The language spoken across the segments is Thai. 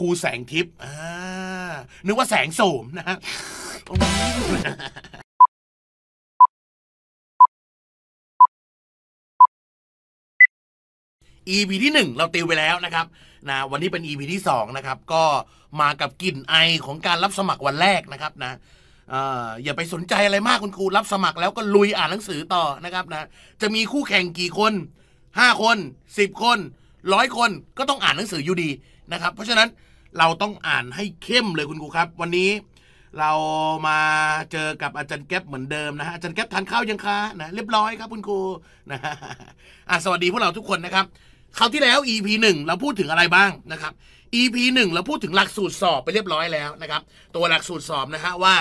ครูแสงทิพย์นึกว่าแสงโสมนะฮะอีพีที่1เราติวไปแล้วนะครับนะวันนี้เป็นอีพีที่2นะครับ ก็มากับกลิ่นไอของการรับสมัครวันแรกนะครับนะอย่าไปสนใจอะไรมากคุณครูรับสมัครแล้วก็ลุยอ่านหนังสือต่อนะครับนะจะมีคู่แข่งกี่คน 5 คน 10 คนร้อยคนก็ต้องอ่านหนังสืออยู่ดีนะครับ เพราะฉะนั้นเราต้องอ่านให้เข้มเลยคุณครูครับ วันนี้เรามาเจอกับอาจารย์แก๊ปเหมือนเดิมนะฮะอาจารย์แก๊ปทานข้าวยังคะนะเรียบร้อยครับคุณครูนะฮะสวัสดีพวกเราทุกคนนะครับคราวที่แล้ว EP งเราพูดถึงอะไรบ้างนะครับ EP งเราพูดถึงหลักสูตรสอบไปเรียบร้อยแล้วนะครับตัวหลักสูตรสอบนะฮะว่า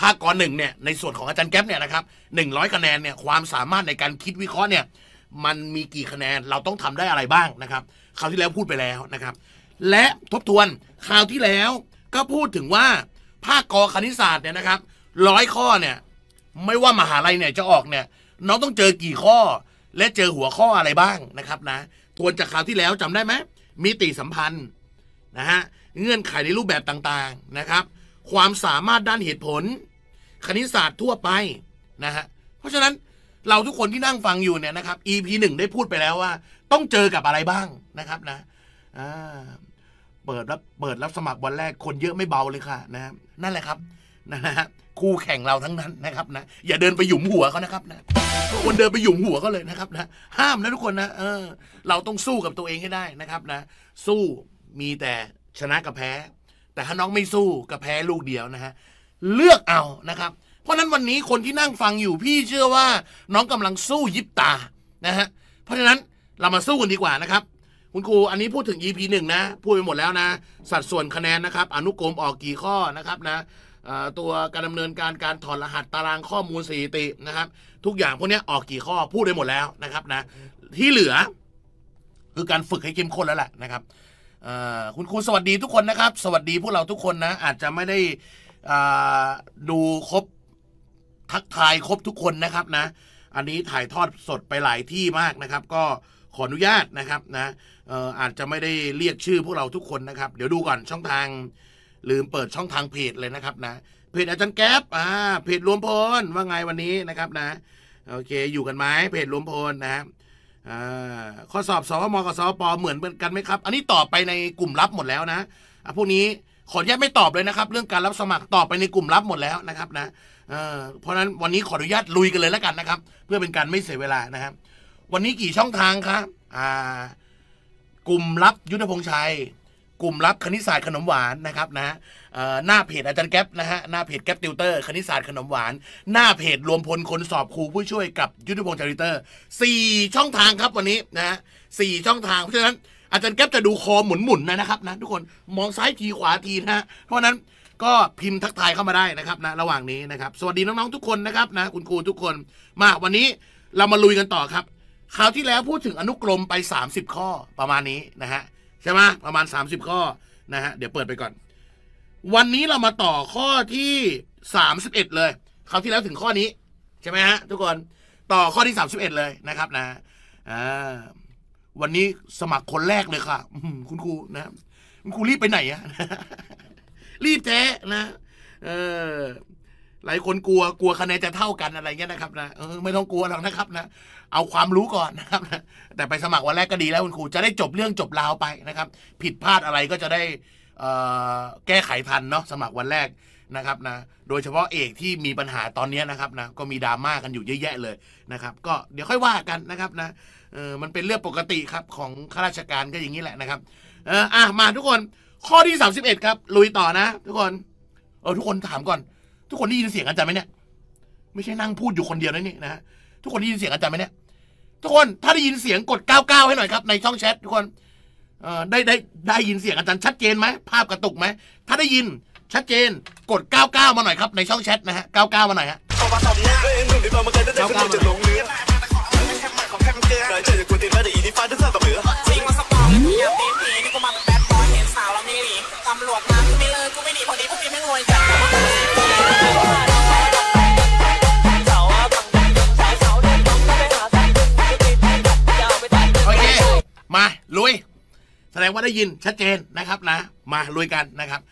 ภาคกอหนึ่งเนี่ยในส่วนของอาจารย์แก๊ปเนี่ยนะครับหนึ่งร้อยคะแนนเนี่ยความสามารถในการคิดวิเคราะห์เนี่ยมันมีกี่คะแนนเราต้องทำได้อะไรบ้างนะครับคราวที่แล้วพูดไปแล้วนะครับและทบทวนคราวที่แล้วก็พูดถึงว่าภาคกอคณิตศาสตร์เนี่ยนะครับร้อยข้อเนี่ยไม่ว่ามหาลัยเนี่ยจะออกเนี่ยน้องต้องเจอกี่ข้อ และเจอหัวข้ออะไรบ้างนะครับนะทวนจากคราวที่แล้วจำได้ไหมมิติสัมพันธ์นะฮะเงื่อนไขในรูปแบบต่าง ๆนะครับ ความสามารถด้านเหตุผลคณิตศาสตร์ทั่วไปนะฮะเพราะฉะนั้นเราทุกคนที่นั่งฟังอยู่เนี่ยนะครับ EP หนึ่งได้พูดไปแล้วว่าต้องเจอกับอะไรบ้างนะครับนะเปิดรับเปิดรับสมัครวันแรกคนเยอะไม่เบาเลยค่ะนะนั่นแหละครับนะฮะคู่แข่งเราทั้งนั้นนะครับนะอย่าเดินไปหยุมหัวเขานะครับนะคนเดินไปหยุมหัวเขาเลยนะครับนะห้ามนะทุกคนนะ เออ เราต้องสู้กับตัวเองให้ได้นะครับนะ สู้มีแต่ชนะกับแพ้ แต่ถ้าน้องไม่สู้กับแพ้ลูกเดียวนะฮะเลือกเอานะครับ เพราะนั้นวันนี้คนที่นั่งฟังอยู่พี่เชื่อว่าน้องกำลังสู้ยิบตานะฮะเพราะฉะนั้นเรามาสู้กันดีกว่านะครับคุณครูอันนี้พูดถึง EP หนึ่งนะ พูดไปหมดแล้วนะ สัดส่วนคะแนนนะครับ อนุกรมออกกี่ข้อนะครับนะตัวการดำเนินการการถอดรหัสตารางข้อมูลสถิตินะครับ ทุกอย่างพวกนี้ออกกี่ข้อ พูดได้หมดแล้วนะครับนะ ที่เหลือ คือการฝึกให้เข้มข้นแล้วแหละนะครับคุณครูสวัสดีทุกคนนะครับ สวัสดีพวกเราทุกคนนะ อาจจะไม่ได้ดูครบทักทายครบทุกคนนะครับนะ อันนี้ถ่ายทอดสดไปหลายที่มากนะครับ ก็ขออนุญาตนะครับนะอาจจะไม่ได้เรียกชื่อพวกเราทุกคนนะครับเดี๋ยวดูก่อนช่องทาง ลืมเปิดช่องทางเพจเลยนะครับนะเพจอาจารย์แก๊ปอ่าเพจรวมพลว่าไงวันนี้นะครับนะโอเค อยู่กันไหมเพจรวมพลนะอ่าข้อสอบสวมกับสวปเหมือนกันไหมครับอันนี้ตอบไปในกลุ่มลับหมดแล้วนะอ่ะพวกนี้ขออนุญาตไม่ตอบเลยนะครับ เรื่องการรับสมัครตอบไปในกลุ่มลับหมดแล้วนะครับนะเเพราะนั้นวันนี้ขออนุญาตลุยกันเลยแล้วกันนะครับ เพื่อเป็นการไม่เสียเวลานะครับ วันนี้กี่ช่องทางครับอ่ากลุ่มลับยุทธพงษ์ชัยกลุ่มลับคณิตศาสตร์ขนมหวานนะครับนะหน้าเพจอาจารย์แก๊ปนะฮะหน้าเพจแก๊ปติวเตอร์คณิตศาสตร์ขนมหวาน หน้าเพจรวมพลคนสอบครูผู้ช่วยกับยุทธพงษ์จาริเตอร์สี่ช่องทางครับวันนี้นะฮะสี่ช่องทางเพราะฉะนั้นอาจารย์แก๊ปจะดูคอหมุนๆนะนนะครับนะทุกคนมองซ้ายทีขวาทีนะฮะเพราะนั้นก็พิมพ์ทักทายเข้ามาได้นะครับนะระหว่างนี้นะครับสวัสดีน้องๆทุกคนนะครับนะคุณครูทุกคนมาวันนี้เรามาลุยกันต่อครับคราวที่แล้วพูดถึงอนุกรมไป 30 ข้อประมาณนี้นะฮะใช่ไหมประมาณ30ข้อนะฮะเดี๋ยวเปิดไปก่อน วันนี้เรามาต่อข้อที่ 31เลยคราวที่แล้วถึงข้อนี้ ใช่ไหมฮะทุกคนต่อข้อที่31เลยนะครับ นะวันนี้สมัครคนแรกเลยค่ะคุณครูนะ คุณครูรีบไปไหนอะรีบแจ้นะเออหลายคนกลัวกลัวคะแนนจะเท่ากันอะไรเงี้ยนะครับนะออไม่ต้องกลัวหรอกนะครับ นะเอาความรู้ก่อนนะครับ แต่ไปสมัครวันแรกก็ดีแล้วคุณครู จะได้จบเรื่องจบราวไปนะครับ ผิดพลาดอะไรก็จะได้แก้ไขทันเนาะสมัครวันแรกนะครับนะ โดยเฉพาะเอกที่มีปัญหาตอนนี้นะครับนะ ก็มีดราม่ากันอยู่เยอะแยะเลยนะครับ ก็เดี๋ยวค่อยว่ากันนะครับนะ เออมันเป็นเรื่องปกติครับของข้าราชการก็อย่างนี้แหละนะครับ เอออ่ะมาทุกคน ข้อที่ 31 ครับ ลุย ต่อนะ ทุกคน เออทุกคนถามก่อน ทุกคนได้ยินเสียงอาจารย์ไหมเนี่ย ไม่ใช่นั่งพูดอยู่คนเดียวนะนี่นะทุกคนได้ยินเสียงอาจารย์ไหมเนี่ย ทุกคน ถ้าได้ยินเสียงกด 99 ให้หน่อยครับ ในช่องแชททุกคนได้ได้ได้ยินเสียงอาจารย์ชัดเจนไหม ภาพกระตุกไหม ถ้าได้ยินชัดเจนกด 99 มาหน่อยครับในช่องแชทนะฮะ 99 มาหน่อยฮะ99มา ลุย แสดงว่าได้ยินชัดเจนนะครับนะ มา ลุยกันนะครับ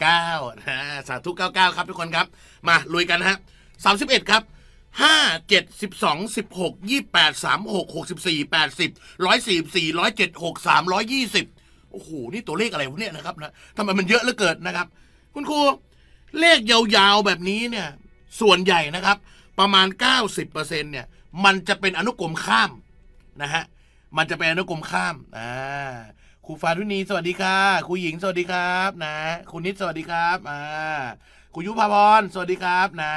99นะสาธุ99ครับทุกคนครับ มาลุยกันฮะ31 ครับห้าเจ็ดสิบสองสิบหกยี่แปดสามหกหกสิบสี่แปดสิบร้อยสี่สี่ร้อยเจ็ดหกสามร้อยยี่สิบโอ้โห นี่ตัวเลขอะไรวกเนี่ยนะครับนะทำไมมันเยอะเหลือเกินนะครับ คุณครูเลขยาว ๆ แบบนี้เนี่ยส่วนใหญ่นะครับประมาณ 90%เนี่ยมันจะเป็นอนุกรมข้ามนะฮะมันจะเป็นอนุกรมข้าม อ่า ครูฟาทุนีสวัสดีค่ะครูหญิงสวัสดีครับ นะครูนิดสวัสดีครับ อ่า ครูยุพาพรสวัสดีครับ นะ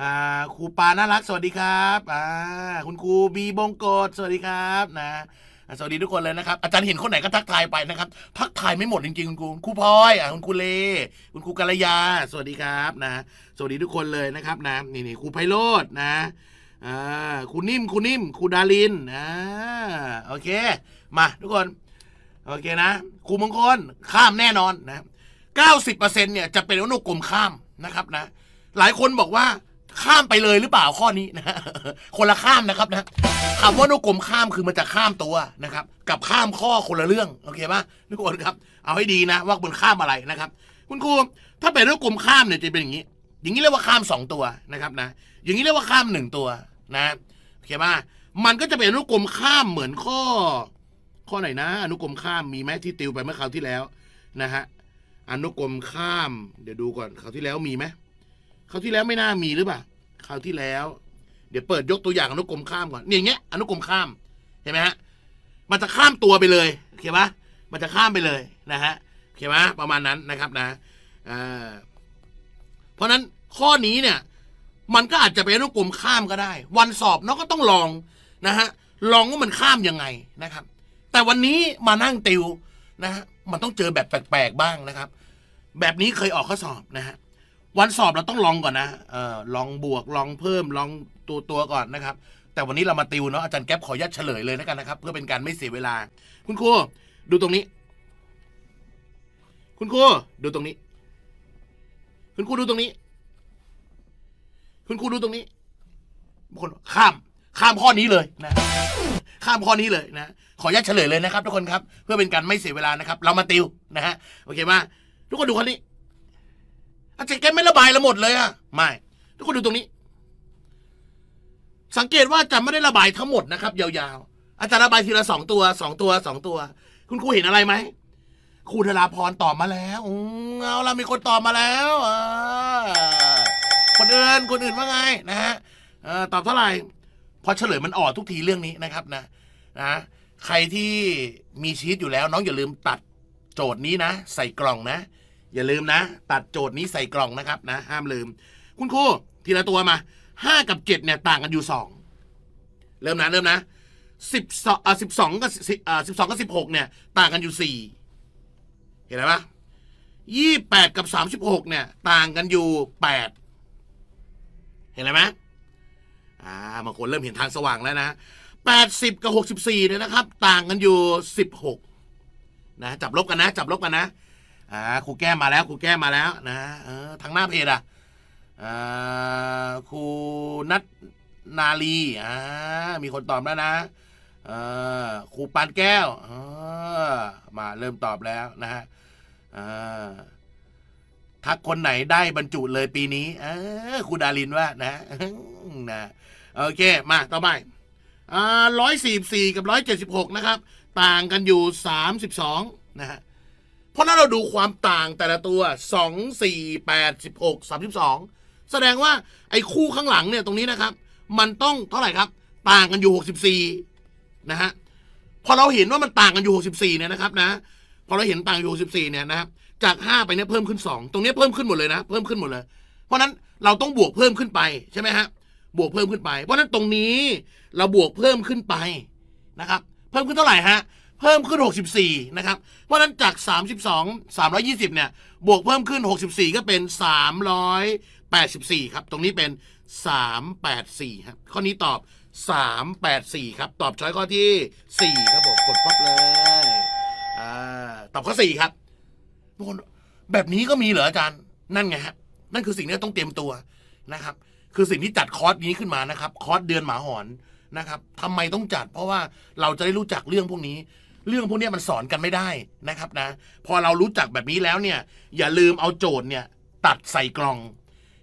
อ่า ครูปาน่ารัก สวัสดีครับ อ่า คุณครูบีบงกฏสวัสดีครับ นะ สวัสดีทุกคนเลยนะครับ อาจารย์เห็นคนไหนก็ทักทายไปนะครับ ทักทายไม่หมดจริงๆคุณครูครูพลอยอ่ะคุณครูเล คุณครูกัลยา สวัสดีครับ นะ สวัสดีทุกคนเลยนะครับ นะ นี่นี่ครูไพโรจน์นะอ่า คุณนิ่ม คุณนิ่ม คุณดารินอ่าโอเค มาทุกคน โอเคนะคุณมงคล ข้ามแน่นอนนะเก้าสิบเปอร์เซ็นเนี่ยจะเป็นอนุกรมข้ามนะครับนะ หลายคนบอกว่าข้ามไปเลยหรือเปล่าข้อนี้นะ คนละข้ามนะครับนะคำว่านุกรมข้ามคือมันจะข้ามตัวนะครับ กับข้ามข้อคนละเรื่อง โอเคป่ะทุกคนครับ เอาให้ดีนะว่าบนข้ามอะไรนะครับ คุณครู ถ้าเป็นนุกรมข้ามเนี่ยจะเป็นอย่างนี้ อย่างนี้เรียกว่าข้ามสองตัวนะครับนะ อย่างนี้เรียกว่าข้ามหนึ่งตัวนะโอเคป่ะมันก็จะเป็นอนุกรมข้ามเหมือนข้อ ข้อไหนนะ อนุกรมข้ามมีไหมที่ติวไปเมื่อคราวที่แล้วนะฮะอนุกรมข้าม เดี๋ยวดูก่อนคราวที่แล้วมีไหมคราวที่แล้วไม่น่ามีหรือเปล่าคราวที่แล้ว เดี๋ยวเปิดยกตัวอย่างอนุกรมข้ามก่อนอย่างเงี้ยอนุกรมข้ามเห็นไหมฮะมันจะข้ามตัวไปเลยโอเคปะมันจะข้ามไปเลยนะฮะโอเคปะประมาณนั้นนะครับนะเพราะนั้นข้อนี้เนี่ยมันก็อาจจะเป็นต้องกลมข้ามก็ได้ วันสอบนาะก็ต้องลองนะฮะ ลองว่ามันข้ามยังไงนะครับ แต่วันนี้มานั่งติวนะฮะมันต้องเจอแบบแปลกๆ บ้างนะครับ แบบนี้เคยออกข้อสอบนะฮะ วันสอบเราต้องลองก่อนนะ เอ่อ ลองบวก ลองเพิ่ม ลองตัวตัวก่อนนะครับ แต่วันนี้เรามาติวเนาะอาจารย์แก๊ปขอยัดเฉลยเลยแล้วกันนะครับ เพื่อเป็นการไม่เสียเวลา คุณครูดูตรงนี้ คุณครูดูตรงนี้ คุณครูดูตรงนี้คุณครูดูตรงนี้บางคนข้าม ข้ามข้อนี้เลยนะ ข้ามข้อนี้เลยนะ ขออนุญาตเฉลยเลยนะครับทุกคนครับ เพื่อเป็นการไม่เสียเวลานะครับ เรามาติวนะฮะ โอเคมาทุกคนดูข้อนี้ อาจารย์แกไม่ระบายละหมดเลยอะไม่ ทุกคนดูตรงนี้ สังเกตว่าอาจารย์ไม่ได้ระบายทั้งหมดนะครับ ยาวๆอาจารย์ระบายทีละสองตัวสองตัวสองตัว คุณครูเห็นอะไรไหมครูธราพรตอบมาแล้วเอาละมีคนตอบมาแล้วอ่าคนอื่น คนอื่นว่าไงนะฮะ ตอบเท่าไหร่พอเฉลยมันออกทุกทีเรื่องนี้นะครับนะนะใครที่มีชีตอยู่แล้วน้องอย่าลืมตัดโจทย์นี้นะ ใส่กล่องนะ อย่าลืมนะ ตัดโจทย์นี้ใส่กล่องนะครับนะ ห้ามลืม คุณครูทีละตัวมาห้ากับเจ็ดเนี่ย ต่างกันอยู่สองเริ่มนะ เริ่มนะสิบสองอ่าสิบสองกับสิอ่าสิบสองกับสิบหกเนี่ย ต่างกันอยู่สี่เห็นไหมปะยี่แปดกับสามสิบหกเนี่ย ต่างกันอยู่แปดเห็นไหมอ่าบางคนเริ่มเห็นทางสว่างแล้วนะ80กับ64เนี่ยนะครับ ต่างกันอยู่ 16นะจับลบกันนะจับลบกันนะ อ่า ครูแก้มาแล้วครูแก้มาแล้ว นะ เออทางหน้าเพจอ่ะ อ่า ครูนัทนาลีอ่า มีคนตอบแล้วนะเออครูปานแก้วอมาเริ่มตอบแล้วนะฮะอ่าถ้าคนไหนได้บรรจุเลยปีนี้ เออคุณดารินว่านะ นะ โอเค มาต่อไปร้อยสี่สี่กับร้อยเจ็ดสิบหกนะครับ ต่างกันอยู่สามสิบสองนะฮะ เพราะนั้นเราดูความต่างแต่ละตัวสองสี่ แปด สิบหก สามสิบสอง แสดงว่าไอ้คู่ข้างหลังเนี่ยตรงนี้นะครับ มันต้องเท่าไหร่ครับ ต่างกันอยู่หกสิบสี่นะฮะ พอเราเห็นว่ามันต่างกันอยู่หกสิบสี่เนี่ยนะครับนะ พอเราเห็นต่างอยู่หกสิบสี่เนี่ยนะครับจากห้าไปเนี่ยเพิ่มขึ้นสองตรงนี้เพิ่มขึ้นหมดเลยนะ เพิ่มขึ้นหมดเลย เพราะนั้น เราต้องบวกเพิ่มขึ้นไปใช่ไหมฮะบวกเพิ่มขึ้นไป เพราะนั้นตรงนี้เราบวกเพิ่มขึ้นไปนะครับ เพิ่มขึ้นเท่าไหร่ฮะ เพิ่มขึ้น 64 นะครับ เพราะนั้นจาก 32 320เนี่ย บวกเพิ่มขึ้น 64 ก็เป็น 384 ครับ ตรงนี้เป็น 384 ครับ ข้อนี้ตอบ 384ครับ ตอบช้อยข้อที่4ครับผม กดป๊๊บเลย อ่า ตอบข้อ4ครับบางคนแบบนี้ก็มีเหรออาจารย์นั่นไงฮะนั่นคือสิ่งที่ต้องเตรียมตัวนะครับ คือสิ่งที่จัดคอร์สนี้ขึ้นมานะครับคอร์สเดือนหมาหอนนะครับทำไมต้องจัด เพราะว่าเราจะได้รู้จักเรื่องพวกนี้ เรื่องพวกนี้มันสอนกันไม่ได้นะครับนะพอเรารู้จักแบบนี้แล้วเนี่ยอย่าลืมเอาโจทย์เนี่ยตัดใส่กล่อง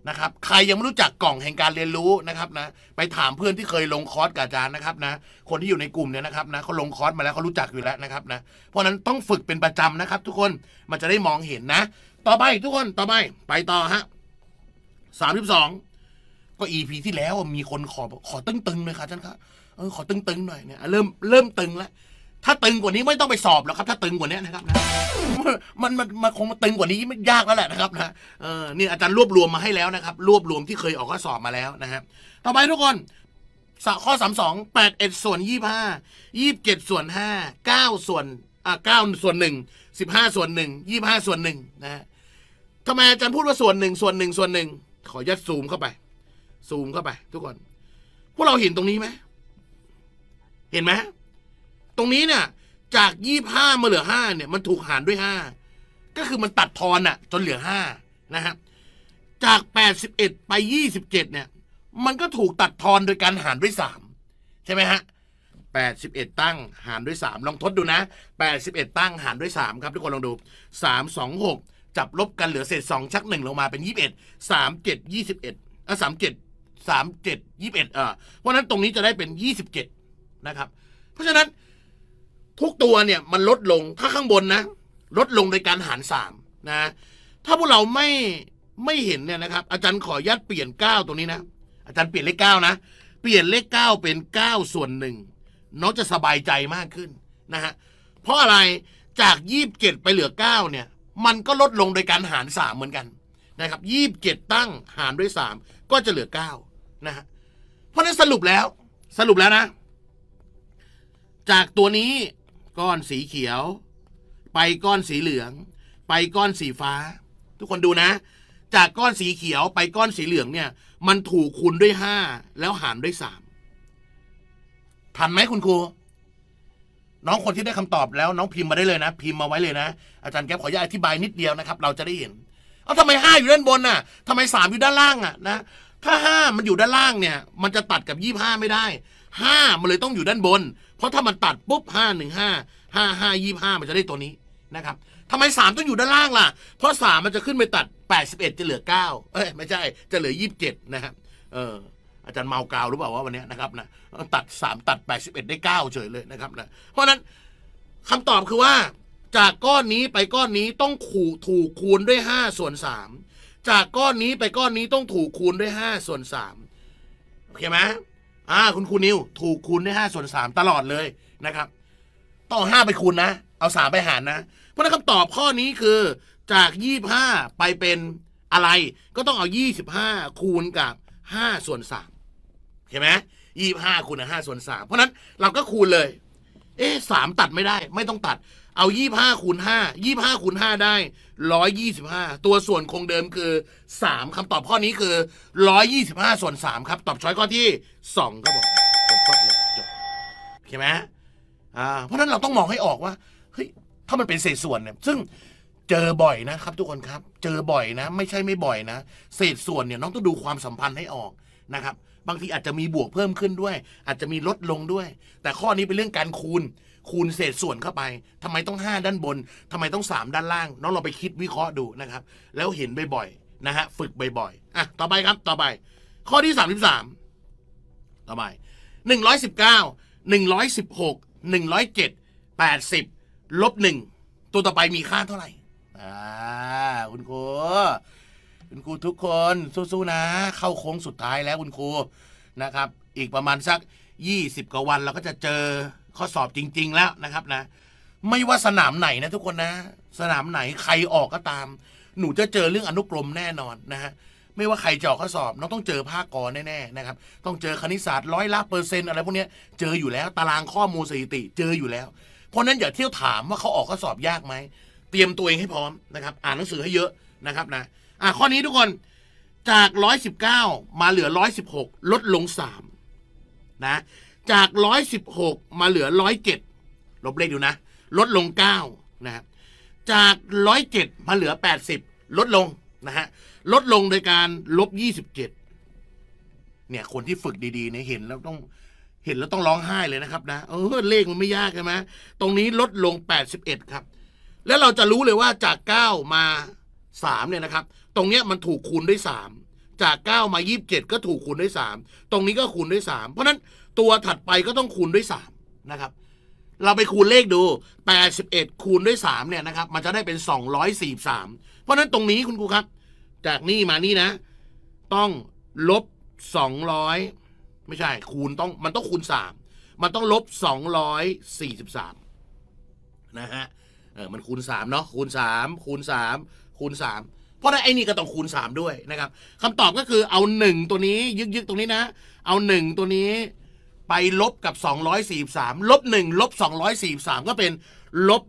นะครับใครยังไม่รู้จักกล่องแห่งการเรียนรู้นะครับนะไปถามเพื่อนที่เคยลงคอร์สกับอาจารย์นะครับนะคนที่อยู่ในกลุ่มเนี่ยนะครับนะเขาลงคอร์สมาแล้วเขารู้จักอยู่แล้วนะครับนะเพราะนั้นต้องฝึกเป็นประจำนะครับ ทุกคนมันจะได้มองเห็นนะ ต่อไปทุกคนต่อไป ไปต่อฮะสามสิบสองก็อีพีที่แล้วมีคนขอขอตึงๆเลยครับท่านครับขอตึงๆ หน่อยเนี่ยเริ่มเริ่มตึงแล้วถ้าตึงกว่านี้ไม่ต้องไปสอบหรอกครับ ถ้าตึงกว่านี้นะครับนะมันมันมันคงมาตึงกว่านี้ไม่ยากแล้วแหละนะครับนะเออนี่อาจารย์รวบรวมมาให้แล้วนะครับ รวบรวมที่เคยออกข้อสอบมาแล้วนะฮะต่อไปทุกคนข้อสามสองแปดเอ็ดส่วนยี่ห้ายี่บเจ็ดส่วนห้าเก้าส่วนอ่าเก้าส่วนหนึ่งสิบห้าส่วนหนึ่งยี่ห้าส่วนหนึ่งนะฮะทำไมอาจารย์พูดว่าส่วนหนึ่งส่วนหนึ่งส่วนหนึ่ง ขอยัดซูมเข้าไป ซูมเข้าไป ทุกคนพวกเราเห็นตรงนี้ไหมเห็นไหมรงนี้เนี่ยจากยี่ห้ามาเหลือห้าเนี่ยมันถูกหารด้วยห้าก็คือมันตัดทอนอะจนเหลือห้านะฮะจากแปดสิบเอ็ดไปยี่สิบเจ็ดเนี่ยมันก็ถูกตัดทอนโดยการหารด้วยสามใช่ไหมฮะแปดสิบเอ็ดตั้งหารด้วยสามลองทดดูนะแปดสิบเอ็ดตั้งหารด้วยสามครับทุกคนลองดูสามสองหกจับลบกันเหลือเศษสองชักหนึ่งลงมาเป็นยี่สิบเอ็ดสามเจ็ดยี่สิบเอ็ดอ่ะสามเจ็ดสามเจ็ดยี่สิบเอ็ดอ่ะเพราะนั้นตรงนี้จะได้เป็นยี่สิบเจ็ดนะครับเพราะฉะนั้นทุกตัวเนี่ยมันลดลง ถ้าข้างบนนะ ลดลงโดยการหารสามนะ ถ้าพวกเราไม่ไม่เห็นเนี่ยนะครับ อาจารย์ขอยัดเปลี่ยนเก้าตัวนี้นะ อาจารย์เปลี่ยนเลขเก้านะเปลี่ยนเลขเก้าเป็นเก้าส่วนหนึ่งน้องจะสบายใจมากขึ้นนะฮะเพราะอะไรจากยีิบเจ็ดไปเหลือเก้าเนี่ยมันก็ลดลงโดยการหารสามเหมือนกันนะครับยีิบเจ็ดตั้งหารด้วยสามก็จะเหลือเก้านะฮะเพราะนั้นสรุปแล้วสรุปแล้วนะ จากตัวนี้ก้อนสีเขียว ไปก้อนสีเหลือง ไปก้อนสีฟ้า ทุกคนดูนะ จากก้อนสีเขียวไปก้อนสีเหลืองเนี่ย มันถูกคูณด้วยห้า แล้วหารด้วยสามทันไหมคุณครูน้องคนที่ได้คำตอบแล้วน้องพิมพ์มาได้เลยนะ พิมพ์มาไว้เลยนะ อาจารย์แก๊ปขออนุญาตอธิบายนิดเดียวนะครับ เราจะได้เห็นเอาทำไมห้าอยู่ด้านบนน่ะ ทำไมสามอยู่ด้านล่างอ่ะนะถ้าห้ามันอยู่ด้านล่างเนี่ยมันจะตัดกับยี่ห้าไม่ได้ห้ามันเลยต้องอยู่ด้านบนเพราะถ้ามันตัดปุ๊บห้าหนึ่งห้าห้าห้ายี่ห้ามันจะได้ตัวนี้นะครับทำไมสามต้องอยู่ด้านล่างล่ะเพราะสามมันจะขึ้นไปตัดแปดสิบเอ็ดจะเหลือเก้าเอ้ยไม่ใช่จะเหลือยี่สิบเจ็ดนะครับเอออาจารย์เมากาวหรือเปล่าว่าวันนี้นะครับนะตัดสามตัดแปดสิบเอ็ดได้เก้าเฉยเลยนะครับนะเพราะนั้นคำตอบคือว่า จากก้อนนี้ไปก้อนนี้ต้องขูถูกคูณด้วยห้าส่วนสามจากก้อนนี้ไปก้อนนี้ต้องถูกคูณด้วยห้าส่วนสามโอเคไหมอ่าคุณครูนิวถูกคูณด้วยห้าส่วนสามตลอดเลยนะครับ ต่อห้าไปคูณนะ เอาสามไปหารนะเพราะนั้นคำตอบข้อนี้คือจากยี่ห้าไปเป็นอะไร ก็ต้องเอายี่สิบห้าคูณกับห้าส่วนสามเห็นไหมยี่ห้าคูณห้าส่วนสามเพราะนั้นเราก็คูณเลยเอ๊สามตัดไม่ได้ไม่ต้องตัดเอา 25คูณ5 25คูณ5ได้ 125 ตัวส่วนคงเดิมคือ 3คำตอบข้อนี้คือ 125ส่วน3ครับ ตอบช้อยข้อที่2ครับผมจบก็จบจบเคไหมอ่าเพราะนั้นเราต้องมองให้ออกว่าเฮ้ยถ้ามันเป็นเศษส่วนเนี่ยซึ่งเจอบ่อยนะครับ ทุกคนครับ เจอบ่อยนะ ไม่ใช่ไม่บ่อยนะ เศษส่วนเนี่ยน้องต้องดูความสัมพันธ์ให้ออกนะครับ บางที อาจจะมีบวกเพิ่มขึ้นด้วย อาจจะมีลดลงด้วย แต่ข้อนี้เป็นเรื่องการคูณคูณเศษส่วนเข้าไป ทำไมต้อง 5 ด้านบน ทำไมต้อง 3 ด้านล่าง น้องเราไปคิดวิเคราะห์ดูนะครับ แล้วเห็นบ่อยๆ นะฮะ ฝึกบ่อยๆอ่ะต่อไปครับ ต่อไป ข้อที่ 33ต่อไป 119 116 107 80ลบ1ตัวต่อไปมีค่าเท่าไหร่ อ่าคุณครู คุณครูทุกคน สู้ๆ นะ เข้าโค้งสุดท้ายแล้วคุณครูนะครับ อีกประมาณสัก 20 กว่าวันเราก็จะเจอข้อสอบจริงๆ แล้วนะครับนะ ไม่ว่าสนามไหนนะ ทุกคนนะ สนามไหนใครออกก็ตาม หนูจะเจอเรื่องอนุกรมแน่นอนนะฮะไม่ว่าใครจะออกข้อสอบน้องต้องเจอภาคกรแน่ๆนะครับต้องเจอคณิตศาสตร์ร้อยละเปอร์เซ็นต์อะไรพวกนี้เจออยู่แล้ว ตารางข้อมูลสถิติ เจออยู่แล้วเพราะนั้นอย่าเที่ยวถามว่าเขาออกข้อสอบยากไหมเตรียมตัวเองให้พร้อมนะครับ อ่านหนังสือให้เยอะนะครับนะอ่ะข้อนี้ทุกคนจาก 119มาเหลือ116ลดลง 3 นะจาก116 มาเหลือ 107 ลบเลขอยู่นะ ลดลง9นะครับจาก 107 มาเหลือ 80 ลดลง นะฮะ ลดลงโดยการลบ 27เนี่ย คนที่ฝึกดีๆ เนี่ย เห็นแล้วต้อง เห็นแล้วต้องร้องไห้เลยนะครับนะเออเลขมันไม่ยากใช่ไหมตรงนี้ลดลง81ครับ แล้วเราจะรู้เลยว่าจาก9มา3เนี่ยนะครับ ตรงเนี้ยมันถูกคูณด้วย3จาก 9 มา 27 ก็ถูกคูณด้วย3ตรงนี้ก็คูณด้วย3เพราะนั้นตัวถัดไปก็ต้องคูณด้วย3นะครับ เราไปคูณเลขดู 81 คูณด้วย3เนี่ยนะครับ มันจะได้เป็น 243 เพราะนั้นตรงนี้คุณครูครับ จากนี่มานี่นะ ต้องลบ 200 ไม่ใช่คูณต้องมันต้องคูณ 3 มันต้องลบ 243 นะฮะ เออมันคูณ3เนาะคูณ 3 คูณ 3 คูณ3พราะนั้นไอ้นี่ก็ต้องคูณ 3 ด้วยนะครับคำตอบก็คือเอา 1 ตัวนี้ยึกๆตรงนี้นะ เอา 1 ตัวนี้ไปลบกับ 243ลบ1ลบ243 ก็เป็นลบ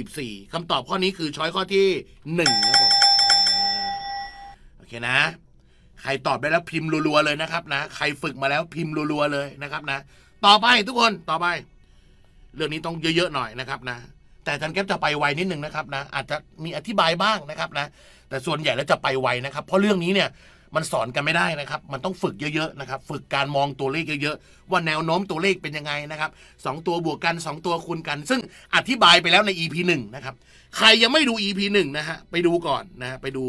244คำตอบข้อนี้คือช้อยข้อที่1ครับผมโอเคนะ ใครตอบได้แล้วพิมพ์รัวๆเลยนะครับนะใครฝึกมาแล้วพิมพ์รัวๆเลยนะครับนะ ต่อไปทุกคนต่อไป เรื่องนี้ต้องเยอะๆหน่อยนะครับนะ แต่ทันแก๊ปจะไปไวนิดนึงนะครับนะอาจจะมีอธิบายบ้างนะครับนะ แต่ส่วนใหญ่แล้วจะไปไวนะครับ เพราะเรื่องนี้เนี่ยมันสอนกันไม่ได้นะครับ มันต้องฝึกเยอะๆนะครับ ฝึกการมองตัวเลขเยอะๆ ว่าแนวโน้มตัวเลขเป็นยังไงนะครับสตัวบวกกัน 2 ตัวคูณกัน ซึ่งอธิบายไปแล้วใน EP 1นะครับ ใครยังไม่ดู EP 1นะฮะไปดูก่อนนะไปดู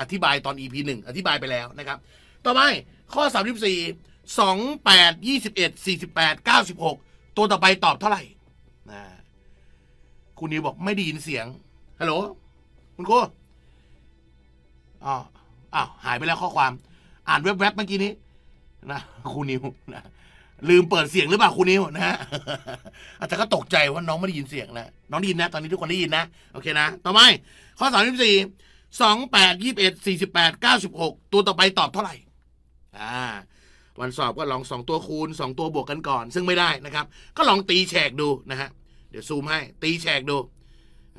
อธิบายตอน EP 1 อธิบายไปแล้วนะครับ ต่อไปข้อ 34 28 21 48 96 ตัวต่อไปตอบเท่าไหร่นะคุณนิวบอกไม่ได้ยินเสียงฮัลโหลคุณครูอ๋ออ้าว หายไปแล้วข้อความอ่านแว็บๆเมื่อกี้นี้นะครูนิวนะลืมเปิดเสียงหรือเปล่าครูนิวนะะอาจจะก็ตกใจว่าน้องไม่ได้ยินเสียงนะน้องได้ยินนะ ตอนนี้ทุกคนได้ยินนะ โอเคนะ ต่อไปข้อสามสิบสี่สองแปดยี่สิบเอ็ดสี่สิบแปดเก้าสิบหกตัวต่อไปตอบเท่าไหร่อ่าวันสอบก็ลองสองตัวคูณสองตัวบวกกันก่อน ซึ่งไม่ได้นะครับ ก็ลองตีแฉกดูนะฮะเดี๋ยวซูมให้ตีแฉกดู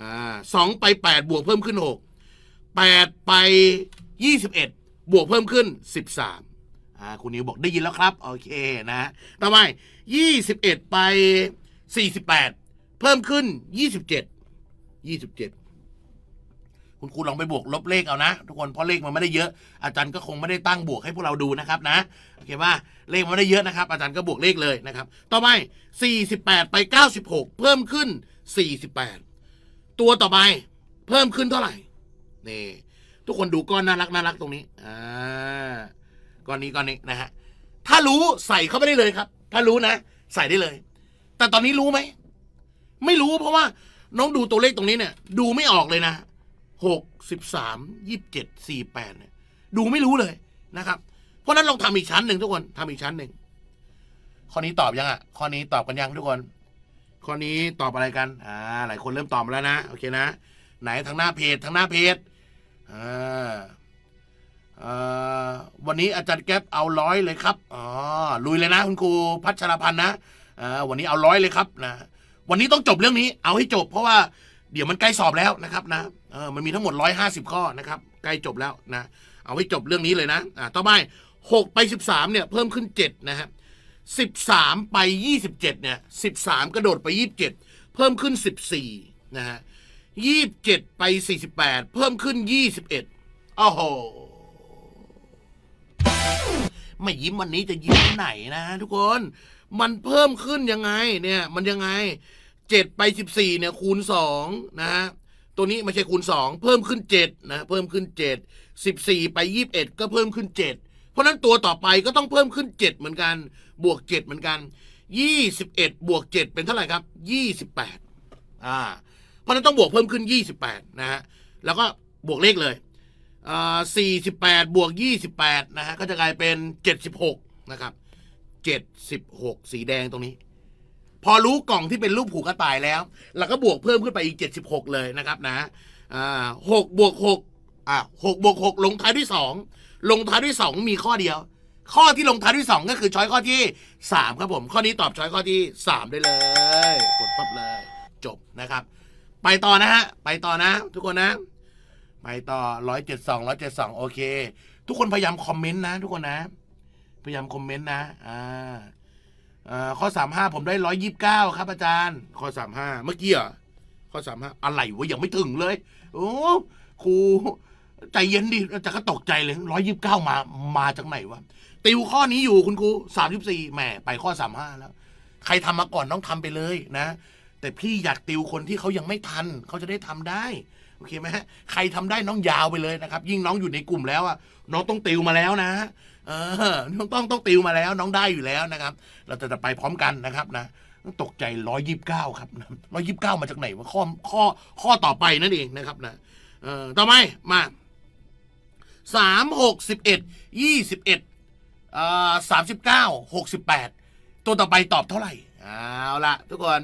อ่าสองไปแปดบวกเพิ่มขึ้นหกแปดไป21 บวกเพิ่มขึ้น 13อ่าคุณนิวบอกได้ยินแล้วครับโอเคนะต่อไป 21 ไป 48 เพิ่มขึ้น 27 27 คุณครูลองไปบวกลบเลขเอานะทุกคนเพราะเลขมันไม่ได้เยอะ อาจารย์ก็คงไม่ได้ตั้งบวกให้พวกเราดูนะครับนะโอเคป่ะเลขมันไม่ได้เยอะนะครับ อาจารย์ก็บวกเลขเลยนะครับ ต่อไป48ไป96 เพิ่มขึ้น 48 ตัวต่อไปเพิ่มขึ้นเท่าไหร่นี่ทุกคนดูก้อนน่ารักน่ารักตรงนี้ อ่า ก้อนนี้ก้อนนี้นะฮะ ถ้ารู้ใส่เข้าไปได้เลยครับ ถ้ารู้นะใส่ได้เลย แต่ตอนนี้รู้ไหม ไม่รู้เพราะว่าน้องดูตัวเลขตรงนี้เนี่ย ดูไม่ออกเลยนะ หกสิบสามยี่สิบเจ็ดสี่แปดเนี่ยดูไม่รู้เลยนะครับ เพราะนั้นลองทำอีกชั้นหนึ่งทุกคนทำอีกชั้นหนึ่งข้อนี้ตอบยังอ่ะ ข้อนี้ตอบกันยังทุกคน ข้อนี้ตอบอะไรกัน อ่า หลายคนเริ่มตอบแล้วนะ โอเคนะ ไหนทางหน้าเพจทางหน้าเพจวันนี้อาจารย์แก๊ปเอาร้อยเลยครับ อ๋อลุยเลยนะคุณครูพัชรพันธ์นะวันนี้เอาร้อยเลยครับนะ วันนี้ต้องจบเรื่องนี้เอาให้จบ เพราะว่าเดี๋ยวมันใกล้สอบแล้วนะครับนะมันมีทั้งหมดร้้อยหาสิบข้อนะครับใกล้จบแล้วนะ เอาให้ จบเรื่องนี้เลยนะ อ่าต่อไปหกไปสสิบามเนี่ยเพิ่มขึ้นเจ็ดนะฮะสสิบามไปยี่สิบเจ็ดเนี่ยสสิบามกระโดดไปยี่สิบเจ็ดเพิ่มขึ้นสสิบี่นะฮะยี่สิบเจ็ดไปสี่สิบแปดเพิ่มขึ้นยี่สิบเอ็ดโอ้โหไม่ยิ้มวันนี้จะยิ้มไหนนะ ทุกคนมันเพิ่มขึ้นยังไงเนี่ยมันยังไงเจ็ดไปสิบสี่เนี่ยคูณสองนะฮะตัวนี้ไม่ใช่คูณสองเพิ่มขึ้นเจ็ดนะเพิ่มขึ้นเจ็ดสิบสี่ไปยี่บเอ็ดก็เพิ่มขึ้นเจ็ดเพราะนั้นตัวต่อไปก็ต้องเพิ่มขึ้นเจ็ดเหมือนกันบวกเจ็ดเหมือนกันยี่สิบเอ็ดบวกเจ็ดเป็นเท่าไหร่ครับยี่สิบแปดอ่าราะนั้นต้องบวกเพิ่มขึ้น28นะฮะ แล้วก็บวกเลขเลย่48บวก28นะฮะ ก็จะกลายเป็น76นะครับ76สีแดงตรงนี้ พอรู้กล่องที่เป็นรูปผูกกระต่ายแล้วเราก็บวกเพิ่มขึ้นไปอีก76เลยนะครับนะหกบวกหกอ่าหกบวกหกลงท้ายด้วยสองลงท้ายด้วยสองมีข้อเดียว ข้อที่ลงท้ายด้วยสองก็คือช้อยข้อที่สามครับผม ข้อนี้ตอบช้อยข้อที่สามได้เลย กดปั๊บเลย จบนะครับไปต่อนะฮะไปต่อนะทุกคนนะ ไปต่อร้อยเจ็ดสองร้อยเจ็ดสองโอเค ทุกคนพยายามคอมเมนต์นะทุกคนนะ พยายามคอมเมนต์นะอ่าอ่าข้อสามห้าผมได้ร้อยยิบเก้าครับ อาจารย์ข้อสามห้าเมื่อกี้อ่ะข้อสามห้าอะไรวะยังไม่ถึงเลย โอ้ครูใจเย็นดิจะก็ตกใจเลยร้อยยิบเก้ามา มาจากไหนวะติวข้อนี้อยู่คุณครูสามยิบสี่แหมไปข้อสามห้าแล้ว ใครทำมาก่อนต้องทำไปเลยนะแต่พี่อยากติวคนที่เขายังไม่ทัน เขาจะได้ทำได้ โอเคไหมฮะใครทำได้น้องยาวไปเลยนะครับ ยิ่งน้องอยู่ในกลุ่มแล้วอ่ะน้อง ต้องติวมาแล้วนะเออน้อง ต้องต้อง ติวมาแล้ว น้องได้อยู่แล้วนะครับ เราจะไปพร้อมกันนะครับ นะตก ใจร้อยยิบเก้าครับร้อยยิบเก้ามาจากไหนวาข้อข้อข้อต่อไปนั่นเองนะครับ นะเออต่อไปมาสามหกสิบเอ็ดยี่สิบเอ็ดอ่าสามสิบเก้าหกสิบแปดตัวต่อไปตอบเท่าไหร่เอาละทุกคน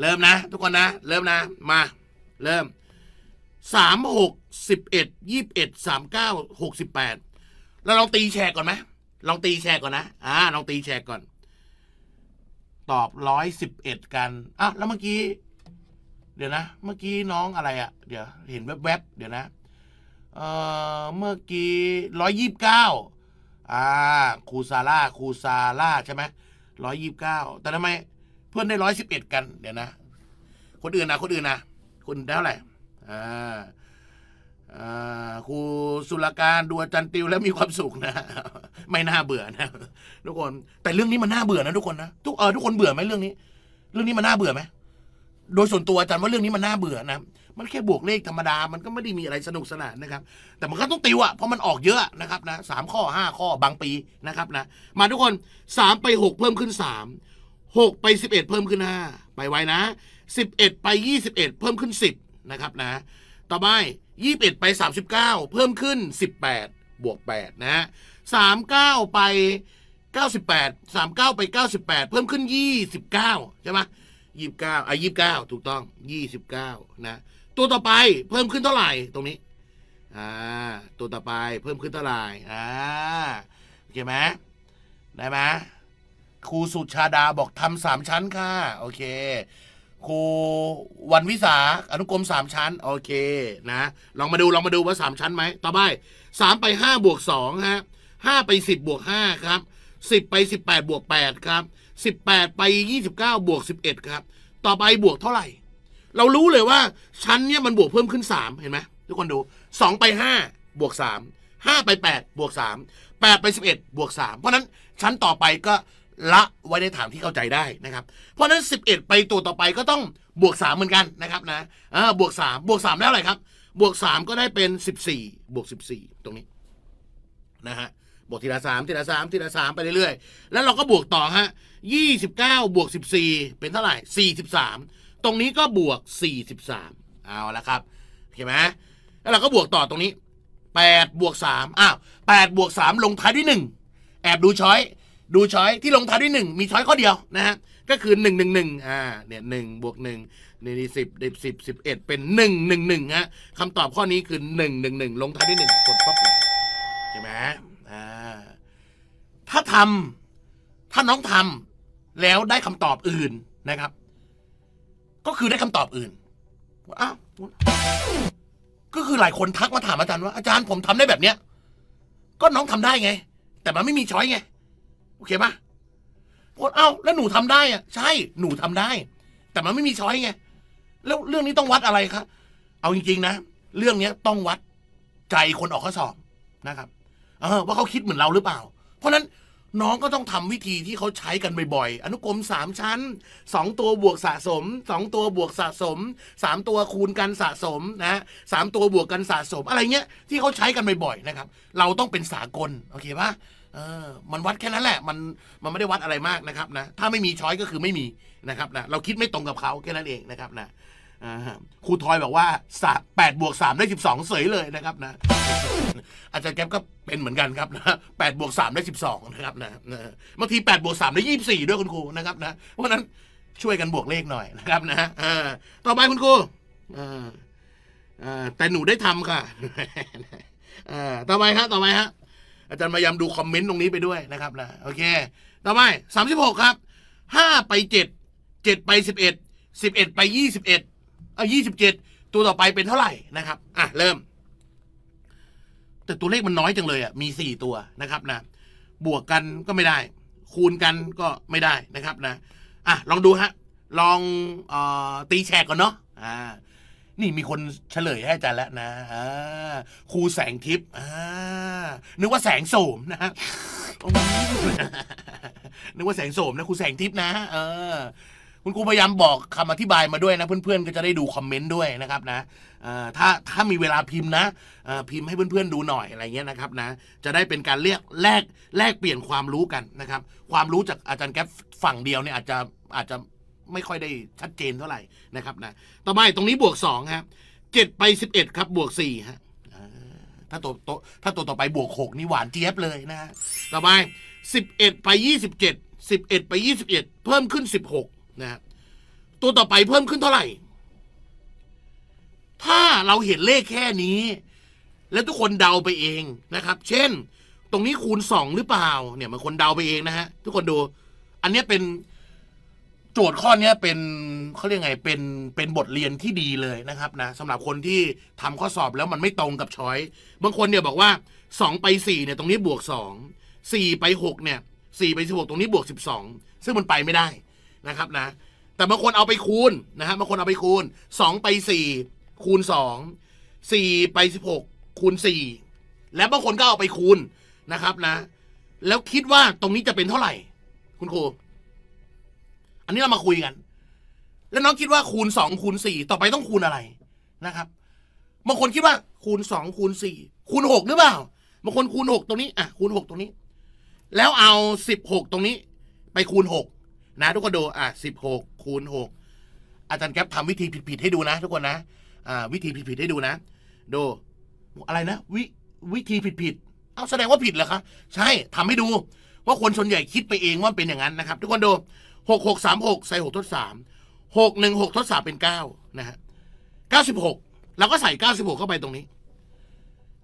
เริ่มนะทุกคนนะเริ่มนะมา เริ่มสามหกสิบเอ็ดยี่บเอ็ดสามเก้าหกสิบแปดแล้วลองตีแชร์ก่อนไหมลองตีแชร์ก่อนนะอ่าลองตีแชร์ก่อน ตอบร้อยสิบเอ็ดกันอ่ะแล้วเมื่อกี้ เดี๋ยวนะ เมื่อกี้น้องอะไรอะ่ะเดี๋ยวเห็นแวบๆเดี๋ยวนะเอ่อเมื่อกี้ร้อยยี่สิบเก้าอ่าครูซาร่าครูซาร่าใช่ไหมร้อยยี่สิบเก้าแต่ทำไมพื่อนได้ร้อยสิบเอ็ดกันเดี๋ยวนะคนอื่นนะคนอื่นนะคุณเท่าไหร่อ่าครูสุลการดูอาจารย์ติวแล้วมีความสุขนะ ไม่น่าเบื่อนะทุกคน แต่เรื่องนี้มันน่าเบื่อนะทุกคนนะทุกเออทุกคนเบื่อไหมเรื่องนี้ เรื่องนี้มันน่าเบื่อไหมโดยส่วนตัวอาจารย์ว่าเรื่องนี้มันน่าเบื่อนะมันแค่บวกเลขธรรมดา มันก็ไม่ได้มีอะไรสนุกสนานนะครับ แต่มันก็ต้องติวอะเพราะมันออกเยอะนะครับนะสามข้อห้าข้อบางปีนะครับนะ มาทุกคนสามไปหกเพิ่มขึ้นสามหกไปสิบเอ็ดเพิ่มขึ้นห้าไปไว้นะสิบเอ็ดไปยี่สิบเอ็ดเพิ่มขึ้นสิบนะครับนะต่อไปยี่สิบเอ็ดไปสสามิบเก้าเพิ่มขึ้นสิบแปดบวกแปดนะสามเก้าไปเก้าาสสิบแปดมเก้าไปเก้าสิบแปดเพิ่มขึ้นยี่สิบเก้าใช่ไหมยี่สิบเก้าอ่ะยี่สิบเก้าถูกต้องยี่สิบเก้านะตัวต่อไปเพิ่มขึ้นเท่าไหร่ตรงนี้อ่าตัวต่อไปเพิ่มขึ้นเท่าไหร่อ่าโอเคไหมได้ไหมครูสุชาดาบอกทำสามชั้น ค่ะโอเคครูวันวิสา อนุกรมสามชั้น โอเคนะลองมาดูลองมาดูว่าสามชั้นไหม ต่อไปสามไปห้าบวกสองฮะห้าไปสิบบวกห้าครับสิบไปสิบแปดบวกแปดครับสิบแปดไปยี่สิบเก้าบวกสิบเอ็ดครับ ต่อไปบวกเท่าไหร่ เรารู้เลยว่าชั้นเนี่ยมันบวกเพิ่มขึ้นสามเห็นไหมทุกคนดูสองไปห้าบวกสามห้าไปแปดบวกสามแปดไปสิบเอ็ดบวกสามเพราะนั้นชั้นต่อไปก็ละ ไว้ในฐานที่เข้าใจได้นะครับเพราะนั้น 11 ไปตัวต่อไปก็ต้องบวก3เหมือนกันนะครับนะบวก3 บวก 3 แล้วอะไรครับ บวก 3 ก็ได้เป็น 14 บวก 14 ตรงนี้นะฮะบวกทีละ3 ทีละ 3 ทีละ 3 ไปเรื่อยๆ แล้วเราก็บวกต่อฮะ29 บวก 14 เป็นเท่าไหร่43 ตรงนี้ก็บวก 43เอาละครับเห็นไหมแล้วเราก็บวกต่อตรงนี้8บวก3อ้าว8บวก 3 ลงท้ายด้วย1แอบดูช้อยดูช้อยที่ลงท้ายด้วยหนึ่งมีช้อยข้อเดียวนะฮะก็คือหนึ่งหนึ่งหนึ่งอ่าเนี่ยหนึ่งบวกหนึ่งีนสิบดิบสิบสิบเอ็ดเป็นหนึ่งหนึ่งหนึ่งฮะคำตอบข้อนี้คือหนึ่งหนึ่งหนึ่งลงท้ายด้วยหนึ่งกดปั๊บใช่ไหมอ่าถ้าทำถ้าน้องทำ แล้วได้คำตอบอื่นนะครับ ก็คือได้คำตอบอื่นอ้าวก็คือหลายคนทักมาถามอาจารย์ว่าอาจารย์ผมทำได้แบบเนี้ย ก็น้องทำได้ไง แต่มันไม่มีช้อยไงโอเคปะโพสเอ้า แล้วหนูทำได้อ่ะใช่ หนูทำได้ แต่มันไม่มีช้อยไง แล้วเรื่องนี้ต้องวัดอะไรครับ เอาจริงๆนะ เรื่องเนี้ยต้องวัดใจคนออกข้อสอบนะครับเออว่าเขาคิดเหมือนเราหรือเปล่า เพราะนั้นน้องก็ต้องทำวิธีที่เขาใช้กันบ่อยๆ อนุกรมสามชั้นสองตัวบวกสะสมสองตัวบวกสะสมสามตัวคูณกันสะสมนะ สามตัวบวกกันสะสม อะไรเงี้ยที่เขาใช้กันบ่อยๆนะครับ เราต้องเป็นสากลโอเคปะออมันวัดแค่นั้นแหละ มันมันไม่ได้วัดอะไรมากนะครับนะถ้าไม่มีช้อยก็คือไม่มีนะครับนะเราคิดไม่ตรงกับเขาแค่นั้นเองนะครับ นะครูทอยบอกว่าสาแปดบวกสามได้สิบสองเสยเลยนะครับนะ อาจารย์แก๊ปก็เป็นเหมือนกันครับนะแปดบวกสามได้สิบสองนะครับนะบางทีแปดบวกสามได้ยี่สี่ด้วยคุณครูนะครับนะ เพราะนั้นช่วยกันบวกเลขหน่อยนะครับนะต่อไปคุณครูแต่หนูได้ทำค่ะต่อไปครับต่อไปครับอาจารย์พยายามดูคอมเมนต์ตรงนี้ไปด้วยนะครับนะ โอเค ต่อไปสามสิบหกครับห้าไปเจ็ดเจ็ดไปสิบเอ็ดสิบเอ็ดไปยี่สิบเอ็ดเอายี่สิบเจ็ดตัวต่อไปเป็นเท่าไหร่นะครับ อ่ะเริ่ม แต่ตัวเลขมันน้อยจังเลยอ่ะมีสี่ตัวนะครับนะ บวกกันก็ไม่ได้ คูณกันก็ไม่ได้นะครับนะอ่ะลองดูฮะลองอตีแฉกก่อนเนาะอ่านี่มีคนเฉลยให้อาจารย์แล้วนะครูแสงทิพย์นึกว่าแสงโสมนะฮะนึกว่าแสงโสมนะครูแสงทิพย์นะเออคุณครูพยายามบอกคำอธิบายมาด้วยนะเพื่อนๆก็จะได้ดูคอมเมนต์ด้วยนะครับนะถ้าถ้ามีเวลาพิมพ์นะพิมพ์ให้เพื่อนๆดูหน่อยอะไรเงี้ยนะครับนะ จะได้เป็นการเรียกแลกแลกเปลี่ยนความรู้กันนะครับ ความรู้จากอาจารย์แก๊ปฝั่งเดียวเนี่ยอาจจะอาจจะไม่ค่อยได้ชัดเจนเท่าไหร่นะครับ นะต่อไปตรงนี้บวก2ครับเจ็ดไปสิบเอ็ดครับ บวก4ฮะถ้าตัวตถ้าตัวต่อไปบวกหกนี่หวานเจี๊ยบเลยนะฮะต่อไปสิบเอ็ดไปยี่สิบเจ็ดสิบเอ็ดไปยี่สิบเอ็ดเพิ่มขึ้นสิบหกนะฮะตัวต่อไปเพิ่มขึ้นเท่าไหร่ ถ้าเราเห็นเลขแค่นี้ แล้วทุกคนเดาไปเองนะครับ เช่น ตรงนี้คูณสองหรือเปล่า เนี่ยมันคนเดาไปเองนะฮะทุกคนดู อันนี้เป็นโจทย์ข้อนี้เป็นเขาเรียกไงเป็น เป็นบทเรียนที่ดีเลยนะครับนะสำหรับคนที่ ทำข้อสอบแล้วมันไม่ตรงกับ ช้อยบางคนเนี่ยบอกว่า 2 ไป 4 เนี่ย ตรงนี้บวก 2 4 ไป 6 เนี่ย 4 ไป 16 ตรงนี้บวก 12 ซึ่งมันไปไม่ได้นะครับนะแต่บางคนเอาไปคูณนะฮะบางคนเอาไปคูณ 2 ไป 4 คูณ 2 4 ไป 16 คูณ 4 และบางคนก็เอาไปคูณนะครับนะแล้วคิดว่าตรงนี้จะเป็นเท่าไหร่ คุณครูอันนี้เรามาคุยกัน แล้วน้องคิดว่าคูณสองคูณสี่ ต่อไปต้องคูณอะไรนะครับ บางคนคิดว่าคูณสองคูณสี่คูณหกหรือเปล่า บางคนคูณหกตรงนี้อ่ะคูณหกตรงนี้ แล้วเอาสิบหกตรงนี้ไปคูณหกนะ ทุกคนดูอ่ะสิบหกคูณหกอาจารย์แก๊ปทำวิธีผิดๆให้ดูนะ ทุกคนนะอ่าวิธีผิดๆให้ดูนะดูอะไรนะ วิวิธีผิดๆเอาแสดงว่าผิดเหรอคะใช่ทำให้ดูว่าคนส่วนใหญ่คิดไปเองว่าเป็นอย่างนั้นนะครับทุกคนดูหกหกสามหกใส่หกทดสามหกหนึ่งหกทดสามเป็นเก้านะฮะเก้าสิบหกเราก็ใส่เก้าสิบหกเข้าไปตรงนี้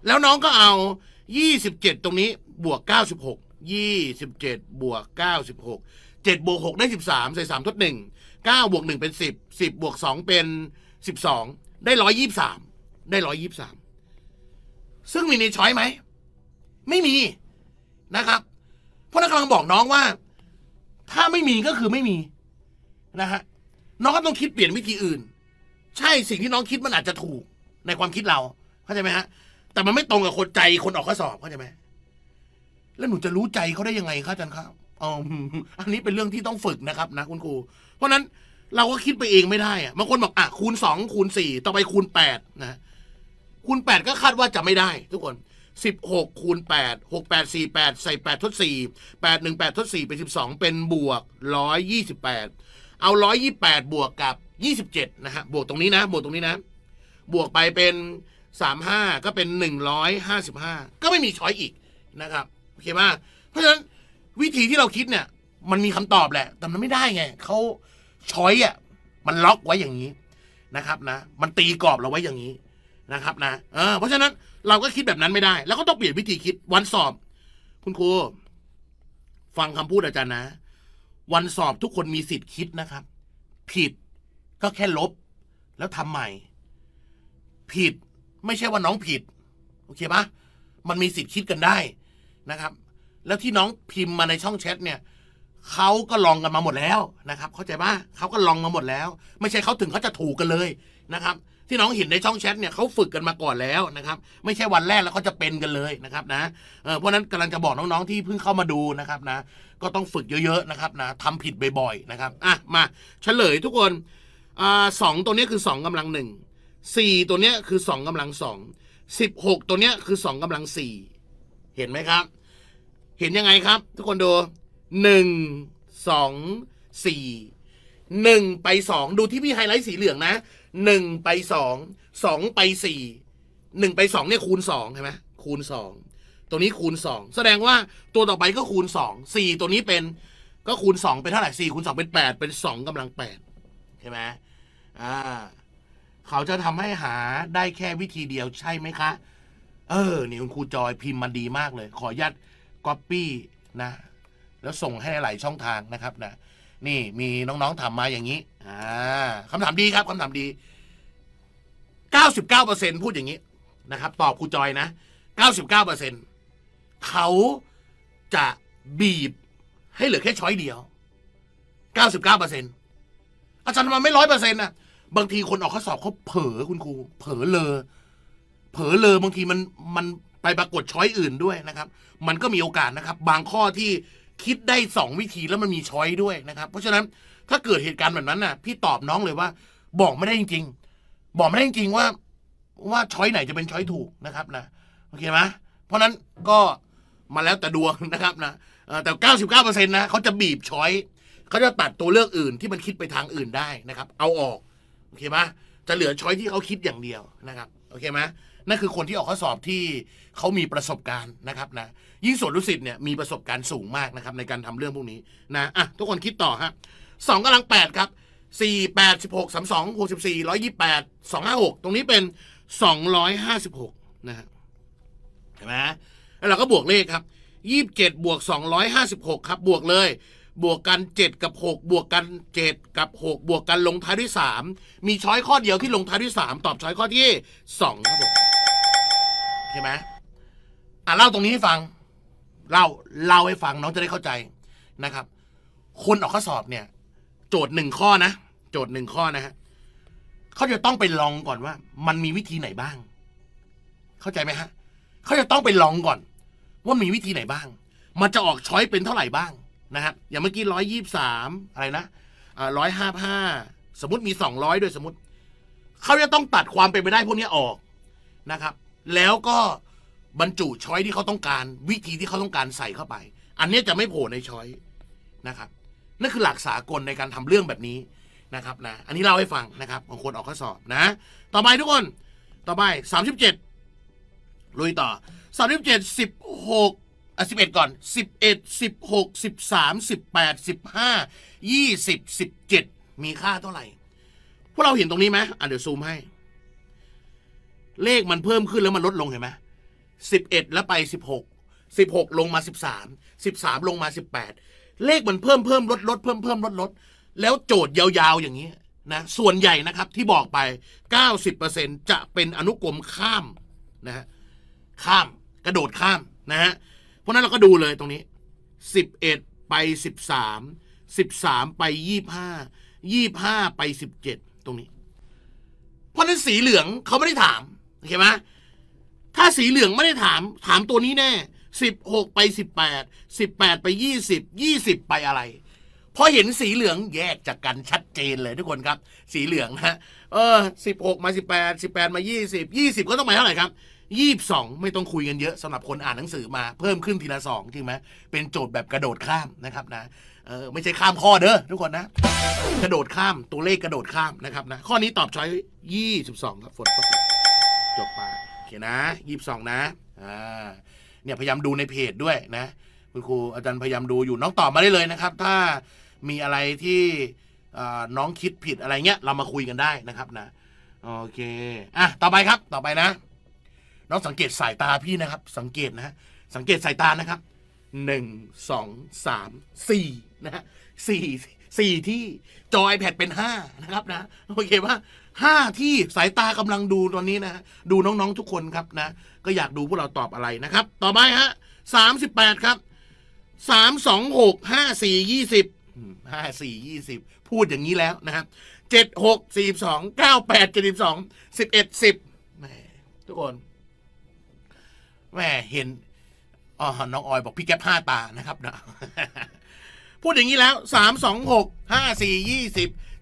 แล้วน้องก็เอายี่สิบเจ็ดตรงนี้บวกเก้าสิบหกยี่สิบเจ็ดบวกเก้าสิบหกเจ็ดบวกหกได้สิบสามใส่สามทดหนึ่งเก้าบวกหนึ่งเป็นสิบสิบบวกสองเป็นสิบสองได้ร้อยยี่สามได้ร้อยยี่สามซึ่งมีในช้อยไหม ไม่มีนะครับ เพราะนักกำลังบอกน้องว่าถ้าไม่มีก็คือไม่มีนะฮะ น้องก็ต้องคิดเปลี่ยนวิธีอื่น ใช่สิ่งที่น้องคิดมันอาจจะถูกในความคิดเราเข้าใจไหมฮะ แต่มันไม่ตรงกับคนใจคนออกข้อสอบเข้าใจไหมแล้วหนูจะรู้ใจเขาได้ยังไงครับอาจารย์ครับอ๋ออันนี้เป็นเรื่องที่ต้องฝึกนะครับนะคุณครู เพราะนั้นเราก็คิดไปเองไม่ได้อะบางคนบอกอ่ะ คูณสองคูณสี่ต่อไปคูณแปดนะ คูณแปดก็คาดว่าจะไม่ได้ ทุกคน16คูณ8 6 8 4 8ใส่8ทด4 8 1 8 ทด4เป็น12 เป็นบวก 128 เอา 128 บวกกับ 27นะฮะบวกตรงนี้นะ บวกตรงนี้นะ บวกไปเป็น 35 ก็เป็น 155ก็ไม่มีช้อยอีกนะครับโอเคไหมเพราะฉะนั้นวิธีที่เราคิดเนี่ยมันมีคำตอบแหละ แต่มันไม่ได้ไงเขาช้อยอ่ะมันล็อกไว้อย่างนี้นะครับนะ มันตีกรอบเราไว้อย่างนี้นะครับนะเออเพราะฉะนั้นเราก็คิดแบบนั้นไม่ได้แล้วก็ต้องเปลี่ยนวิธีคิดวันสอบ คุณครูฟังคำพูดอาจารย์นะ วันสอบทุกคนมีสิทธิ์คิดนะครับ ผิดก็แค่ลบแล้วทำใหม่ ผิดไม่ใช่ว่าน้องผิด โอเคปะมันมีสิทธิ์คิดกันได้นะครับแล้วที่น้องพิมพ์มาในช่องแชทเนี่ยเขาก็ลองกันมาหมดแล้วนะครับ เข้าใจปะเขาก็ลองมาหมดแล้ว ไม่ใช่เขาถึงเขาจะถูกกันเลยนะครับที่น้องเห็นในช่องแชทเนี่ยเขาฝึกกันมาก่อนแล้วนะครับไม่ใช่วันแรกแล้วเขาจะเป็นกันเลยนะครับนะเพราะนั้นกำลังจะบอกน้องๆที่เพิ่งเข้ามาดูนะครับนะก็ต้องฝึกเยอะๆนะครับนะทำผิดบ่อยๆนะครับอ่ะมาเฉลยทุกคนอสองตัวนี้คือสองกำลังหนึ่งสี่ตัวนี้คือสองกำลังสองสิบหกตัวนี้คือสองกำลังสี่เห็นไหมครับ เห็นยังไงครับทุกคนดูหนึ่งสองสี่หนึ่งไปสองดูที่พี่ไฮไลท์สีเหลืองนะหนึ่งไปสองสองไปสี่หนึ่งไปสองเนี่ยคูณสองใช่ไหมคูณสองตัวนี้คูณสองแสดงว่าตัวต่อไปก็คูณสองสี่ตัวนี้เป็น ก็คูณสองเป็นเท่าไหร่สี่คูณสองเป็นแปดเป็นสองกำลังแปดใช่ไหมอ่าเขาจะทำให้หาได้แค่วิธีเดียวใช่ไหมคะ เออนี่คุณครูจอยพิมพ์มันดีมากเลย ขอยัดก๊อปปี้นะ แล้วส่งให้หลายช่องทางนะครับนะนี่มีน้องๆถามมาอย่างนี้ อ่า คำถามดีครับ คำถามดี 99%พูดอย่างนี้นะครับ ตอบครูจอยนะ 99%เขาจะบีบ ให้เหลือแค่ช้อยเดียว 99%อาจารย์มาไม่ร้อยเปอร์เซ็นต์นะบางทีคนออกข้อสอบเขาเผลอคุณครู เผลอเลอเผลอเลอบางทีมันมันไปปรากฏช้อยอื่นด้วยนะครับ มันก็มีโอกาสนะครับ บางข้อที่คิดได้ 2 วิธีแล้วมันมีช้อยด้วยนะครับ เพราะฉะนั้นถ้าเกิดเหตุการณ์แบบนั้นน่ะพี่ตอบน้องเลยว่าบอกไม่ได้จริงๆ บอกไม่ได้จริงว่าว่าช้อยไหนจะเป็นช้อยถูกนะครับนะโอเคไหมเพราะนั้นก็มาแล้วแต่ดวงนะครับนะแต่เเเเกก้้าาสิบปอร์ซ็นต์นะเขาจะบีบช้อยเขาจะตัดตัวเลือกอื่นที่มันคิดไปทางอื่นได้นะครับ เอาออกโอเคไหมจะเหลือช้อยที่เขาคิดอย่างเดียวนะครับโอเคไหมนั่นคือคนที่ออกข้อสอบที่เขามีประสบการณ์นะครับนะยิ่งส่วนรูสิต์เนี่ยมีประสบการณ์สูงมากนะครับในการทำเรื่องพวกนี้นะอ่ะทุกคนคิดต่อฮะสองกำลังแปดครับสี่แปดสิบหกสามสองหกสิบสี่ร้อยยี่แปดสองห้าหกตรงนี้เป็นสองร้อยห้าสิบหกนะฮะเห็นไหมแล้วเราก็บวกเลขครับยี่สิบเจ็ดบวกสองร้อยห้าสิบหกครับบวกเลยบวกกันเจ็ดกับหกบวกกันเจ็ดกับหกบวกกันลงท้ายด้วยสามมีช้อยข้อเดียวที่ลงท้ายด้วยสามตอบช้อยข้อที่สองครับผมใช่ไหมอ่ะเล่าตรงนี้ให้ฟัง เล่าเล่าให้ฟังน้องจะได้เข้าใจนะครับ คนออกข้อสอบเนี่ย โจทย์หนึ่งข้อนะ โจทย์หนึ่งข้อนะฮะเขาจะต้องไปลองก่อนว่า มันมีวิธีไหนบ้าง เข้าใจไหมฮะ เขาจะต้องไปลองก่อน ว่ามีวิธีไหนบ้าง มันจะออกช้อยเป็นเท่าไหร่บ้าง นะฮะ อย่างเมื่อกี้ร้อยยี่สามอะไรนะร้อยห้าห้า สมมติมีสองร้อยด้วยสมมติ เขาจะต้องตัดความเป็นไปได้พวกนี้ออกนะครับแล้วก็บรรจุช้อยที่เขาต้องการวิธีที่เขาต้องการใส่เข้าไป อันนี้จะไม่โผล่ในช้อยนะครับ นั่นคือหลักสากลในการทำเรื่องแบบนี้ นะครับนะ อันนี้เล่าให้ฟังนะครับ ของคนออกข้อสอบนะ ต่อไปทุกคนต่อไป 37ลุยต่อ 37 16อ่ะ11 ก่อน 11 16 13 18 15 20 17 มีค่าเท่าไหร่ พวกเราเห็นตรงนี้ไหมอ่ะเดี๋ยวซูมให้เลขมันเพิ่มขึ้นแล้วมันลดลงเห็นไหมสิบเอ็ดแล้วไปสิบหกสิบหกลงมาสิบสามสิบสามลงมาสิบแปดเลขมันเพิ่มเพิ่มลดลดเพิ่มเพิ่มลดลดแล้วโจทย์ยาวๆอย่างนี้นะส่วนใหญ่นะครับที่บอกไปเเเก้าสิบปอร์ซ90%จะเป็นอนุกรมข้ามนะฮะข้ามกระโดดข้ามนะฮะเพราะนั้นเราก็ดูเลยตรงนี้สิบเอ็ดไปสสสิิบามบสามไปยยีี่ห้า่ห้าไปสิบเจ็ดตรงนี้ เพราะนั้นสีเหลืองเขาไม่ได้ถามโอเคไหมถ้าสีเหลืองไม่ได้ถาม ถามตัวนี้แน่สิบหกไปสิบแปดสิบแปดไปยี่สิบยี่สิบไปอะไรพอเห็นสีเหลืองแยกจากกันชัดเจนเลยทุกคนครับ สีเหลืองฮะเออสิบหกมาสิบแปดสิบแปดมายี่สิบยี่สิบก็ต้องไปเท่าไหร่ครับยี่สองไม่ต้องคุยกันเยอะสำหรับคนอ่านหนังสือมา เพิ่มขึ้นทีละสองจริงไหมเป็นโจทย์แบบกระโดดข้ามนะครับนะเออไม่ใช่ข้ามข้อเด้อทุกคนนะกระโดดข้ามตัวเลขกระโดดข้ามนะครับนะข้อนี้ตอบช้อยยี่สิบสองครับฝนเคนะยี่สิบสองนะเนี่ยพยายามดูในเพจด้วยนะคุณครูอาจารย์พยายามดูอยู่น้องตอบมาได้เลยนะครับ ถ้ามีอะไรที่น้องคิดผิดอะไรเงี้ยเรามาคุยกันได้นะครับนะโอเคอ่ะต่อไปครับต่อไปนะน้องสังเกตสายตาพี่นะครับ สังเกตนะสังเกตสายตานะครับหนึ่งสองสามสี่นะฮะสี่สี่ที่จอยแพดเป็นห้านะครับนะโอเคว่าห้าที่สายตากำลังดูตอนนี้นะฮะดูน้องๆทุกคนครับนะ ก็อยากดูพวกเราตอบอะไรนะครับ ต่อไปฮะสามสิบแปดครับสามสองหกห้าสี่ยี่สิบห้าสี่ยี่สิบพูดอย่างนี้แล้วนะครับเจ็ดหกสี่สองเก้าแปดเจ็ดสิบสองสิบเอ็ดสิบแมทุกคนแม่เห็นอ๋อน้องออยบอกพี่แก๊ปห้าตานะครับนะพูดอย่างนี้แล้วสามสองหกห้าสี่ยี่สิบ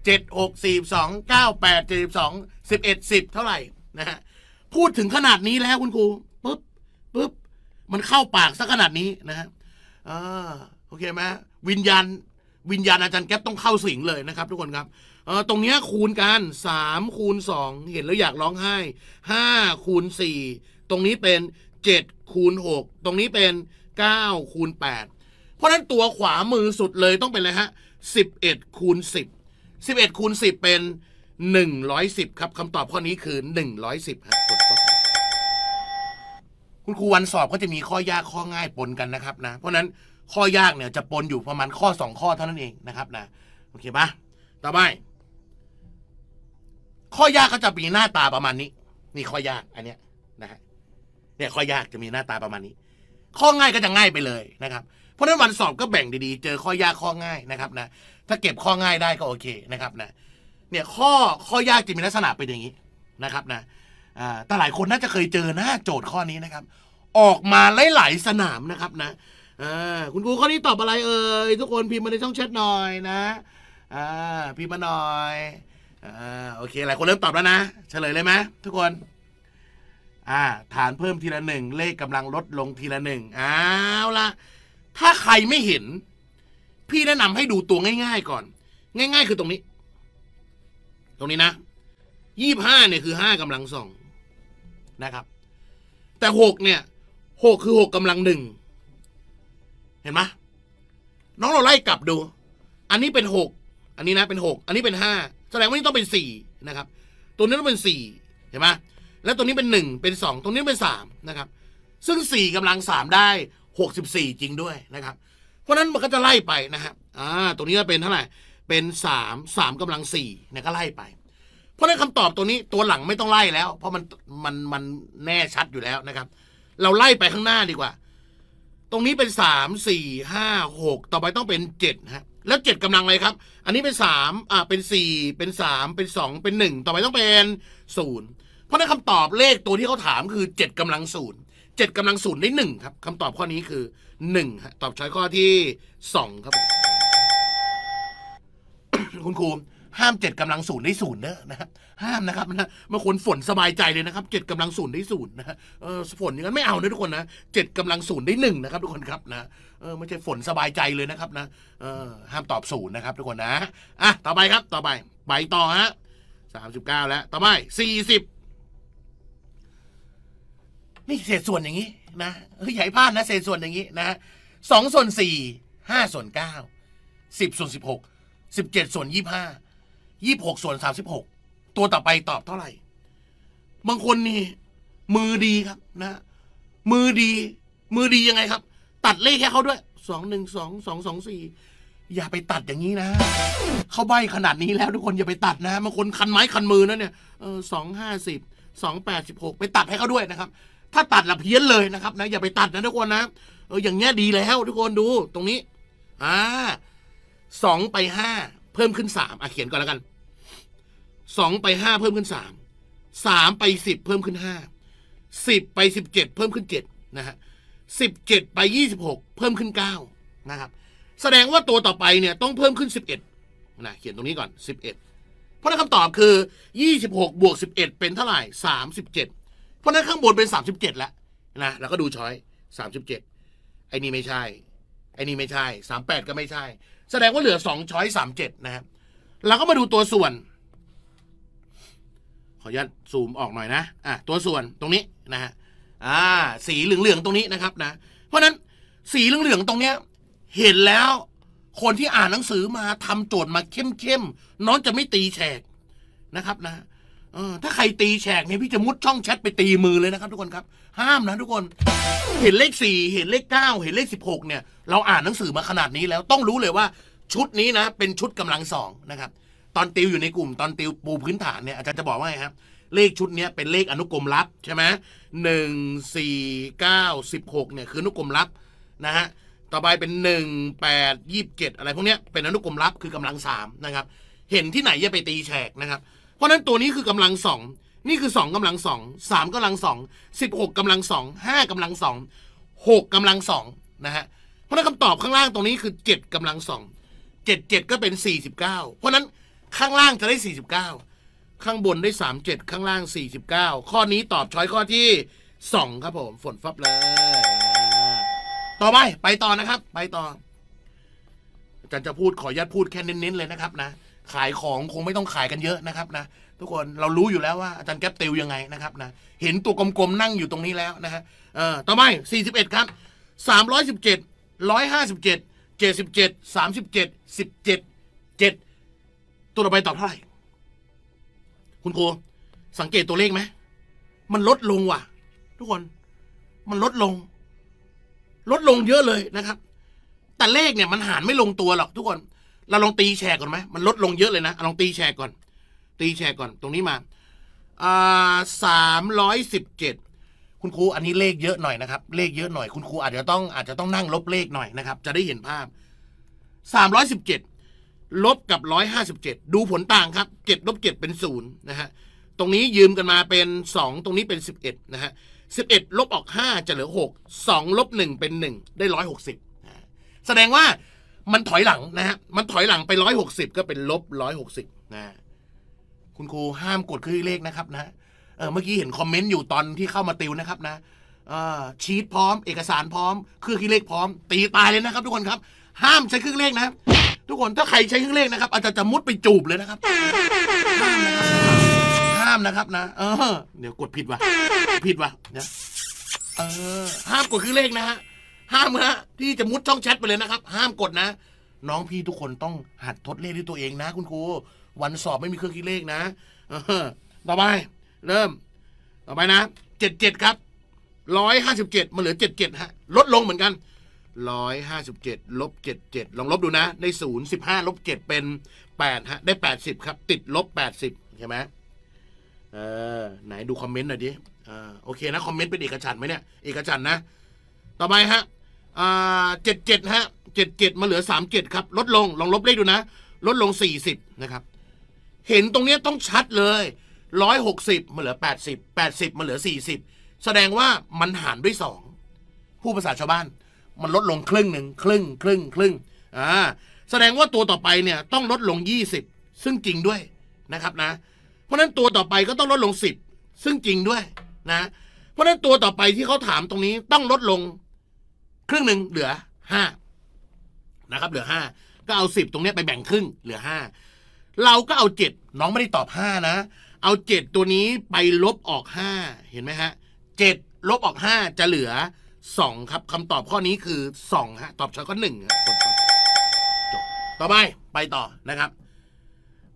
7 6 4 2 9 8 7 2 11 10 เท่าไหร่นะฮะพูดถึงขนาดนี้แล้วคุณครูปุ๊บปุ๊บมันเข้าปากซะขนาดนี้นะฮะโอเคไหมวิญญาณ วิญญาณอาจารย์แก๊ปต้องเข้าสิงเลยนะครับทุกคนครับเออตรงเนี้ยคูณกัน3คูณ 2 เห็นแล้วอยากร้องไห้5คูณ4ตรงนี้เป็น7คูณ6ตรงนี้เป็น9คูณ8 เพราะนั้นตัวขวามือสุดเลยต้องเป็นอะไรฮะ11คูณ10 11คูณ10เป็น110ครับคำตอบข้อนี้คือ110ครับกดครับ คุณครูวันสอบก็จะมีข้อยากข้อง่ายปนกันนะครับนะ เพราะนั้นข้อยากเนี่ยจะปนอยู่ประมาณข้อ2ข้อเท่านั้นเองนะครับนะโอเคปะต่อไป ข้อยากก็จะมีหน้าตาประมาณนี้นี่ข้อยากอันเนี้ยนะฮะเนี่ยข้อยากจะมีหน้าตาประมาณนี้ ข้อง่ายก็จะง่ายไปเลยนะครับ เพราะนั้นวันสอบก็แบ่งดีๆ เจอข้อยากข้อง่ายนะครับ นะถ้าเก็บข้อง่ายได้ก็โอเคนะครับนะ เนี่ยข้อข้อยากจะมีลักษณะเป็นอย่างนี้นะครับนะแต่หลายคนน่าจะเคยเจอหน้าโจทย์ข้อนี้นะครับ ออกมาหลายๆสนามนะครับนะคุณครูข้อนี้ตอบอะไรเอ่ยทุกคนพิมพ์มาในช่องแชทหน่อยนะพิมพ์มาหน่อยโอเคหลายคนเริ่มตอบแล้วนะ เฉลยเลยไหมทุกคนฐานเพิ่มทีละหนึ่งเลขกำลังลดลงทีละหนึ่งเอาละถ้าใครไม่เห็นพี่แนะนำให้ดูตัวง่าย ๆ ก่อน ง่าย ๆ คือตรงนี้ ตรงนี้นะ ยี่ห้าเนี่ยคือห้ากำลังสองนะครับ แต่หกเนี่ย หกคือหกกำลังหนึ่ง เห็นไหมน้องเราไล่กลับดู อันนี้เป็นหก อันนี้นะเป็นหก อันนี้เป็นห้า แสดงว่านี่ต้องเป็นสี่นะครับ ตัวนี้ ต้องเป็นสี่ เห็นไหมแล้วตัวนี้เป็นหนึ่งเป็นสองตรงนี้เป็นสามนะครับ ซึ่งสี่กำลังสามได้หกสิบสี่จริงด้วยนะครับราะนั้นมันก็จะไล่ไปนะฮะอ่าตรงนี้ก็เป็นเท่าไหร่ เป็นสามสามกำลังสี่เนี่ยก็ไล่ไป เพราะนั้นคำตอบตัวนี้ตัวหลังไม่ต้องไล่แล้ว เพราะมันมันมันแน่ชัดอยู่แล้วนะครับ เราไล่ไปข้างหน้าดีกว่า ตรงนี้เป็นสามสี่ห้าหก ต่อไปต้องเป็นเจ็ดฮะแล้วเจ็ดกำลังอะไรครับ อันนี้เป็นสามอ่าเป็นสี่เป็นสาม เป็นสอง เป็นหนึ่งต่อไปต้องเป็นศูนย์ เพราะนั้นคำตอบเลขตัวที่เขาถามคือเจ็ดกำลังศูนย์เจ็ดกำลังศูนย์ได้หนึ่งครับคำตอบข้อนี้คือหนึ่1ตอบช้อยข้อที่สองครับ คุณครู ห้ามเจ็ดกำลังศูนย์ได้ศูนย์เนอะนะห้ามนะครับนะบางคนฝนสบายใจเลยนะครับเจ็ดกำลังศูนย์ได้ศูนย์นะเออฝนอย่างนั้นไม่เอานะทุกคนนะเจ็ดกำลังศูนย์ได้หนึ่งนะครับทุกคนครับ นะเออไม่ใช่ฝนสบายใจเลยนะครับ นะ เออ ห้ามตอบศูนย์นะครับ ทุกคนนะอ่ะต่อไปครับ ต่อไปไปต่อฮะสามสิบเก้าแล้วต่อไปสี่สิบนี่เศษส่วนอย่างนี้นะเฮ้ยใหญ่พลาดนะเศษส่วนอย่างนี้นะสองส่วนสี่ห้าส่วนเก้าสิบส่วนสิบหกสิบเจ็ดส่วนยี่ห้ายี่หกส่วนสามสิบหกตัวต่อไปตอบเท่าไหร่บางคนนี่มือดีครับนะ มือดี มือดียังไงครับ ตัดเลขแค่เขาด้วยสองหนึ่งสองสองสองสี่อย่าไปตัดอย่างนี้นะ เขาใบขนาดนี้แล้วทุกคนอย่าไปตัดนะบางคนคันไม้ คันมือนะเนี่ยสองห้าสิบสองแปดสิบหกไปตัดให้เขาด้วยนะครับถ้าตัดละเพี้ยนเลยนะครับนะอย่าไปตัดนะทุกคนนะเอออย่างเงี้ยดีแล้วทุกคนดูตรงนี้อ่าสองไปห้าเพิ่มขึ้นสามอ่ะเขียนก่อนแล้วกันสองไปห้าเพิ่มขึ้นสามสามไปสิบเพิ่มขึ้นห้าสิบไปสิบเจ็ดเพิ่มขึ้นเจ็ดนะฮะสิบเจ็ดไปยี่สิบหกเพิ่มขึ้นเก้านะครับ แสดงว่าตัวต่อไปเนี่ย ต้องเพิ่มขึ้นสิบเอ็ดนะเขียนตรงนี้ก่อนสิบเอ็ดเพราะนั้คำตอบคือยี่สิบหกบวกสิบเอ็ดเป็นเท่าไหร่สามสิบเจ็ดเพราะนั้นข้างบนเป็นสามสิบเจ็ดแล้วนะแล้วก็ดูช้อยสามสิบเจ็ดไอ้นี่ไม่ใช่ไอ้นี่ไม่ใช่สามแปดก็ไม่ใช่ แสดงว่าเหลือสองช้อยสามเจ็ดนะครับเราก็มาดูตัวส่วน ขออนุญาตซูมออกหน่อยนะอ่ะตัวส่วนตรงนี้นะฮะอ่า สีเหลือง ๆ ตรงนี้นะครับนะเพราะนั้นสีเหลืองๆตรงเนี้ยเห็นแล้วคนที่อ่านหนังสือมาทำโจทย์มาเข้มๆน้องจะไม่ตีแฉกนะครับนะถ้าใครตีแฉกเนี่ยพี่จะมุดช่องแชทไปตีมือเลยนะครับ ทุกคนครับ ห้ามนะทุกคนเห็นเลขสี่เห็นเลขเก้าเห็นเลขสิบหกเนี่ยเราอ่านหนังสือมาขนาดนี้แล้วต้องรู้เลยว่าชุดนี้นะเป็นชุดกำลังสองนะครับตอนติวอยู่ในกลุ่ม ตอนติวปูพื้นฐานเนี่ยอาจารย์จะบอกว่าไงครับเลขชุดนี้เป็นเลขอนุกรมลับใช่ไหมหนึ่งสี่เก้าสิบหกเนี่ยคืออนุกรมลับนะฮะต่อไปเป็นหนึ่งแปดยี่สิบเจ็ดอะไรพวกเนี้ยเป็นอนุกรมลับคือกำลังสามนะครับเห็นที่ไหนอย่าไปตีแฉกนะครับเพราะนั้นตัวนี้คือกำลังสอง นี่คือสองกำลังสองสามกำลังสองสิบหกกำลังสองห้ากำลังสองหกกำลังสองนะฮะ เพราะนั้นคำตอบข้างล่างตรงนี้คือเจ็ดกำลังสองเจ็ดเจ็ดก็เป็นสี่สิบเก้าเพราะนั้นข้างล่างจะได้สี่สิบเก้าข้างบนได้สามเจ็ดข้างล่างสี่สิบเก้าข้อนี้ตอบช้อยข้อที่สองครับผม ฝนฟับเลย ต่อไปไปต่อนะครับ ไปต่อ อาจารย์จะพูดขออนุญาตพูดแค่เน้นๆเลยนะครับนะขายของคงไม่ต้องขายกันเยอะนะครับนะ ทุกคนเรารู้อยู่แล้ว ว่าอาจารย์แก๊ปติวยังไงนะครับ นะเห็นตัวกลมๆนั่งอยู่ตรงนี้แล้วนะฮะเอ่อต่อไป41ครับ317 157 77 37 17 7ตัวต่อไปตอบเท่าไหร่คุณครูสังเกตตัวเลขไหมมันลดลงว่ะ ทุกคน มันลดลง ลดลงเยอะเลยนะครับ แต่เลขเนี่ยมันหารไม่ลงตัวหรอกทุกคนเราลองตีแชร์ก่อนไหม มันลดลงเยอะเลยนะ ลองตีแชร์ก่อน ตีแชร์ก่อน ตรงนี้มาอ่าสามร้อยสิบเจ็ด คุณครู อันนี้เลขเยอะหน่อยนะครับ เลขเยอะหน่อย คุณครูอาจจะต้องอาจจะต้องนั่งลบเลขหน่อยนะครับ จะได้เห็นภาพ สามร้อยสิบเจ็ดลบกับร้อยห้าสิบเจ็ด ดูผลต่างครับ เจ็ดลบเจ็ดเป็นศูนย์นะฮะ ตรงนี้ยืมกันมาเป็นสองตรงนี้เป็นสิบเอ็ดนะฮะสิบเอ็ดลบออกห้าจะเหลือหก สองลบหนึ่งเป็นหนึ่ง ได้ร้อยหกสิบ แสดงว่ามันถอยหลังนะฮะ มันถอยหลังไปร้อยหกสิบก็เป็นลบร้อยหกสิบนะคุณครู ห้ามกดคือเลขนะครับนะ เออเมื่อกี้เห็นคอมเมนต์อยู่ตอนที่เข้ามาติวนะครับ นะชีตพร้อมเอกสารพร้อมเครื่องคิดเลขพร้อมตีตายเลยนะครับ ทุกคนครับ ห้ามใช้เครื่องเลขนะทุกคนถ้าใครใช้เครื่องเลขนะครับอาจจะจะมุดไปจูบเลยนะครับ ห้ามนะครับนะ เออเดี๋ยวกดผิดว่ะผิดว่ะเนี่ยเออห้ามกดเครื่องเลขนะฮะห้ามฮะพี่จะมุดช่องแชทไปเลยนะครับ ห้ามกดนะ น้องพี่ทุกคนต้องหัดทดเลขด้วยตัวเองนะคุณครู วันสอบไม่มีเครื่องคิดเลขนะต่อไป เริ่ม ต่อไปนะเจ็ดเจ็ดครับร้อยห้าสิบเจ็ดมาเหลือเจ็ดเจ็ดฮะลดลงเหมือนกันร้อยห้าสิบเจ็ดลบเจ็ดเจ็ดลองลบดูนะ ได้ศูนย์สิบห้าลบเจ็ดเป็นแปดฮะได้แปดสิบครับ ติดลบแปดสิบใช่ไหมเออไหนดูคอมเมนต์หน่อยดิอ่าโอเคนะคอมเมนต์เป็นเอกฉันไหมเนี่ยเอกฉันนะ ต่อไปฮะเจ็ดเจ็ดฮะเจ็ดเจ็ดมาเหลือสามเจ็ดครับลดลงลองลบเลขดูนะลดลงสี่สิบนะครับเห็นตรงเนี้ยต้องชัดเลยร้อยหกสิบมาเหลือแปดสิบแปดสิบมาเหลือสี่สิบแสดงว่ามันหารด้วยสองผู้ภาษาชาวบ้านมันลดลงครึ่งหนึ่งครึ่งครึ่งครึ่งอ่าแสดงว่าตัวต่อไปเนี่ยต้องลดลงยี่สิบซึ่งจริงด้วยนะครับนะเพราะนั้นตัวต่อไปก็ต้องลดลงสิบซึ่งจริงด้วยนะเพราะนั้นตัวต่อไปที่เขาถามตรงนี้ต้องลดลงครึ่งหนึ่งเหลือห้านะครับเหลือห้าก็เอาสิบตรงนี้ไปแบ่งครึ่งเหลือห้าเราก็เอาเจ็ดน้องไม่ได้ตอบห้านะเอาเจ็ดตัวนี้ไปลบออกห้าเห็นไหมฮะเจ็ดลบออกห้าจะเหลือสองครับคำตอบข้อนี้คือสองฮะตอบช้อยก็หนึ่งจบต่อไป ไปต่อนะครับ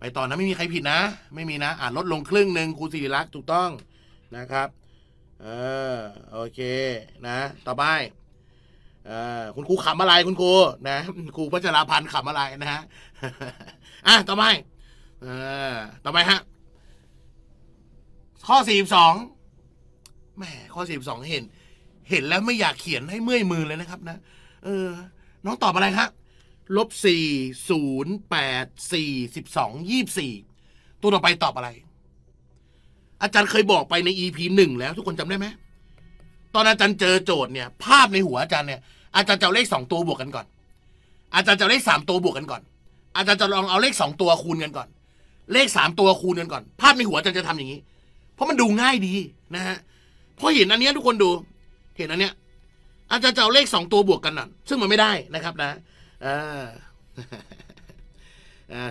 ไปต่อนะไม่มีใครผิดนะ ไม่มีนะ อ่าลดลงครึ่งหนึ่งครูศิริลักษ์ถูกต้องนะครับ เออโอเคนะ ต่อไปคุณครูขำอะไรคุณครูนะครูพัชราพันธ์ขำอะไรนะฮะอ่ะต่อไปอต่อไปฮะข้อสี่สองแหมข้อสี่สองเห็น เห็นแล้วไม่อยากเขียนให้เมื่อยมือเลยนะครับนะเออ น้องตอบอะไรครับลบสี่ศูนย์แปดสี่สิบสองยี่สี่ตัวต่อไปตอบอะไร อาจารย์เคยบอกไปในอีพีหนึ่งแล้วทุกคนจำได้ไหมตอนอาจารย์เจอโจทย์เนี่ย ภาพในหัวอาจารย์เนี่ย อาจารย์จะเอาเลขสองตัวบวกกันก่อน อาจารย์จะเลขสามตัวบวกกันก่อน อาจารย์จะลองเอาเลขสองตัวคูณกันก่อน เลขสามตัวคูณกันก่อน ภาพในหัวอาจารย์จะทำอย่างนี้ เพราะมันดูง่ายดีนะฮะพอเห็นอันนี้ทุกคนดู เห็นอันเนี้ย อาจารย์จะเอาเลขสองตัวบวกกันน่ะซึ่งมันไม่ได้นะครับนะเออ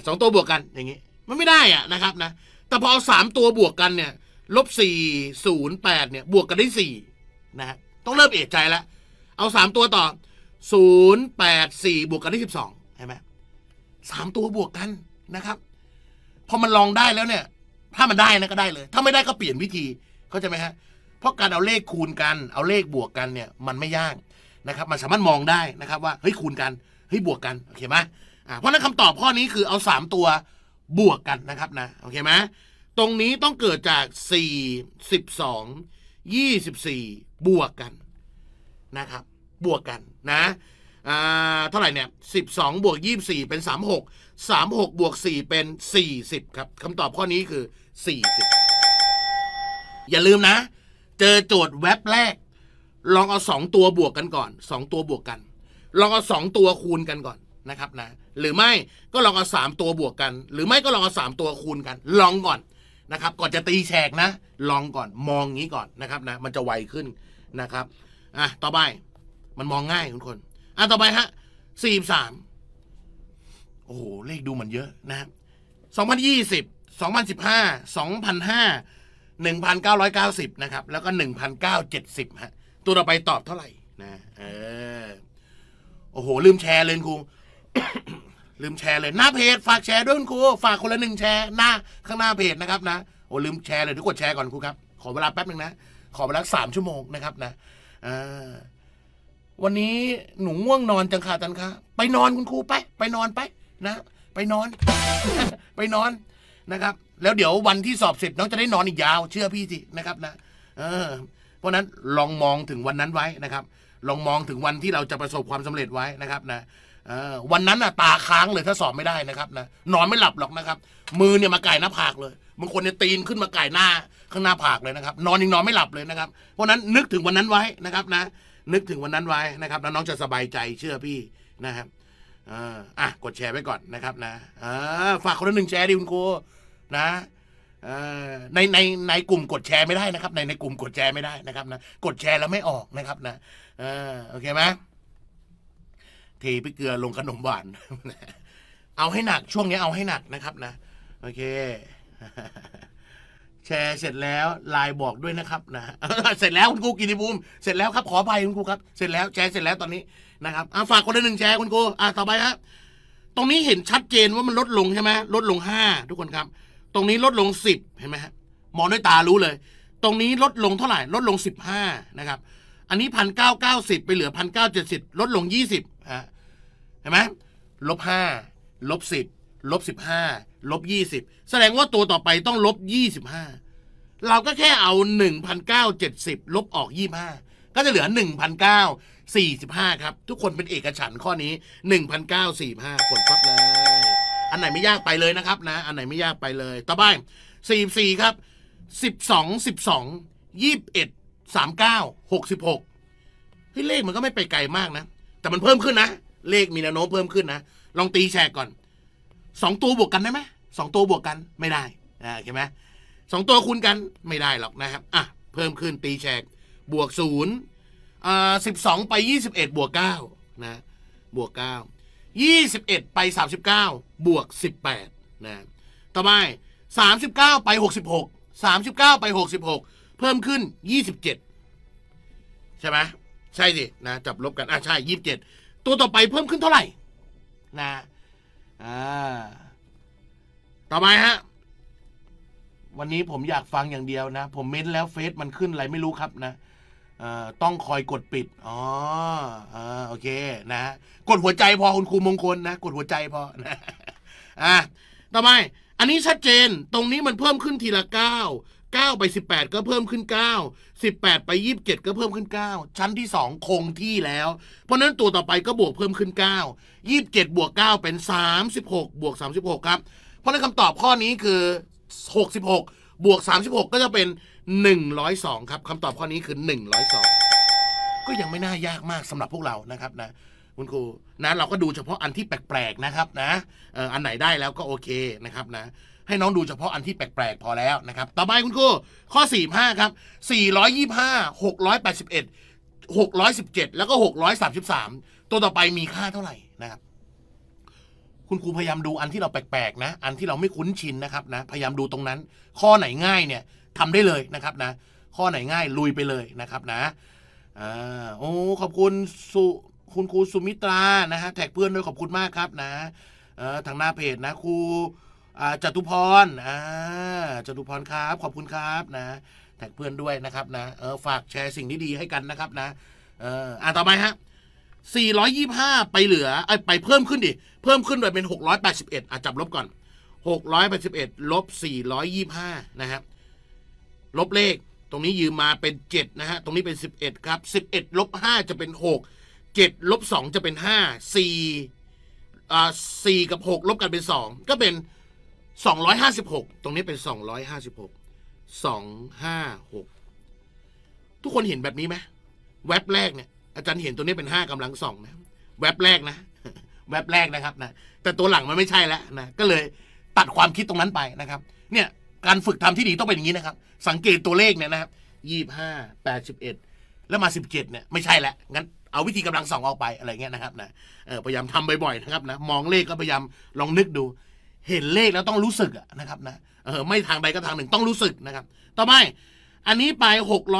สองตัวบวกกันอย่างนี้ มันไม่ได้อะนะครับนะ แต่พอเอาสามตัวบวกกันเนี่ย ลบสี่ศูนย์แปดเนี่ย บวกกันได้สี่นะฮะต้องเริ่มเอะใจแล้ว เอาสามตัวต่อศูนย์แปดสี่บวกกันที่สิบสองเห็นไหมสามตัวบวกกันนะครับ พอมันลองได้แล้วเนี่ย ถ้ามันได้นะก็ได้เลย ถ้าไม่ได้ก็เปลี่ยนวิธี เข้าใจไหมฮะ เพราะการเอาเลขคูณกัน เอาเลขบวกกันเนี่ยมันไม่ยากนะครับ มันสามารถมองได้นะครับ ว่า เฮ้ยคูณกัน เฮ้ยบวกกัน โอเคไหมอ่าเพราะนั้นคำตอบข้อนี้คือเอาสามตัวบวกกันนะครับนะ โอเคไหมตรงนี้ต้องเกิดจากสี่สิบสองยี่สิบสี่บวกกันนะครับบวกกันนะเท่าไหร่เนี่ยสิบสองบวกยี่สบี่เป็นสสามหกามหกบวกสี่เป็นสสี่ิบครับคำตอบข้อนี้คือสสี่ิบอย่าลืมนะ เจอโจทย์เว็บแรก ลองเอาสองตัวบวกกันก่อนสองตัวบวกกันลองเอาสองตัวคูณกันก่อนนะครับนะหรือไม่ก็ลองเอาสามตัวบวกกัน หรือไม่ก็ลองเอาสามตัวคูณกัน ลองก่อนนะครับก่อนจะตีแฉกนะ ลองก่อนมองงี้ก่อนนะครับนะ มันจะไวขึ้นนะครับอ่ะต่อไป มันมองง่ายทุกคน อ่ะต่อไปฮะสี่สามโอ้โห เลขดูเหมือนเยอะนะสองพันยี่สิบสองพันสิบห้าสองพันห้าหนึ่งพันเก้าร้อยเก้าสิบนะครับ แล้วก็หนึ่งพันเก้าเจ็ดสิบฮะตัวต่อไปตอบเท่าไหร่นะเออโอ้โห ลืมแชร์เลยครูลืมแชร์เลยหน้าเพจฝากแชร์ด้วยคุณครูฝากคนละหนึ่งแชร์หน้าข้างหน้าเพจนะครับนะโอ้ลืมแชร์เลยทุกกดแชร์ก่อนครูครับขอเวลาแป๊บหนึ่งนะขอเวลาสามชั่วโมงนะครับนะวันนี้หนูง่วงนอนจังค่ะจันคะไปนอนคุณครูไป ไปนอนไปนะ ไปนอน ไปนอนนะครับ แล้วเดี๋ยววันที่สอบเสร็จ น้องจะได้นอนอีกยาวเชื่อพี่สินะครับนะเออเพราะนั้นลองมองถึงวันนั้นไว้นะครับ ลองมองถึงวันที่เราจะประสบความสำเร็จไว้นะครับ นะวันนั้นน่ะตาค้างเลยถ้าสอบไม่ได้นะครับนะนอนไม่หลับหรอกนะครับ มือเนี่ยมาไก่หน้าผากเลย บางคนเนี่ยตีนขึ้นมาไก่หน้าข้างหน้าผากเลยนะครับ นอนยังนอนไม่หลับเลยนะครับ เพราะนั้นนึกถึงวันนั้นไว้นะครับนะ นึกถึงวันนั้นไว้นะครับ แล้วน้องจะสบายใจเชื่อพี่นะครับอ่ะกดแชร์ไว้ก่อนนะครับนะฝากคนละหนึ่งแชร์ดิคุณครูนะในในในกลุ่มกดแชร์ไม่ได้นะครับ ในในกลุ่มกดแชร์ไม่ได้นะครับนะกดแชร์แล้วไม่ออกนะครับนะโอเคไหมเทพริกเกลือลงขนมหวาน เอาให้หนักช่วงนี้เอาให้หนักนะครับ นะโอเค แชร์เสร็จแล้วไลน์บอกด้วยนะครับนะเสร็จแล้วคุณครูกินิบูมเสร็จแล้วครับขออภัยคุณครูครับ เสร็จแล้วแชร์เสร็จแล้วตอนนี้นะครับอ่ะฝากคนละหนึ่งแชร์คุณครูอ่ะต่อไปครับตรงนี้เห็นชัดเจนว่ามันลดลงใช่ไหมลดลงห้าทุกคนครับ ตรงนี้ลดลงสิบเห็นไหมฮะมองด้วยตารู้เลย ตรงนี้ลดลงเท่าไหร่ลดลงสิบห้านะครับ อันนี้พันเก้าเก้าสิบไปเหลือพันเก้าเจ็ดสิบลดลงยี่สิบฮะเห็นไหมลบห้าลบสิบลบสิบห้าลบยี่สิบแสดงว่าตัวต่อไปต้องลบยี่สิบห้าเราก็แค่เอาหนึ่งพันเก้าเจ็ดสิบลบออกยี่ห้าก็จะเหลือหนึ่งพันเก้าสี่สิบห้าครับ ทุกคนเป็นเอกฉันข้อนี้หนึ่งพันเก้าสี่ห้าผลปัับเลย อันไหนไม่ยากไปเลยนะครับนะ อันไหนไม่ยากไปเลย ต่อไปสี่สี่ครับสิบสองสิบสองยี่สิบเอ็ดสามเก้าหกสิบหกเลขมันก็ไม่ไปไกลมากนะ แต่มันเพิ่มขึ้นนะเลขมีแนวโน้มเพิ่มขึ้นนะลองตีแชกก่อนสองตัวบวกกันได้ไหมสองตัวบวกกันไม่ได้อ่าเข้าไหมสองตัวคูณกันไม่ได้หรอกนะครับอ่ะเพิ่มขึ้นตีแชกบวกศูนย์อ่าสิบสองไปยี่สิบเอ็ดบวกเก้านะบวกเก้ายี่สิบเอ็ดไปสามสิบเก้าบวกสิบแปดนะต่อไปสามสิบเก้าไปหกสิบหกสามสิบเก้าไปหกสิบหกเพิ่มขึ้นยี่สิบเจ็ดใช่ไหมใช่สินะจับลบกันอ่ะใช่ยี่สิบเจ็ดตัวต่อไปเพิ่มขึ้นเท่าไหร่นะอ่าต่อไปฮะ วันนี้ผมอยากฟังอย่างเดียวนะ ผมเม้นแล้วเฟซมันขึ้นอะไรไม่รู้ครับนะต้องคอยกดปิดอ๋ออโอเคนะกดหัวใจพอคุณครูมงคลนะกดหัวใจพอนะอ่ะต่อไปอันนี้ชัดเจน ตรงนี้มันเพิ่มขึ้นทีละเก้าก้าไปสิบแปดก็เพิ่มขึ้นเก้าสิบแปดไปยี่บเจ็ดก็เพิ่มขึ้นเก้าชั้นที่สองคงที่แล้ว เพราะนั้นตัวต่อไปก็บวกเพิ่มขึ้นเก้ายี่บเจ็ดบวกเก้าเป็นสามสิบหกบวกสสามิบหกครับ เพราะนั้นคำตอบข้อนี้คือหกสิบหกบวกสสามิบหกก็จะเป็นหนึ่งร้อยสองครับคำตอบข้อนี้คือหนึ่งร้อยสองก็ยังไม่น่ายากมากสำหรับพวกเรานะครับนะคุณครูนะ เราก็ดูเฉพาะอันที่แปลกๆนะครับนะอันไหนได้แล้วก็โอเคนะครับนะให้น้องดูเฉพาะอันที่แปลกๆพอแล้วนะครับต่อไปคุณครูข้อ45ครับ425 681 617แล้วก็633ตัวต่อไปมีค่าเท่าไหร่นะครับ คุณครูพยายามดูอันที่เราแปลกๆนะ อันที่เราไม่คุ้นชินนะครับนะ พยายามดูตรงนั้น ข้อไหนง่ายเนี่ยทำได้เลยนะครับนะ ข้อไหนง่ายลุยไปเลยนะครับนะอโอ้ขอบคุณสุคุณครูสุมิตรานะฮะแท็กเพื่อนด้วยขอบคุณมากครับนะเออทางหน้าเพจนะครูจตุพรอาจตุพรครับ ขอบคุณครับนะแท็กเพื่อนด้วยนะครับนะ เออ ฝากแชร์สิ่งดีๆให้กันนะครับนะ เออ อ่าต่อไปฮะ425 ไปเหลือไอไปเพิ่มขึ้นดิ เพิ่มขึ้นโดยเป็น681อ่ะจับลบก่อน681ลบ425นะฮะลบเลข ตรงนี้ยืมมาเป็น7นะฮะ ตรงนี้เป็น 11 ครับ 11ลบ5จะเป็น6 7ลบ2จะเป็น 5 4อ่า4กับ 6 ลบกันเป็น 2 ก็เป็น256ตรงนี้เป็น256 256ทุกคนเห็นแบบนี้ไหมแวบแรกเนี่ยอาจารย์เห็นตัวนี้เป็น 5 กำลังสองนะแวบแรกนะ แวบแรกนะครับนะ แต่ตัวหลังมันไม่ใช่แล้วนะ ก็เลยตัดความคิดตรงนั้นไปนะครับ เนี่ย การฝึกทำที่ดีต้องเป็นอย่างนี้นะครับ สังเกตตัวเลขเนี่ยนะครับยี่ห้าแปดสิบเอ็ดแล้วมาสิบเจ็ดเนี่ยไม่ใช่แล้วงั้นเอาวิธีกำลังสองออกไปอะไรเงี้ยนะครับนะพยายามทำบ่อย ๆ นะครับนะมองเลขก็พยายามลองนึกดูเห็นเลขแล้วต้องรู้สึกนะครับนะเออไม่ทางใดก็ทางหนึ่งต้องรู้สึกนะครับ ต่อไปอันนี้ไป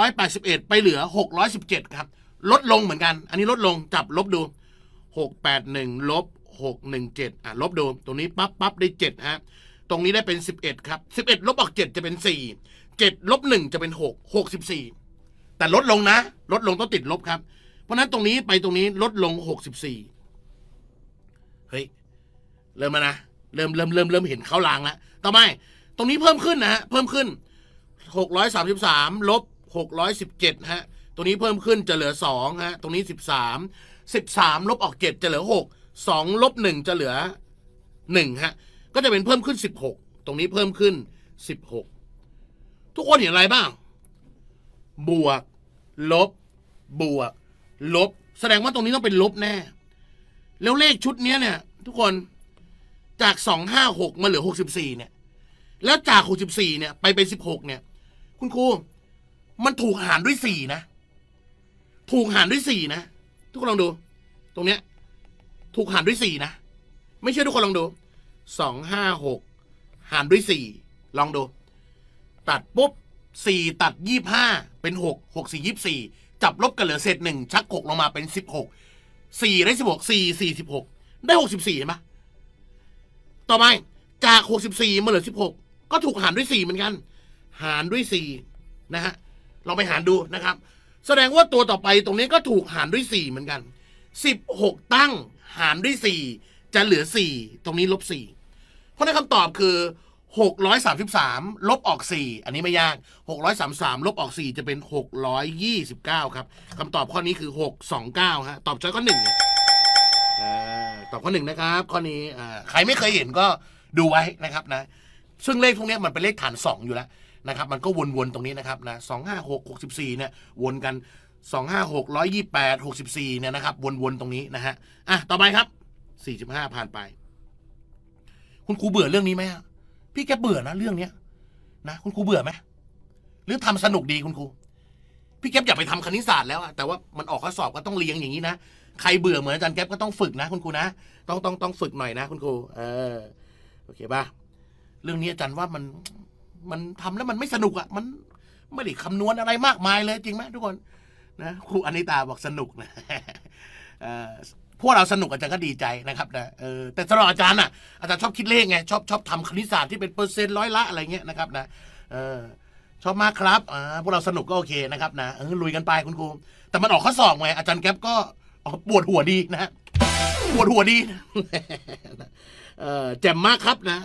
681 ไปเหลือ 617 ครับ ลดลงเหมือนกัน อันนี้ลดลงจับลบดู 681ลบ617อ่ะลบดูตรงนี้ปั๊บปั๊บได้7ฮะตรงนี้ได้เป็น 11ครับ11 ลบออก 7 จะเป็น 4 7ลบ1จะเป็น6 64 แต่ลดลงนะลดลงต้องติดลบครับ เพราะนั้นตรงนี้ไปตรงนี้ลดลง 64 เฮ้ย เริ่มมานะเริ่มเริ่มเริ่มเริ่มเห็นเขารางแล้วต่อไปตรงนี้เพิ่มขึ้นนะฮะ เพิ่มขึ้น 633ลบ617ฮะตรงนี้เพิ่มขึ้นจะเหลือ2ฮะ ตรงนี้ 13 13 ลบออก7จะเหลือ 6 2ลบ1จะเหลือ1ฮะ ก็จะเป็นเพิ่มขึ้น 16 ตรงนี้เพิ่มขึ้น 16 ทุกคนเห็นอะไรบ้าง บวก ลบ บวก ลบ แสดงว่าตรงนี้ต้องเป็นลบแน่ แล้วเลขชุดนี้เนี่ยทุกคนจากสองห้าหกมา เหลือหกสิบสี่เนี่ย แล้วจากหกสิบสี่เนี่ย ไปเป็นสิบหกเนี่ย คุณครู มันถูกหารด้วยสี่นะ ถูกหารด้วยสี่นะ ทุกคนลองดู ตรงเนี้ย ถูกหารด้วยสี่นะ ไม่เชื่อทุกคนลองดู สองห้าหก หารด้วยสี่ ลองดู ตัด ปุ๊บสี่ตัดยี่ห้า เป็นหก หกสี่ยี่สี่ จับลบกันเหลือเศษหนึ่ง ชักหกลงมาเป็นสิบหก สี่ได้สิบหกสี่ สี่สิบหก ได้หกสิบสี่เห็นปะต่อไปจาก 64มาเหลือ 16 ก็ถูกหารด้วย 4 เหมือนกัน หารด้วย4นะฮะเราไปหารดูนะครับแสดงว่าตัวต่อไปตรงนี้ก็ถูกหารด้วย 4 เหมือนกัน 16 ตั้งหารด้วย 4 จะเหลือ 4 ตรงนี้ลบ 4 เพราะนั้นคำตอบคือ 633 ลบออก 4 อันนี้ไม่ยาก 633 ลบออก 4 จะเป็น 629ครับคำตอบข้อนี้คือ 629ฮะตอบช้อยข้อ1ตอบข้อหนึ่งนะครับข้อนี้ใครไม่เคยเห็นก็ดูไว้นะครับนะ ซึ่งเลขพวกนี้มันเป็นเลขฐานสองอยู่แล้วนะครับ มันก็วนๆตรงนี้นะครับนะสองห้าหกหกสิบสี่เนี่ย วนกันสองห้าหกร้อยยี่แปดหกสิบสี่เนี่ยนะครับ วนๆตรงนี้นะฮะอ่ะต่อไปครับสี่สิบห้าผ่านไปคุณครูเบื่อเรื่องนี้ไหมพี่แกเบื่อนะเรื่องเนี้ยนะ คุณครูเบื่อไหมหรือทำสนุกดีคุณครูพี่แกอยากไปทำคณิตศาสตร์แล้วอะแต่ว่ามันออกข้อสอบก็ต้องเรียงอย่างนี้นะใครเบื่อเหมือนอาจารย์แก๊ปก็ต้องฝึกนะ คุณครูนะต้องต้องต้องฝึกหน่อยนะ คุณครูเออโอเคป่ะเรื่องนี้อาจารย์ว่ามันมันทำแล้วมันไม่สนุกอ่ะมันไม่ได้คำนวณอะไรมากมายเลย จริงไหมทุกคนนะ ครูอนิตาบอกสนุกนะพวกเราสนุกอาจารย์ก็ดีใจนะครับนะเออแต่สำหรับอาจารย์อ่ะอาจารย์ชอบคิดเลขไงชอบชอบทำคณิตศาสตร์ที่เป็นเปอร์เซ็นต์ร้อยละอะไรเงี้ยนะครับนะเออ ชอบมากครับอ่าพวกเราสนุกก็โอเค นะครับนะเออลุยกันไปคุณครูแต่มันออกข้อสอบไงอาจารย์แก๊ปก็อ๋อปวดหัวดีนะปวดหัวดี เออแจ่มมากครับนะ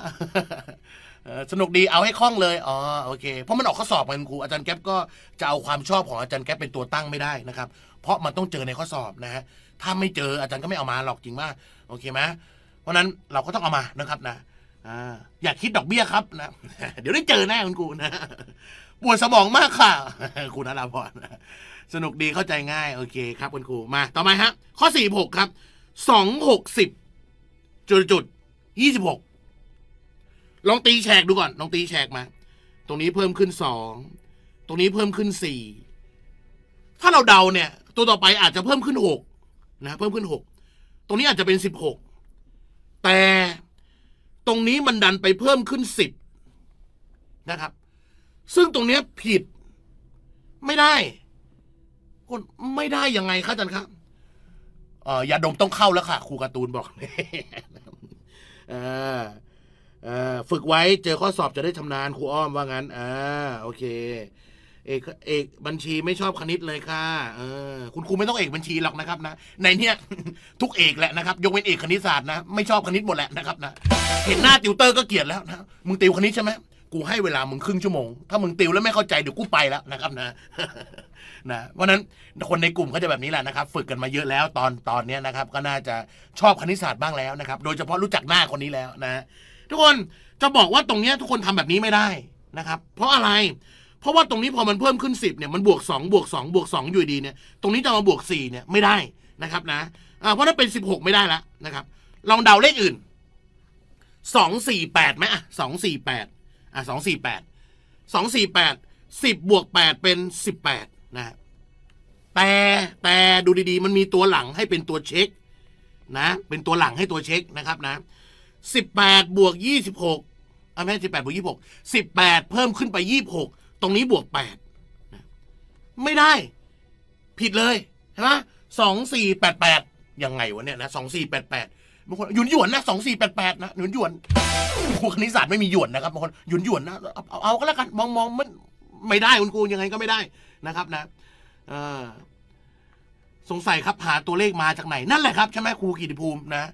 สนุกดีเอาให้คล่องเลยอ๋อโอเค เพราะมันออกข้อสอบกันครูอาจารย์แก๊ปก็จะเอาความชอบของอาจารย์แก๊ปเป็นตัวตั้งไม่ได้นะครับ เพราะมันต้องเจอในข้อสอบนะฮะถ้าไม่เจออาจารย์ก็ไม่เอามาหรอกจริงว่าโอเคไหมเพราะนั้นเราก็ต้องเอามานะครับนะอยากคิดดอกเบี้ยครับนะ เดี๋ยวได้เจอแน่คุณครูนะปวดสมองมากค่ะคุณนราพรสนุกดีเข้าใจง่าย โอเคครับคุณครูมา ต่อมาฮะ ข้อสี่หกครับสองหกสิบจุดจุดยี่สิบหกลองตีแฉกดูก่อนลองตีแฉกมา ตรงนี้เพิ่มขึ้นสองตรงนี้เพิ่มขึ้นสี่ ถ้าเราเดาเนี่ย ตัวต่อไปอาจจะเพิ่มขึ้นหกนะเพิ่มขึ้นหกตรงนี้อาจจะเป็นสิบหกแต่ตรงนี้มันดันไปเพิ่มขึ้นสิบนะครับ ซึ่งตรงนี้ผิดไม่ได้คน ไม่ได้ยังไงคะอาจารย์ครับ อย่าดมต้องเข้าแล้วค่ะครูการ์ตูนบอกเฝึกไว้ เจอข้อสอบจะได้ชำนาญครูอ้อมว่างั้นอ่าโอเคเอกเอกบัญชีไม่ชอบคณิตเลยค่ะ เออ คุณครูไม่ต้องเอกบัญชีหรอกนะครับ นะ ในเนี้ยทุกเอกแหละนะครับยกเว้นเอกคณิตศาสตร์นะไม่ชอบคณิตหมดแหละนะครับ นะ เห็นหน้าติวเตอร์ก็เกลียดแล้วนะ มึงติวคณิตใช่ไหมกูให้เวลามึงครึ่งชั่วโมง ถ้ามึงติวแล้วไม่เข้าใจเดี๋ยวกูไปแล้วนะครับ นะนะเพราะนั้นคนในกลุ่มก็จะแบบนี้แหละนะครับ ฝึกกันมาเยอะแล้วตอนตอนนี้นะครับ ก็น่าจะชอบคณิตศาสตร์บ้างแล้วนะครับ โดยเฉพาะรู้จักหน้าคนนี้แล้วนะ ทุกคนจะบอกว่าตรงนี้ทุกคนทำแบบนี้ไม่ได้นะครับ เพราะอะไร เพราะว่าตรงนี้พอมันเพิ่มขึ้น10เนี่ย มันบวก2บวก2บวก2อยู่ดีเนี่ยตรงนี้จะมาบวก4เนี่ยไม่ได้นะครับนะเพราะนั้นเป็น16 ไม่ได้แล้วนะครับ ลองเดาเลขอื่น2 4 8ไหมอ่ะ2 4 8อ่ะ2 4 8 2 4 8 10บวก8เป็น18นะแต่แต่ดูดีๆมันมีตัวหลังให้เป็นตัวเช็ค นะ เป็นตัวหลังให้ตัวเช็คนะครับนะสิบแปดบวกยี่สิบหกอ่ะม่สิบแปดบวกยี่หกสิบแปดเพิ่มขึ้นไปยี่หกตรงนี้บวกแปดไม่ได้ ผิดเลยใช่ไหมสองสี่แปดแปดยังไงวะเนี่ยนะสองสี่แปดแปดบางคนหยุนหยวนนะสองสี่แปดแปดนะหยุนหยวนครูคณิตศาสตร์ไม่มีหยวนนะครับบางคนหยุนหยวนนะเอาเอาก็แล้วกัน มองมองมันไม่ได้คุณครูยังไงก็ไม่ได้นะครับ นะสงสัยครับ หาตัวเลขมาจากไหน นั่นแหละครับ ใช่ไหมครูกิติภูมินะ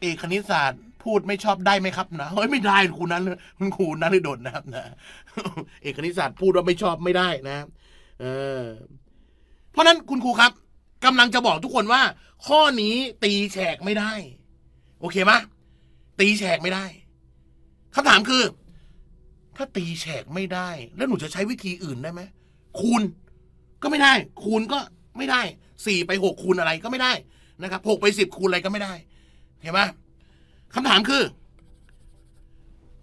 เอกคณิตศาสตร์พูดไม่ชอบได้ไหมครับนะเฮ้ยไม่ได้ครูนั้นคุณครูนั้นเลยโดดนะครับนะเอกคณิตศาสตร์พูดว่าไม่ชอบไม่ได้นะ เออ เพราะนั้นคุณครูครับ กำลังจะบอกทุกคนว่า ข้อนี้ตีแฉกไม่ได้ โอเคไหมตีแฉกไม่ได้คำถามคือ ถ้าตีแฉกไม่ได้ แล้วหนูจะใช้วิธีอื่นได้ไหมคูณ ก็ไม่ได้ คูณ ก็ไม่ได้สี่ไปหกคูณอะไร ก็ไม่ได้นะครับหกไปสิบคูณอะไรก็ไม่ได้ เห็นไหมคำถามคือ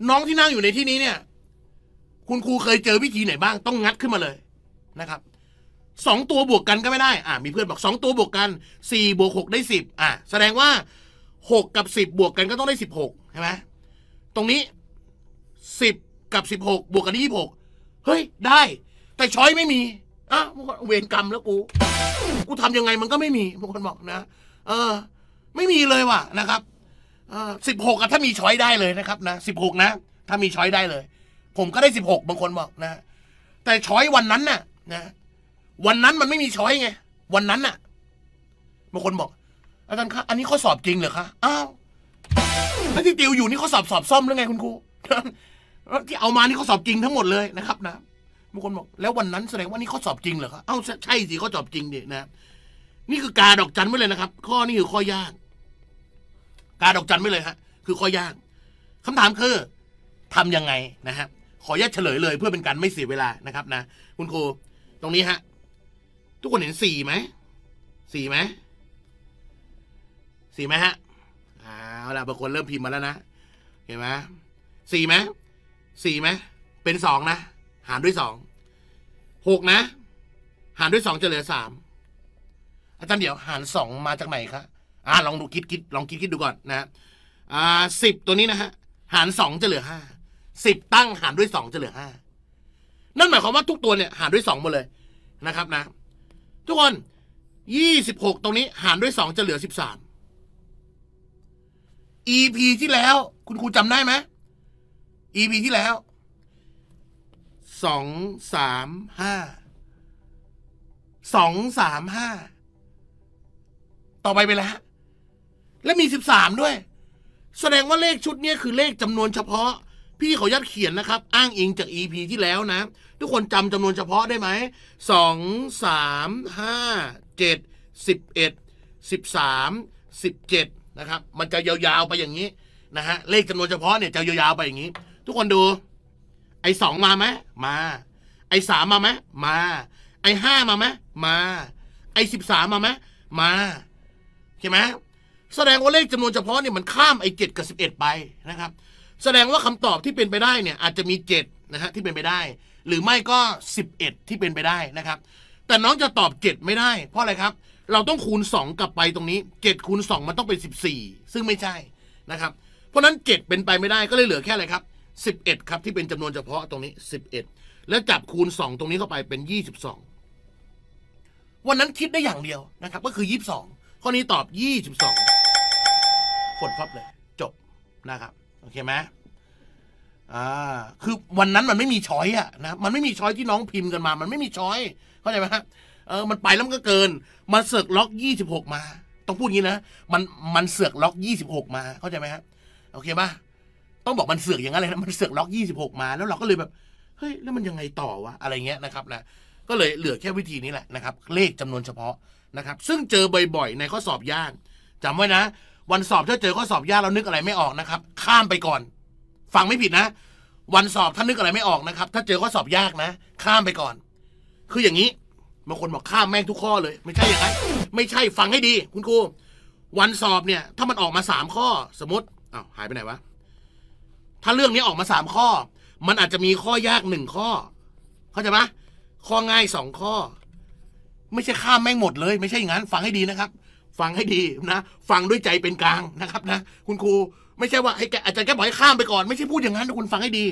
น้องที่นั่งอยู่ในที่นี้เนี่ย คุณครูเคยเจอวิธีไหนบ้างต้องงัดขึ้นมาเลยนะครับสองตัวบวกกันก็ไม่ได้อ่ามีเพื่อนบอกสองตัวบวกกันสี่บวกหกได้สิบอ่าแสดงว่าหกกับสิบบวกกันก็ต้องได้สิบหกใช่ไหมตรงนี้สิบกับสิบหกบวกกันได้ยี่หกเฮ้ยได้แต่ช้อยไม่มีอ่ะบางคนเวรกรรมแล้วกู กูทำยังไงมันก็ไม่มีบางคนบอกนะ เออ ไม่มีเลยว่ะนะครับสิบหกถ้ามีช้อยได้เลยนะครับนะสิบหกนะ ถ้ามีช้อยได้เลย ผมก็ได้สิบหก บางคนบอกนะ แต่ช้อยวันนั้นน่ะนะ วันนั้นมันไม่มีช้อยไง วันนั้นน่ะ บางคนบอก อาจารย์คะ อันนี้ข้อสอบจริงเหรอคะ อ้าวแล้วที่ติวอยู่นี่ข้อสอบสอบซ่อมหรือไงคุณครู ที่เอามานี่ข้อสอบจริงทั้งหมดเลยนะครับนะบางคนบอกแล้ววันนั้นแสดงว่านี่ข้อสอบจริงเหรอครับ เอ้าใช่สิข้อสอบจริงเนี่ยนะ นี่คือกาดอกจันไว้เลยนะครับ ข้อนี้คือข้อยากกาดอกจันไว้เลยฮะคือข้อยาก คำถามคือทํำยังไงนะครับขอแยกเฉลยเลย เพื่อเป็นการไม่เสียเวลานะครับ นะ คุณครู ตรงนี้ฮะทุกคนเห็นสี่ไหมสี่ไหมสี่ไหมฮะเอาละบางคนเริ่มพิมพ์มาแล้วนะเห็นไหมสี่ไหมสี่ไหมเป็นสองนะหารด้วยสองหกนะหารด้วยสองจะเหลือสามอาจารย์เดี๋ยวหารสองมาจากไหนคะอ่าลองดูคิดคิดลองคิดคิดดูก่อนนะ อ่าสิบตัวนี้นะฮะหารสองจะเหลือห้าสิบตั้งหารด้วยสองจะเหลือห้านั่นหมายความว่าทุกตัวเนี่ยหารด้วยสองหมดเลยนะครับ นะ ทุกคนยี่สิบหกตรงนี้ หารด้วยสองจะเหลือสิบสาม EP ที่แล้วคุณครูจำได้ไหม EP ที่แล้วสองสามห้าสองสามห้าต่อไปไปแล้ว และมีสิบสามด้วย แสดงว่าเลขชุดนี้คือเลขจำนวนเฉพาะ พี่ขอยัดเขียนนะครับ อ้างอิงจากอีพีที่แล้วนะ ทุกคนจำจำนวนเฉพาะได้ไหมสองสามห้าเจ็ดสิบเอ็ดสิบสามสิบเจ็ดนะครับ มันจะยาวๆไปอย่างนี้นะฮะเลขจำนวนเฉพาะเนี่ยจะยาวๆไปอย่างนี้ ทุกคนดูไอ้สองมาไหมมาไอ้สามมาไหมมาไอ้ห้ามาไหมมาไอ้สิบสามมาไหมมาเใ็นไหมแสดงว่าเลขจำนวนเฉพาะเนี่ยมันข้ามไอ้เจ็ดกับสิบเอ็ดไปนะครับแสดงว่าคำตอบที่เป็นไปได้เนี่ยอาจจะมีเจ็ดนะฮะที่เป็นไปได้หรือไม่ก็สิบเอ็ดที่เป็นไปได้นะครับแต่น้องจะตอบเจ็ดไม่ได้ เพราะอะไรครับเราต้องคูณสองกลับไปตรงนี้เจ็ดคูณสองมันต้องเป็นสิบสี่ซึ่งไม่ใช่นะครับเพราะนั้นเจ็ดเป็นไปไม่ได้ก็เลยเหลือแค่อะไรครับ11 ครับ ที่เป็นจำนวนเฉพาะตรงนี้ 11 แล้วจับคูณ 2ตรงนี้เข้าไปเป็น22วันนั้นคิดได้อย่างเดียวนะครับ ก็คือ22ข้อนี้ตอบ 22ฝนพับเลยจบนะครับโอเคไหมอ่าคือวันนั้นมันไม่มีช้อยอะนะมันไม่มีช้อยที่น้องพิมพ์กันมา มันไม่มีช้อยเข้าใจไหมฮะเออมันไปแล้วมันก็เกินมันเสือกล็อก26มา ต้องพูดงี้นะ มันมันเสือกล็อก26มา เข้าใจไหมฮะโอเคป่ะต้องบอกมันเสือกอย่างนั้นเลยนะมันเสือกล็อก 26 มาแล้วเราก็เลยแบบเฮ้ย แล้วมันยังไงต่อวะอะไรเงี้ยนะครับนะก็เลยเหลือแค่วิธีนี้แหละนะครับ เลขจำนวนเฉพาะนะครับ ซึ่งเจอบ่อย ๆ ในข้อสอบยาก จำไว้นะ วันสอบถ้า เจอข้อสอบยากเรานึกอะไรไม่ออกนะครับ ข้ามไปก่อน ฟังไม่ผิดนะ วันสอบถ้านึกอะไรไม่ออกนะครับถ้าเจอข้อสอบยากนะ ข้ามไปก่อน คืออย่างนี้บางคนบอกข้ามแม่งทุกข้อเลย ไม่ใช่อย่างนั้นไม่ใช่ฟังให้ดี คุณครูวันสอบเนี่ย ถ้ามันออกมาสามข้อสมมติอ้าวหายไปไหนวะถ้าเรื่องนี้ออกมาสามข้อ มันอาจจะมีข้อยากหนึ่งข้อ เข้าใจไหมข้อง่ายสองข้อ ไม่ใช่ข้ามแม่งหมดเลย ไม่ใช่อย่างนั้น ฟังให้ดีนะครับ ฟังให้ดีนะ ฟังด้วยใจเป็นกลางนะครับ นะ คุณครูไม่ใช่ว่าให้อาจารย์แกบอกให้ข้ามไปก่อน ไม่ใช่พูดอย่างนั้นนะคุณฟังให้ดี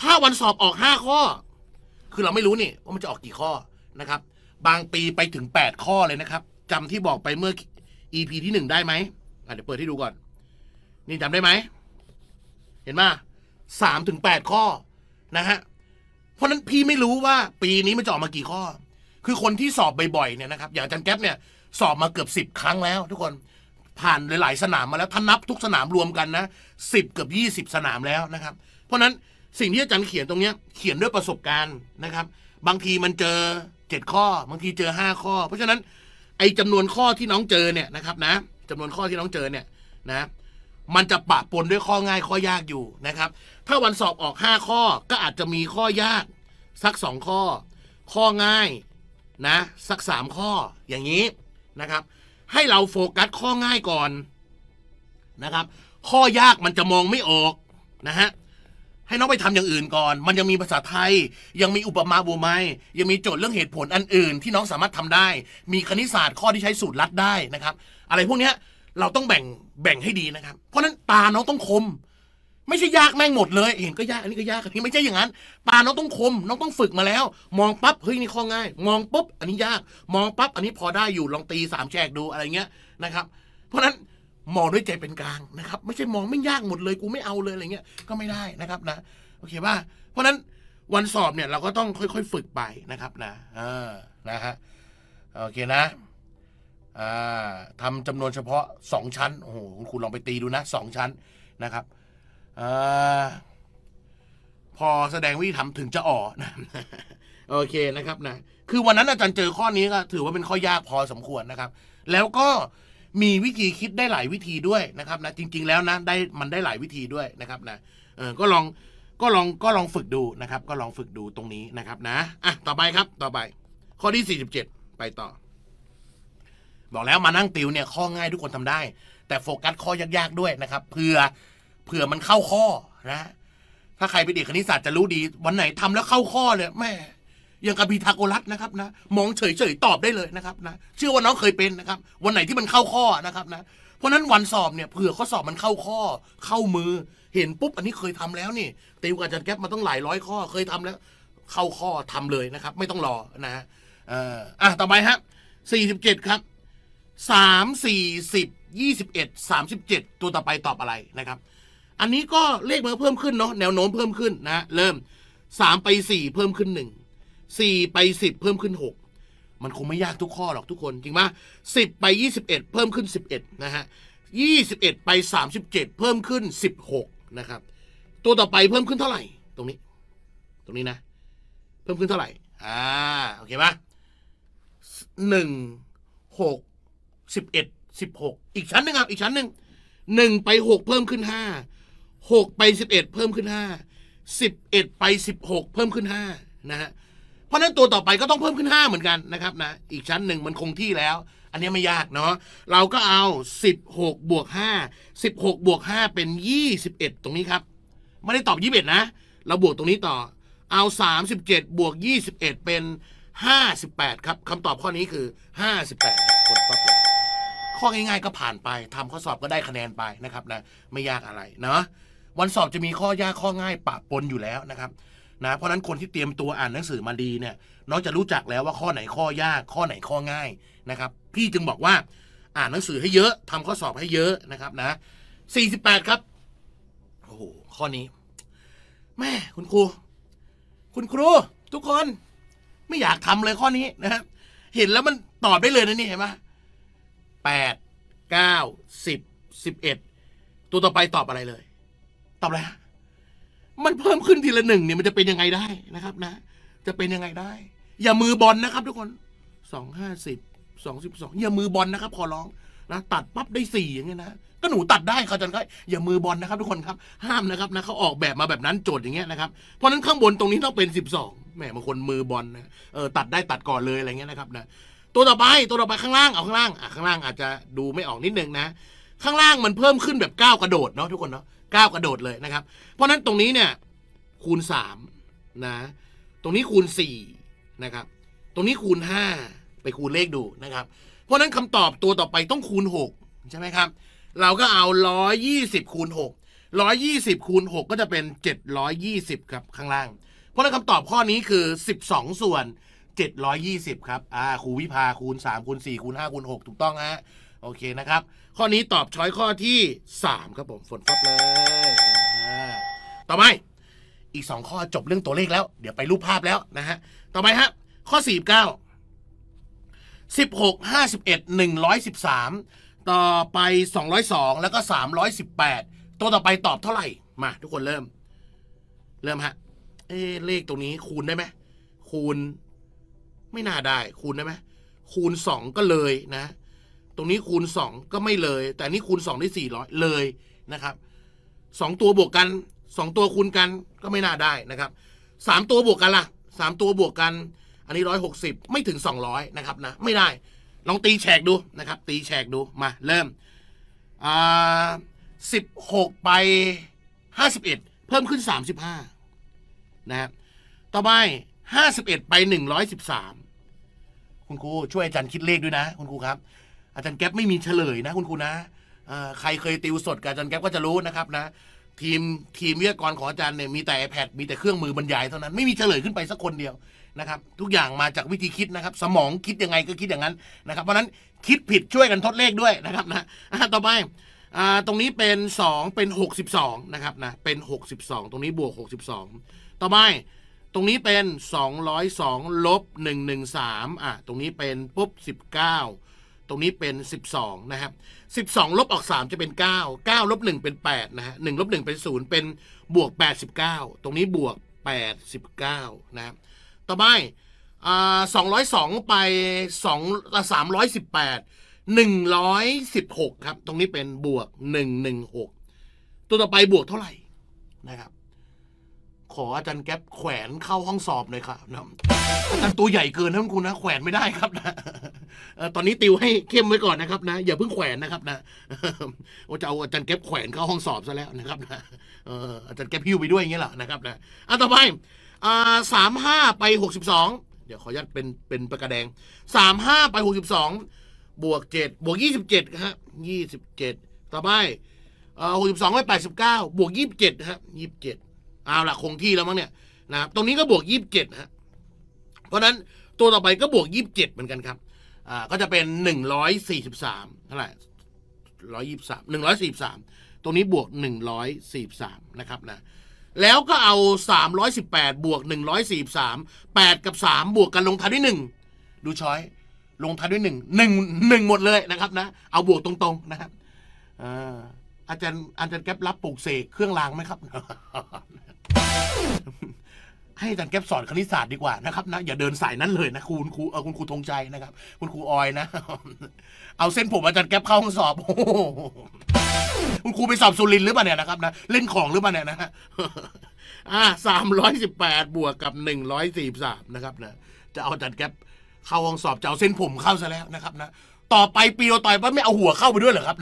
ถ้าวันสอบออกห้าข้อ คือเราไม่รู้นี่ ว่ามันจะออกกี่ข้อนะครับ บางปีไปถึงแปดข้อเลยนะครับจำที่บอกไปเมื่อ EP ที่หนึ่งได้ไหมเดี๋ยวเปิดให้ดูก่อน นี่จำได้ไหมเห็นไหมสามถึงแปดข้อนะฮะ เพราะนั้นพี่ไม่รู้ว่าปีนี้มันจะออกมากี่ข้อ คือคนที่สอบบ่อยๆเนี่ยนะครับอย่างจันแก๊ปเนี่ย สอบมาเกือบสิบครั้งแล้วทุกคนผ่านหลายๆสนามมาแล้วถ้านับทุกสนามรวมกันนะสิบเกือบยี่สิบสนามแล้วนะครับ เพราะนั้นสิ่งที่อาจารย์เขียนตรงเนี้ยเขียนด้วยประสบการณ์นะครับ บางทีมันเจอเจ็ดข้อ บางทีเจอห้าข้อ เพราะฉะนั้น ไอ้จำนวนข้อที่น้องเจอเนี่ยนะครับ นะจำนวนข้อที่น้องเจอเนี่ยนะมันจะปะปนด้วยข้อง่ายข้อยากอยู่นะครับ ถ้าวันสอบออก 5 ข้อก็อาจจะมีข้อยาก สัก 2 ข้อ ข้อง่ายนะสัก 3 ข้ออย่างนี้นะครับ ให้เราโฟกัสข้อง่ายก่อนนะครับข้อยากมันจะมองไม่ออกนะฮะให้น้องไปทำอย่างอื่นก่อน มันยังมีภาษาไทย ยังมีอุปมาอุไมยยังมีโจทย์เรื่องเหตุผลอันอื่นที่น้องสามารถทำได้ มีคณิตศาสตร์ข้อที่ใช้สูตรลัดได้นะครับ อะไรพวกเนี้ยเราต้องแบ่งแบ่งให้ดีนะครับ เพราะนั้นตาน้องต้องคม ไม่ใช่ยากแม่งหมดเลย เห็นก็ยากอันนี้ก็ยากอันนี้ไม่ใช่อย่างนั้นตาน้องต้องคมน้องต้องฝึกมาแล้ว มองปั๊บเฮ้ยนี่ข้อง่าย มองปุ๊บอันนี้ยากมองปั๊บอันนี้พอได้อยู่ลองตีสามแฉกดูอะไรเงี้ยนะครับ เพราะนั้นมองด้วยใจเป็นกลางนะครับ ไม่ใช่มองไม่ยากหมดเลยกูไม่เอาเลยอะไรเงี้ยก็ไม่ได้นะครับนะ โอเคป่ะเพราะนั้นวันสอบเนี่ย เราก็ต้องค่อยๆฝึกไปนะครับนะเออนะฮะโอเคนะทำจำนวนเฉพาะ 2 ชั้น โอ้โห คุณลองไปตีดูนะ 2 ชั้นนะครับอพอแสดงวิธีทำถึงจะอ่อนะโอเคนะครับนะ คือวันนั้นอาจารย์เจอข้อนี้ก็ถือว่าเป็นข้อยากพอสมควรนะครับ แล้วก็มีวิธีคิดได้หลายวิธีด้วยนะครับนะจริงๆแล้วนะได้มันได้หลายวิธีด้วยนะครับนะเออก็ลองก็ลองก็ลองฝึกดูนะครับ ก็ลองฝึกดูตรงนี้นะครับนะอ่ะต่อไปครับต่อไป ข้อที่ 47 ไปต่อบอกแล้วมานั่งติวเนี่ยข้อง่ายทุกคนทำได้ แต่โฟกัสข้อยากๆด้วยนะครับเผื่อเผื่อมันเข้าข้อนะถ้าใครไปเด็กคณิตศาสตร์จะรู้ดีวันไหนทำแล้วเข้าข้อเลยแม่ยังกับพีทาโกรัสนะครับนะ มองเฉยๆ ตอบได้เลยนะครับนะเชื่อว่าน้องเคยเป็นนะครับ วันไหนที่มันเข้าข้อนะครับนะเพราะนั้นวันสอบเนี่ยเผื่อข้อสอบมันเข้าข้อเข้ามือเห็นปุ๊บอันนี้เคยทำแล้วนี่ ติวกับจันแก๊ปมาต้องหลายร้อยข้อ เคยทำแล้ว เข้าข้อทำเลยนะครับ ไม่ต้องรอนะฮะอ่าต่อไปฮะสี่สิบเจ็ดครับสามสี่สิบยี่สิบเอ็ดสามสิบเจ็ดตัวต่อไปตอบอะไรนะครับ อันนี้ก็เลขมันเพิ่มขึ้นเนาะแนวโน้มเพิ่มขึ้นนะเริ่มสามไปสี่เพิ่มขึ้นหนึ่งสี่ไปสิบเพิ่มขึ้นหกมันคงไม่ยากทุกข้อหรอกทุกคนจริงไหมสิบไปยี่สิบเอ็ดเพิ่มขึ้นสิบเอ็ดนะฮะยี่สิบเอ็ดไปสามสิบเจ็ดเพิ่มขึ้นสิบหกนะครับตัวต่อไปเพิ่มขึ้นเท่าไหร่ตรงนี้ ตรงนี้นะเพิ่มขึ้นเท่าไหร่อ่าโอเคไหมหนึ่งหกสิบเอ็ดสิบหกอีกชั้นหนึ่งครับอีกชั้นหนึ่งหนึ่งไปหกเพิ่มขึ้นห้าหกไปสิบเอ็ดเพิ่มขึ้นห้าสิบเอ็ดไปสิบหกเพิ่มขึ้นห้านะฮะ เพราะนั้นตัวต่อไปก็ต้องเพิ่มขึ้นห้าเหมือนกันนะครับนะ อีกชั้นหนึ่งมันคงที่แล้ว อันนี้ไม่ยากเนาะ เราก็เอาสิบหกบวกห้าสิบหกบวกห้าเป็นยี่สิบเอ็ดตรงนี้ครับ ไม่ได้ตอบยี่สิบเอ็ดนะ เราบวกตรงนี้ต่อ เอาสามสิบเจ็ดบวกยี่สิบเอ็ดเป็นห้าสิบแปดครับคำตอบข้อนี้คือห้าสิบแปดกดปั๊บเลยข้อง่ายๆก็ผ่านไป ทำข้อสอบก็ได้คะแนนไปนะครับ นะไม่ยากอะไรเนาะวันสอบจะมีข้อยากข้อง่ายปะปนอยู่แล้วนะครับ นะเพราะนั้นคนที่เตรียมตัวอ่านหนังสือมาดีเนี่ยนอกจะรู้จักแล้วว่าข้อไหนข้อยาก ข้อไหนข้อง่ายนะครับ พี่จึงบอกว่าอ่านหนังสือให้เยอะ ทำข้อสอบให้เยอะนะครับ นะสสี่ิบแปดครับโอ้โหข้อนี้แม่คุณครู คุณครู ทุกคน ไม่อยากทำเลยข้อนี้นะครับเห็นแล้วมันตอบได้เลยนะนี่เห็นไหมแปดเก้าสิบสิบเอ็ดตัวต่อไปตอบอะไรเลย ตอบอะไรมันเพิ่มขึ้นทีละหนึ่งเนี่ยมันจะเป็นยังไงได้นะครับนะ จะเป็นยังไงได้ อย่ามือบอลนะครับ ทุกคนสองห้าสิบสองสิบสองอย่ามือบอลนะครับขอร้องนะตัดปั๊บได้สี่อย่างเงี้ยนะก็หนูตัดได้ครับาจัรก็อย่ามือบอลนะครับทุกคนครับห้ามนะครับนะเขาออกแบบมาแบบนั้นโจทย์อย่างเงี้ยนะครับ เพราะนั้นข้างบนตรงนี้ต้องเป็นสิบสองแหมบางคน มือบอลนะเออตัดได้ตัดก่อนเลยอะไรเงี้ยนะครับนะตัวต่อไปตัวต่อไปข้างล่างเอาข้างล่างอะข้างล่างอาจจะดูไม่ออกนิดนึงนะข้างล่างมันเพิ่มขึ้นแบบก้าวกระโดดเนาะทุกคนเนาะก้าวกระโดดเลยนะครับเพราะนั้นตรงนี้เนี่ยคูณ3นะตรงนี้คูณ4นะครับตรงนี้คูณ 5 ไปคูณเลขดูนะครับเพราะนั้นคำตอบตัวต่อไปต้องคูณ6ใช่ไหมครับเราก็เอา 120คูณ6 120คูณ6 ก็จะเป็น 720 ครับข้างล่าง เพราะนั้นคำตอบข้อนี้คือ 12 ส่วน720 ครับ อ่าครูวิภาคูณ3คูณ4คูณ5คูณ6ถูกต้องฮะ โอเคนะครับ ข้อนี้ตอบช้อยข้อที่ 3 ครับผม ฝนฟับเลย ต่อไป อีก 2 ข้อจบเรื่องตัวเลขแล้ว เดี๋ยวไปรูปภาพแล้วนะฮะ ต่อไปครับ ข้อ 49 16 51 113 ต่อไป 202 แล้วก็318 ตัวต่อไปตอบเท่าไหร่ มาทุกคนเริ่ม เริ่มฮะ เอ๊เลขตรงนี้คูณได้ไหมคูณไม่น่าได้คูณได้ไหมคูณ 2 ก็เลยนะ ตรงนี้คูณ 2 ก็ไม่เลย แต่นี่คูณ2ได้400เลยนะครับ2 ตัวบวกกัน 2 ตัวคูณกันก็ไม่น่าได้นะครับ3ตัวบวกกันล่ะ3ตัวบวกกัน อันนี้ 160 ไม่ถึง 200 นะครับนะ ไม่ได้ ลองตีแฉกดูนะครับ ตีแฉกดูมาเริ่มอ่า16 ไป 51 เพิ่มขึ้น35นะครับ ต่อไปห้าสิบเอ็ดไปหนึ่งร้อยสิบสามคุณครูช่วยอาจารย์คิดเลขด้วยนะ คุณครูครับอาจารย์แก๊ปไม่มีเฉลยนะ คุณครูนะใครเคยติวสดกับอาจารย์แก๊ปก็จะรู้นะครับนะทีมทีมวิทยากรของอาจารย์เนี่ยมีแต่ iPad มีแต่เครื่องมือบรรยายเท่านั้นไม่มีเฉลยขึ้นไปสักคนเดียวนะครับทุกอย่างมาจากวิธีคิดนะครับสมองคิดยังไงก็คิดอย่างนั้นนะครับเพราะนั้นคิดผิดช่วยกันทดเลขด้วยนะครับนะต่อไปตรงนี้เป็น 2 เป็น 62นะครับนะเป็น 62 ตรงนี้บวก 62 ต่อไปตรงนี้เป็น 202ลบ113อ่ะตรงนี้เป็นปุ๊บ19 ตรงนี้เป็น 12นะครับ12 ลบออก 3 จะเป็น 9 9ลบ1เป็น8นะฮะ1ลบ1เป็น0เป็นบวก89 ตรงนี้บวก89นะต่อไปสองร้อยสองไปสองสามร้อยสิบแปดหนึ่งร้อยสิบหกครับ ตรงนี้เป็นบวกหนึ่งหนึ่งหกตัวต่อไปบวกเท่าไหร่นะครับขออาจารย์แก๊ปแขวนเข้าห้องสอบเลยครับนะอาจารย์ตัวใหญ่เกินท่านคุณนะแขวนไม่ได้ครับนะตอนนี้ติวให้เข้มไว้ก่อนนะครับนะอย่าเพิ่งแขวนนะครับนะว่าจะเอาอาจารย์แก๊ปแขวนเข้าห้องสอบซะแล้วนะครับนะอาจารย์แก๊ปพิ้วไปด้วยอย่างเงี้ยหรอนะครับนะอ่ะต่อไปสามห้าไปหกสิบสองเดี๋ยวขอยัดเป็นเป็นประกาแดงสามห้าไปหกสิบสองบวกเจ็ดบวกยี่สิบเจ็ดครับยี่สิบเจ็ดต่อไปหกสิบสองไปแปดสิบเก้าบวกยี่สิบเจ็ดครับยี่สิบเจ็ดเอาละคงที่แล้วมั้งเนี่ยนะครับตรงนี้ก็บวกยี่สิบเจ็ดฮะเพราะนั้นตัวต่อไปก็บวกยี่สิบเจ็ดเหมือนกันครับอ่าก็จะเป็นหนึ่งร้อยสี่สิบสามเท่าไหร่ร้อยยี่สิบสามหนึ่งร้อยสี่สิบสามตรงนี้บวกหนึ่งร้อยสี่สามนะครับนะแล้วก็เอาสามร้อยสิบแปดบวกหนึ่งร้อยสี่สามแปดกับสามบวกกันลงท้ายด้วยหนึ่งดูช้อยลงท้ายด้วยหนึ่งหนึ่งหนึ่งหมดเลยนะครับนะเอาบวกตรงๆนะครับอาจารย์อาจารย์แก๊ปรับปลูกเสกเครื่องรางไหมครับให้อาจารย์แก๊ปสอนคณิตศาสตร์ดีกว่านะครับนะอย่าเดินสายนั้นเลยนะคุณครูเออคุณครูธงใจนะครับ คุณครูออยนะ เอาเส้นผมอาจารย์แก๊ปเข้าห้องสอบโอ้คุณครูไปสอบสุรินหรือเปล่าเนี่ยนะครับนะเล่นของหรือเปล่าเนี่ยนะอ่าสามร้อยสิบแปดบวกกับหนึ่งร้อยสี่สามนะครับนะจะเอาอาจารย์แก๊ปเข้าห้องสอบจะเอาเส้นผมเข้าซะแล้วนะครับนะต่อไปปีเราต่อยว่าไม่เอาหัวเข้าไปด้วยเหรอครับ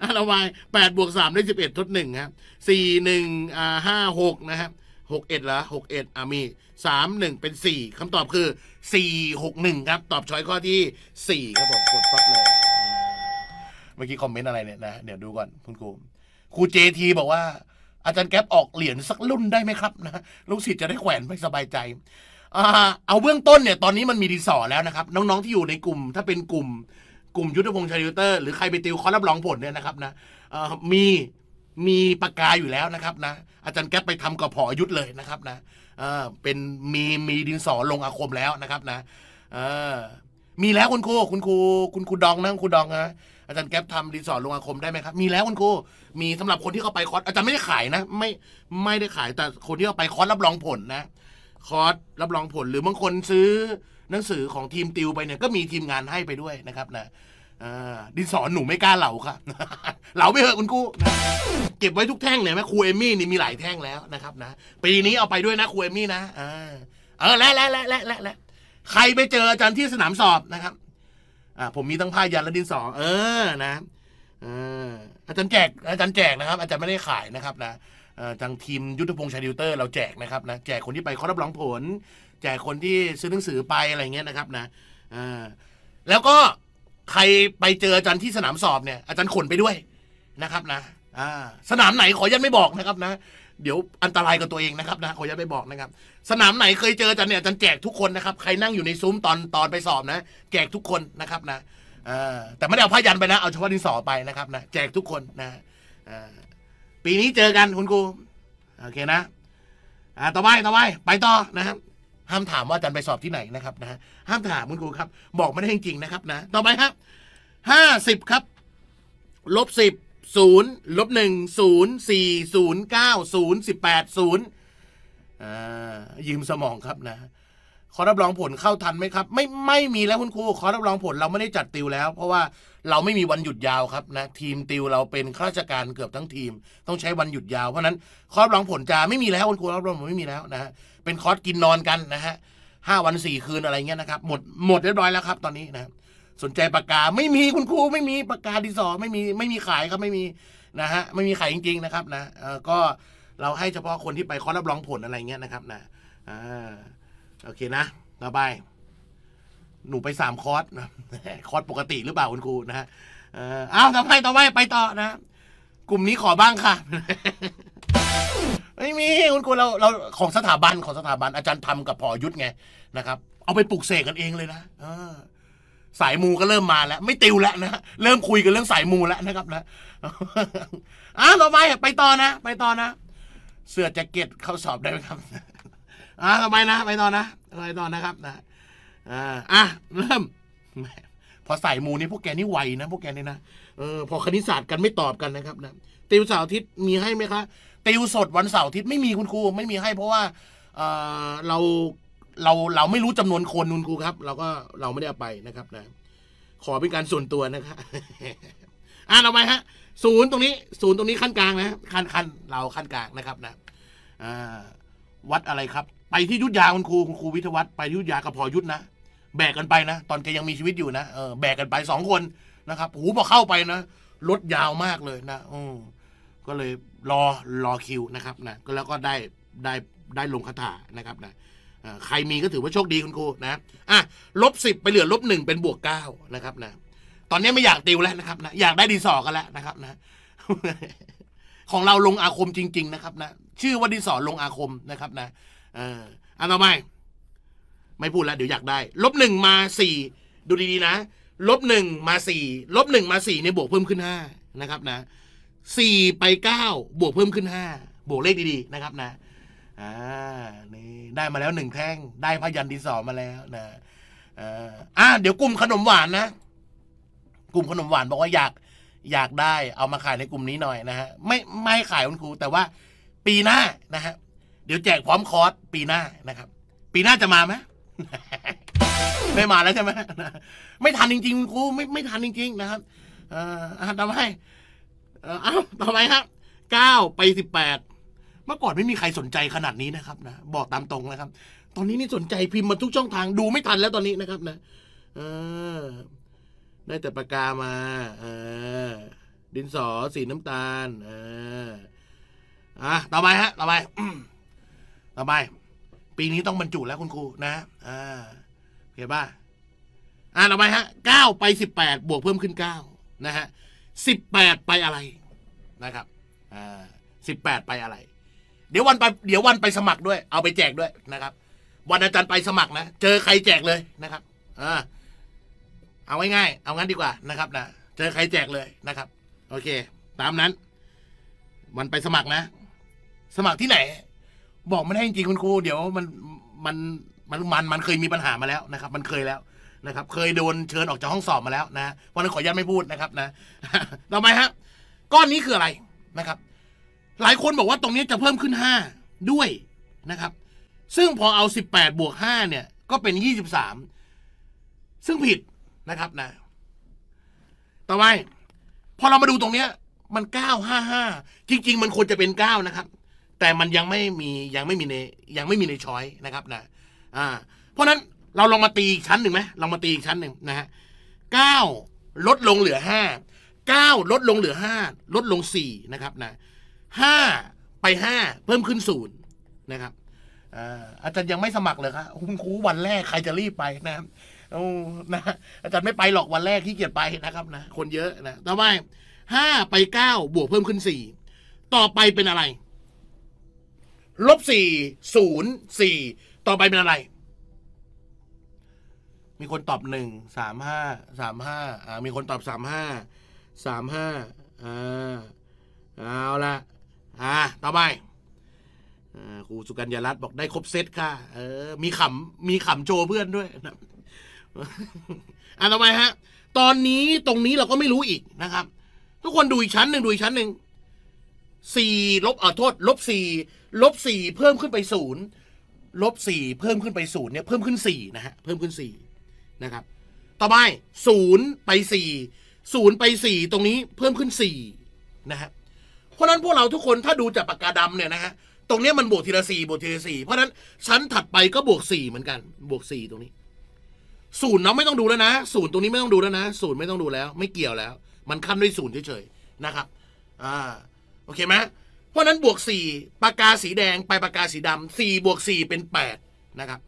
อันละวายแปดบวกสามได้สิบเอ็ดทดหนึ่งครับสี่หนึ่งอ่าห้าหกนะครับ หกเอ็ดเหรอหกเอ็ดอ่ามีสามหนึ่งเป็นสี่คำตอบคือสี่หกหนึ่งครับ ตอบช้อยข้อที่สี่ครับผมกดปั๊บเลย เมื่อกี้คอมเมนต์อะไรเนี่ยนะเดี๋ยวดูก่อนคุณครูครูเจทีบอกว่าอาจารย์แก๊ปออกเหรียญสักรุ่นได้ไหมครับนะลูกศิษย์จะได้แขวนไปสบายใจเอาเบื้องต้นเนี่ยตอนนี้มันมีดีสอร์แล้วนะครับ น้องๆที่อยู่ในกลุ่ม ถ้าเป็นกลุ่มกลุ่มยุทธพงศ์ชาริวเตอร์หรือใครไปติวคอรับรองผลเนี่ยนะครับนะมีมีปากกาอยู่แล้วนะครับ นะ อาจารย์แก๊ปไปทำกระพอยุทธเลยนะครับนะเป็นมีมีดินสอลงอาคมแล้วนะครับนะมีแล้วคุณครูคุณครูคุณครูดองนะคุณดองนะอาจารย์แก๊ปทำดินสอลงอาคมได้ไหมครับ มีแล้วคุณครูมีสำหรับคนที่เข้าไปคอร์สอาจารย์ไม่ได้ขายนะไม่ไม่ได้ขาย แต่คนที่เข้าไปคอร์สรับรองผลนะคอร์สรับรองผลหรือบางคนซื้อหนังสือของทีมติวไปเนี่ยก็มีทีมงานให้ไปด้วยนะครับนะดินสอนหนูไม่กล้าเหลาค่ะเหลาไม่เหอะคุณกู้เก็บไว้ทุกแท่งเนี่ยแม่ครูเอมี่นี่มีหลายแท่งแล้วนะครับ นะปีนี้เอาไปด้วยนะครูเอมี่นะเออและและและและและและใครไปเจออาจารย์ที่สนามสอบนะครับอ่าผมมีทั้งผ้ายันและดินสอเออนะอาจารย์แจก อาจารย์แจกนะครับ อาจารย์ไม่ได้ขายนะครับนะทางทีมยุทธพงษ์ชาดิวเตอร์เราแจกนะครับนะแจกคนที่ไปเขารับรองผล แจกคนที่ซื้อหนังสือไปอะไรเงี้ยนะครับนะแล้วก็ใครไปเจออาจารย์ที่สนามสอบเนี่ย อาจารย์ขนไปด้วยนะครับนะสนามไหนขอยันไม่บอกนะครับนะ เดี๋ยวอันตรายกับตัวเองนะครับนะขอยันไม่บอกนะครับ สนามไหนเคยเจออาจารย์เนี่ยอาจารย์แจกทุกคนนะครับ ใครนั่งอยู่ในซุ้มตอนตอนไปสอบนะแจกทุกคนนะครับนะแต่ไม่ได้เอาผ้ายันไปนะเอาเฉพาะดินสอไปนะครับนะแจกทุกคนนะปีนี้เจอกันคุณครูโอเคนะอ่าต่อไปต่อไปไปต่อนะครับห้ามถามว่าอาจารย์ไปสอบที่ไหนนะครับนะห้ามถาม คุณครูครับ บอกไม่ได้จริงนะครับนะต่อไปครับห้าสิบครับลบสิบศูนย์ลบหนึ่งศูนย์สี่ศูนย์เก้าศูนย์สิบแปดศูนย์ยืมสมองครับนะขอรับรองผลเข้าทันไหมครับ ไม่ไม่มีแล้วคุณครู ขอรับรองผลเราไม่ได้จัดติวแล้ว เพราะว่าเราไม่มีวันหยุดยาวครับนะทีมติวเราเป็นข้าราชการเกือบทั้งทีม ต้องใช้วันหยุดยาว เพราะนั้นขอรับรองผลจะไม่มีแล้วคุณครูรับรองผลไม่มีแล้วนะฮะเป็นคอร์สกินนอนกันนะฮะห้าวันสี่คืนอะไรเงี้ยนะครับหมดหมดเรียบร้อยแล้วครับ ตอนนี้นะสนใจปากกาไม่มีคุณครูไม่มีปากกาดิสอไม่มี ไม่มีขายครับไม่มีนะฮะไม่มีขายจริงๆนะครับนะก็เราให้เฉพาะคนที่ไปคอรับรองผลอะไรเงี้ยนะครับนะอ่าโอเคนะต่อไป หนูไปสามคอร์สนะคอร์สปกติหรือเปล่าคุณครูนะฮะอ้าต่อไปต่อไปไปต่อนะ กลุ่มนี้ขอบ้างค่ะไม่มีคุณครูเราเราของสถาบันของสถาบันอาจารย์ทำกับพอยุทธไง นะครับ เอาไปปลูกเสกกันเองเลยนะสายมูก็เริ่มมาแล้วไม่ติวแล้วนะเริ่มคุยกันเรื่องสายมูแล้วนะครับ นะอ้าวต่อไปไปต่อนะ ไปต่อนะ เสื้อแจ็คเก็ตเข้าสอบได้ไหมครับอ่าต่อไปนะไปนอนนะไปนอนนะครับนะอ่าอ่ะเริ่มพอใส่มูนี่พวกแกนี่ไวนะ พวกแกนี่นะเออพอคณิตศาสตร์กันไม่ตอบกันนะครับ นะติวเสาร์อาทิตย์มีให้ไหมคะติวสดวันเสาร์อาทิตย์ไม่มีคุณครูไม่มีให้ เพราะว่า เออเราเราเราไม่รู้จำนวนคนคุณครูครับเราก็เราไม่ได้เอาไปนะครับนะขอเป็นการส่วนตัวนะครับอ่ะเราไปฮะศูนย์ตรงนี้ ศูนย์ตรงนี้ขั้นกลางนะขั้นขั้นเราขั้นกลางนะครับนะอ่าวัดอะไรครับไปที่ยุทธยาคุณครูคุณครูวิทวัฒน์ไปที่ยุทธยากับพอยุทธนะแบกกันไปนะ ตอนแกยังมีชีวิตอยู่นะเออแบกกันไปสองคนนะครับหูพอเข้าไปนะรถยาวมากเลยนะอืมก็เลยรอรอคิวนะครับนะ ก็แล้วก็ได้ได้ได้ลงคาถานะครับนะใครมีก็ถือว่าโชคดีคุณครูนะอ่ะลบสิบไปเหลือลบหนึ่งเป็นบวกเก้านะครับนะ ตอนนี้ไม่อยากติวแล้วนะครับนะอยากได้ดีสอกันแล้วนะครับนะ ของเราลงอาคมจริง ๆ นะครับนะชื่อว่าดีสอลงอาคมนะครับนะอ่าอันต่อไปไม่พูดแล้วเดี๋ยวอยากได้ลบหนึ่งมาสี่ดูดีๆนะลบหนึ่งมาสี่ลบหนึ่งมาสี่เนี่ยบวกเพิ่มขึ้นห้านะครับนะสี่ไปเก้าบวกเพิ่มขึ้นห้าบวกเลขดีๆนะครับนะอ่านี่ได้มาแล้วหนึ่งแท่ง ได้พยันดีสอมาแล้วนะอ่าเดี๋ยวกลุ่มขนมหวานนะ กลุ่มขนมหวานบอกว่าอยากอยากได้ เอามาขายในกลุ่มนี้หน่อยนะฮะไม่ไม่ขายคุณครูแต่ว่าปีหน้านะฮะเดี๋ยวแจกพร้อมคอร์สปีหน้านะครับ ปีหน้าจะมาไหมไม่มาแล้วใช่ไหมไม่ทันจริง ๆ ครู ไม่ไม่ทันจริงๆนะครับเอ่อทำไมเอ้าต่อไปครับ เก้าไปสิบแปดเมื่อก่อนไม่มีใครสนใจขนาดนี้นะครับนะบอกตามตรงนะครับ ตอนนี้นี่สนใจพิมพ์มาทุกช่องทางดูไม่ทันแล้วตอนนี้นะครับนะเออได้แต่ปากกามาเออดินสอสีน้ำตาล เอออ่ะต่อไปฮะต่อไปต่อไปปีนี้ต้องบรรจุแล้วคุณครูนะอ่าเห็นป่ะอ่าต่อไปฮะเก้าไปสิบแปดบวกเพิ่มขึ้นเก้านะฮะสิบแปดไปอะไรนะครับอ่าสิบแปดไปอะไร เดี๋ยววันไปเดี๋ยววันไปสมัครด้วย เอาไปแจกด้วยนะครับ วันอาจารย์ไปสมัครนะเจอใครแจกเลยนะครับออเอาง่ายๆเอางั้นดีกว่านะครับนะเจอใครแจกเลยนะครับโอเค ตามนั้นวันไปสมัครนะ สมัครที่ไหนบอกไม่ได้จริงๆคุณครู เดี๋ยวมันมันมันมันมันเคยมีปัญหามาแล้วนะครับ มันเคยแล้วนะครับ เคยโดนเชิญออกจากห้องสอบมาแล้วนะวันนั้นขออนุญาตไม่พูดนะครับ นะต่อไปฮะก้อนนี้คืออะไรนะครับ หลายคนบอกว่าตรงนี้จะเพิ่มขึ้นห้าด้วยนะครับ ซึ่งพอเอาสิบแปดบวกห้าเนี่ย ก็เป็นยี่สิบสามซึ่งผิดนะครับนะ ต่อไปพอเรามาดูตรงเนี้ย มันเก้าห้าห้าจริง ๆ มันควรจะเป็นเก้านะครับแต่มันยังไม่มียังไม่มีในยังไม่มีในช้อยนะครับนะอ่าเพราะนั้นเราลองมาตีอีกชั้นหนึ่งไหมลองมาตีอีกชั้นหนึ่งนะฮะเก้าลดลงเหลือห้าเก้าลดลงเหลือห้าลดลงสี่นะครับนะห้าไปห้าเพิ่มขึ้นศูนย์นะครับอาจารย์ยังไม่สมัครเลยครับคุณครูวันแรกใครจะรีบไปนะครับโอ้นะอาจารย์ไม่ไปหรอกวันแรกที่เกียดไปนะครับนะคนเยอะนะต่อไปห้าไปเก้าบวกเพิ่มขึ้นสี่ต่อไปเป็นอะไรลบสี่ศูนย์สี่ต่อไปเป็นอะไร มีคนตอบหนึ่งสามห้าสามห้าอ่ามีคนตอบสามห้าสามห้าอ่าเอาละอ่าต่อไปครูสุกัญญารัตน์บอกได้ครบเซตค่ะ เออ มีขำมีขำโจเพื่อนด้วยนะอ่ะทำไมฮะตอนนี้ตรงนี้เราก็ไม่รู้อีกนะครับ ทุกคนดูอีกชั้นหนึ่งดูอีกชั้นหนึ่งสี่ลบอ่าโทษลบสี่ลบสี่เพิ่มขึ้นไปศูนย์ลบสี่เพิ่มขึ้นไปศูนย์เนี่ย เพิ่มขึ้นสี่นะฮะเพิ่มขึ้นสี่นะครับ ต่อไปศูนย์ไปสี่ศูนย์ไปสี่ตรงนี้เพิ่มขึ้นสี่นะฮะเพราะนั้นพวกเราทุกคนถ้าดูจากปากกาดำเนี่ยนะฮะตรงนี้มันบวกทีละสี่บวกทีละสี่เพราะนั้นชั้นถัดไปก็บวกสี่เหมือนกัน บวกสี่ตรงนี้ศูนย์เราไม่ต้องดูแล้วนะศูนย์ตรงนี้ไม่ต้องดูแล้วนะศูนย์ไม่ต้องดูแล้ว ไม่เกี่ยวแล้ว มันขั้นด้วยศูนย์เฉยๆนะครับ อ่าโอเคไหมเพราะนั้นบวก 4ปากกาสีแดงไปปากกาสีดำ4บวก4เป็น8นะครับ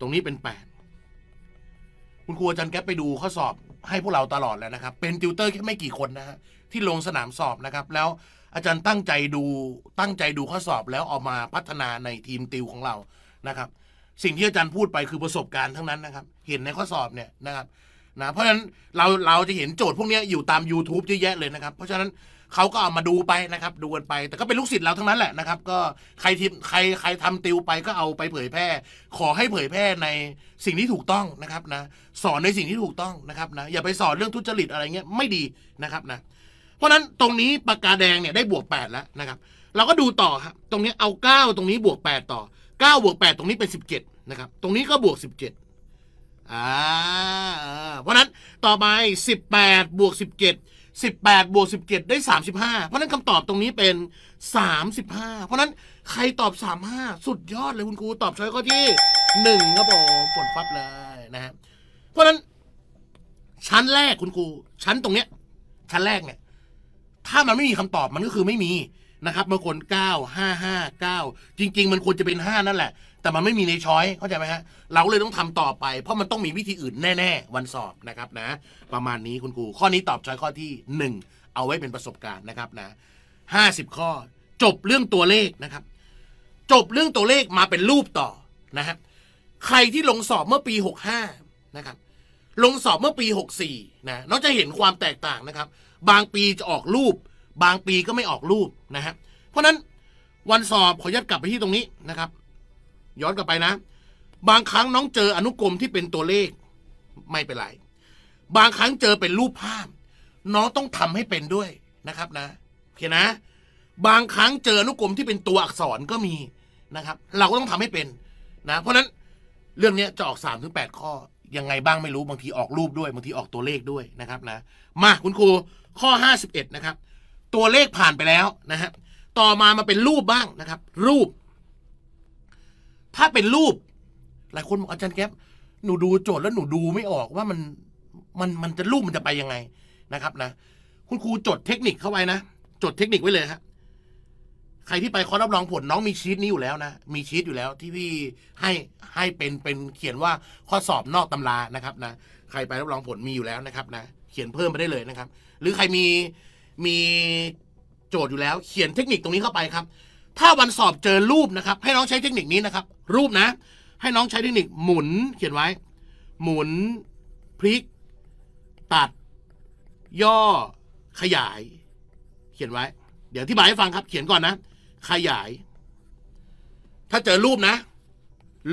ตรงนี้เป็น 8 คุณครูอาจารย์แก๊ปไปดูข้อสอบให้พวกเราตลอดแล้วนะครับ เป็นติวเตอร์แค่ไม่กี่คนนะฮะที่ลงสนามสอบนะครับ แล้วอาจารย์ตั้งใจดูตั้งใจดูข้อสอบแล้วออกมาพัฒนาในทีมติวของเรานะครับ สิ่งที่อาจารย์พูดไปคือประสบการณ์ทั้งนั้นนะครับ เห็นในข้อสอบเนี่ยนะครับนะเพราะฉะนั้นเราเราจะเห็นโจทย์พวกนี้อยู่ตาม YouTube เยอะแยะเลยนะครับเพราะฉะนั้นเขาก็เอามาดูไปนะครับดูกันไปแต่ก็เป็นลูกศิษย์เราทั้งนั้นแหละนะครับก็ใครทิมใครใครทำติวไปก็เอาไปเผยแพร่ขอให้เผยแพร่ในสิ่งที่ถูกต้องนะครับนะสอนในสิ่งที่ถูกต้องนะครับนะอย่าไปสอนเรื่องทุจริตอะไรเงี้ยไม่ดีนะครับนะเพราะนั้นตรงนี้ปากกาแดงเนี่ยได้บวก 8 แล้วนะครับเราก็ดูต่อครับตรงนี้เอา 9 ตรงนี้บวก 8 ต่อ9บวก8ตรงนี้เป็น 17นะครับตรงนี้ก็บวก 17อ่าเพราะนั้นต่อไป 18บวก17 18บวก17ได้ 35เพราะนั้นคำตอบตรงนี้เป็น 35เพราะนั้นใครตอบ 35สุดยอดเลยคุณครูตอบช้อยข้อที่1ครับผมฝนฟับเลยนะฮะเพราะนั้นชั้นแรกคุณครูชั้นตรงเนี้ยชั้นแรกเนี่ยถ้ามันไม่มีคำตอบมันก็คือไม่มีนะครับบางคน9 5 5 9จริง ๆ มันควรจะเป็น5นั่นแหละแต่มันไม่มีในช้อยเข้าใจไหมฮะเราเลยต้องทำต่อไปเพราะมันต้องมีวิธีอื่นแน่ๆ วันสอบนะครับนะ ประมาณนี้คุณครูข้อนี้ตอบช้อยข้อที่ 1 เอาไว้เป็นประสบการณ์นะครับนะห้าสิบข้อ จบเรื่องตัวเลขนะครับ จบเรื่องตัวเลขมาเป็นรูปต่อนะฮะใครที่ลงสอบเมื่อปี65นะครับ ลงสอบเมื่อปี64นะน้องจะเห็นความแตกต่างนะครับ บางปีจะออกรูป บางปีก็ไม่ออกรูปนะฮะเพราะนั้นวันสอบขอยัดกลับไปที่ตรงนี้นะครับย้อนกลับไปนะ บางครั้งน้องเจออนุกรมที่เป็นตัวเลขไม่เป็นไรบางครั้งเจอเป็นรูปภาพน้องต้องทำให้เป็นด้วยนะครับนะโอเคนะ บางครั้งเจออนุกรมที่เป็นตัวอักษรก็มีนะครับ เราก็ต้องทำให้เป็นนะเพราะฉะนั้นเรื่องนี้จะออก3ามถึงแข้อยังไงบ้างไม่รู้บางทีออกรูปด้วยบางทีออกตัวเลขด้วยนะครับนะมาคุณครูข้อ51นะครับตัวเลขผ่านไปแล้วนะฮะต่อมามาเป็นรูปบ้างนะครับ รูปถ้าเป็นรูป หลายคนบอกอาจารย์แก๊ปหนูดูโจทย์แล้วหนูดูไม่ออกว่ามันมันมันจะรูปมันจะไปยังไงนะครับนะคุณครูจดเทคนิคเข้าไว้นะจดเทคนิคไว้เลยครับใครที่ไปคอรับรองผลน้องมีชีตนี้อยู่แล้วนะ มีชีตอยู่แล้วที่พี่ให้ให้เป็นเป็นเขียนว่าข้อสอบนอกตำรานะครับนะใครไปรับรองผลมีอยู่แล้วนะครับนะเขียนเพิ่มไปได้เลยนะครับ หรือใครมีมีโจทย์อยู่แล้ว เขียนเทคนิคตรงนี้เข้าไปครับถ้าวันสอบเจอรูปนะครับให้น้องใช้เทคนิคนี้นะครับ รูปนะ ให้น้องใช้เทคนิคหมุน เขียนไว้ หมุน พลิก ตัดย่อ ขยาย เขียนไว้ เดี๋ยวที่บายให้ฟังครับ เขียนก่อนนะขยาย ถ้าเจอรูปนะ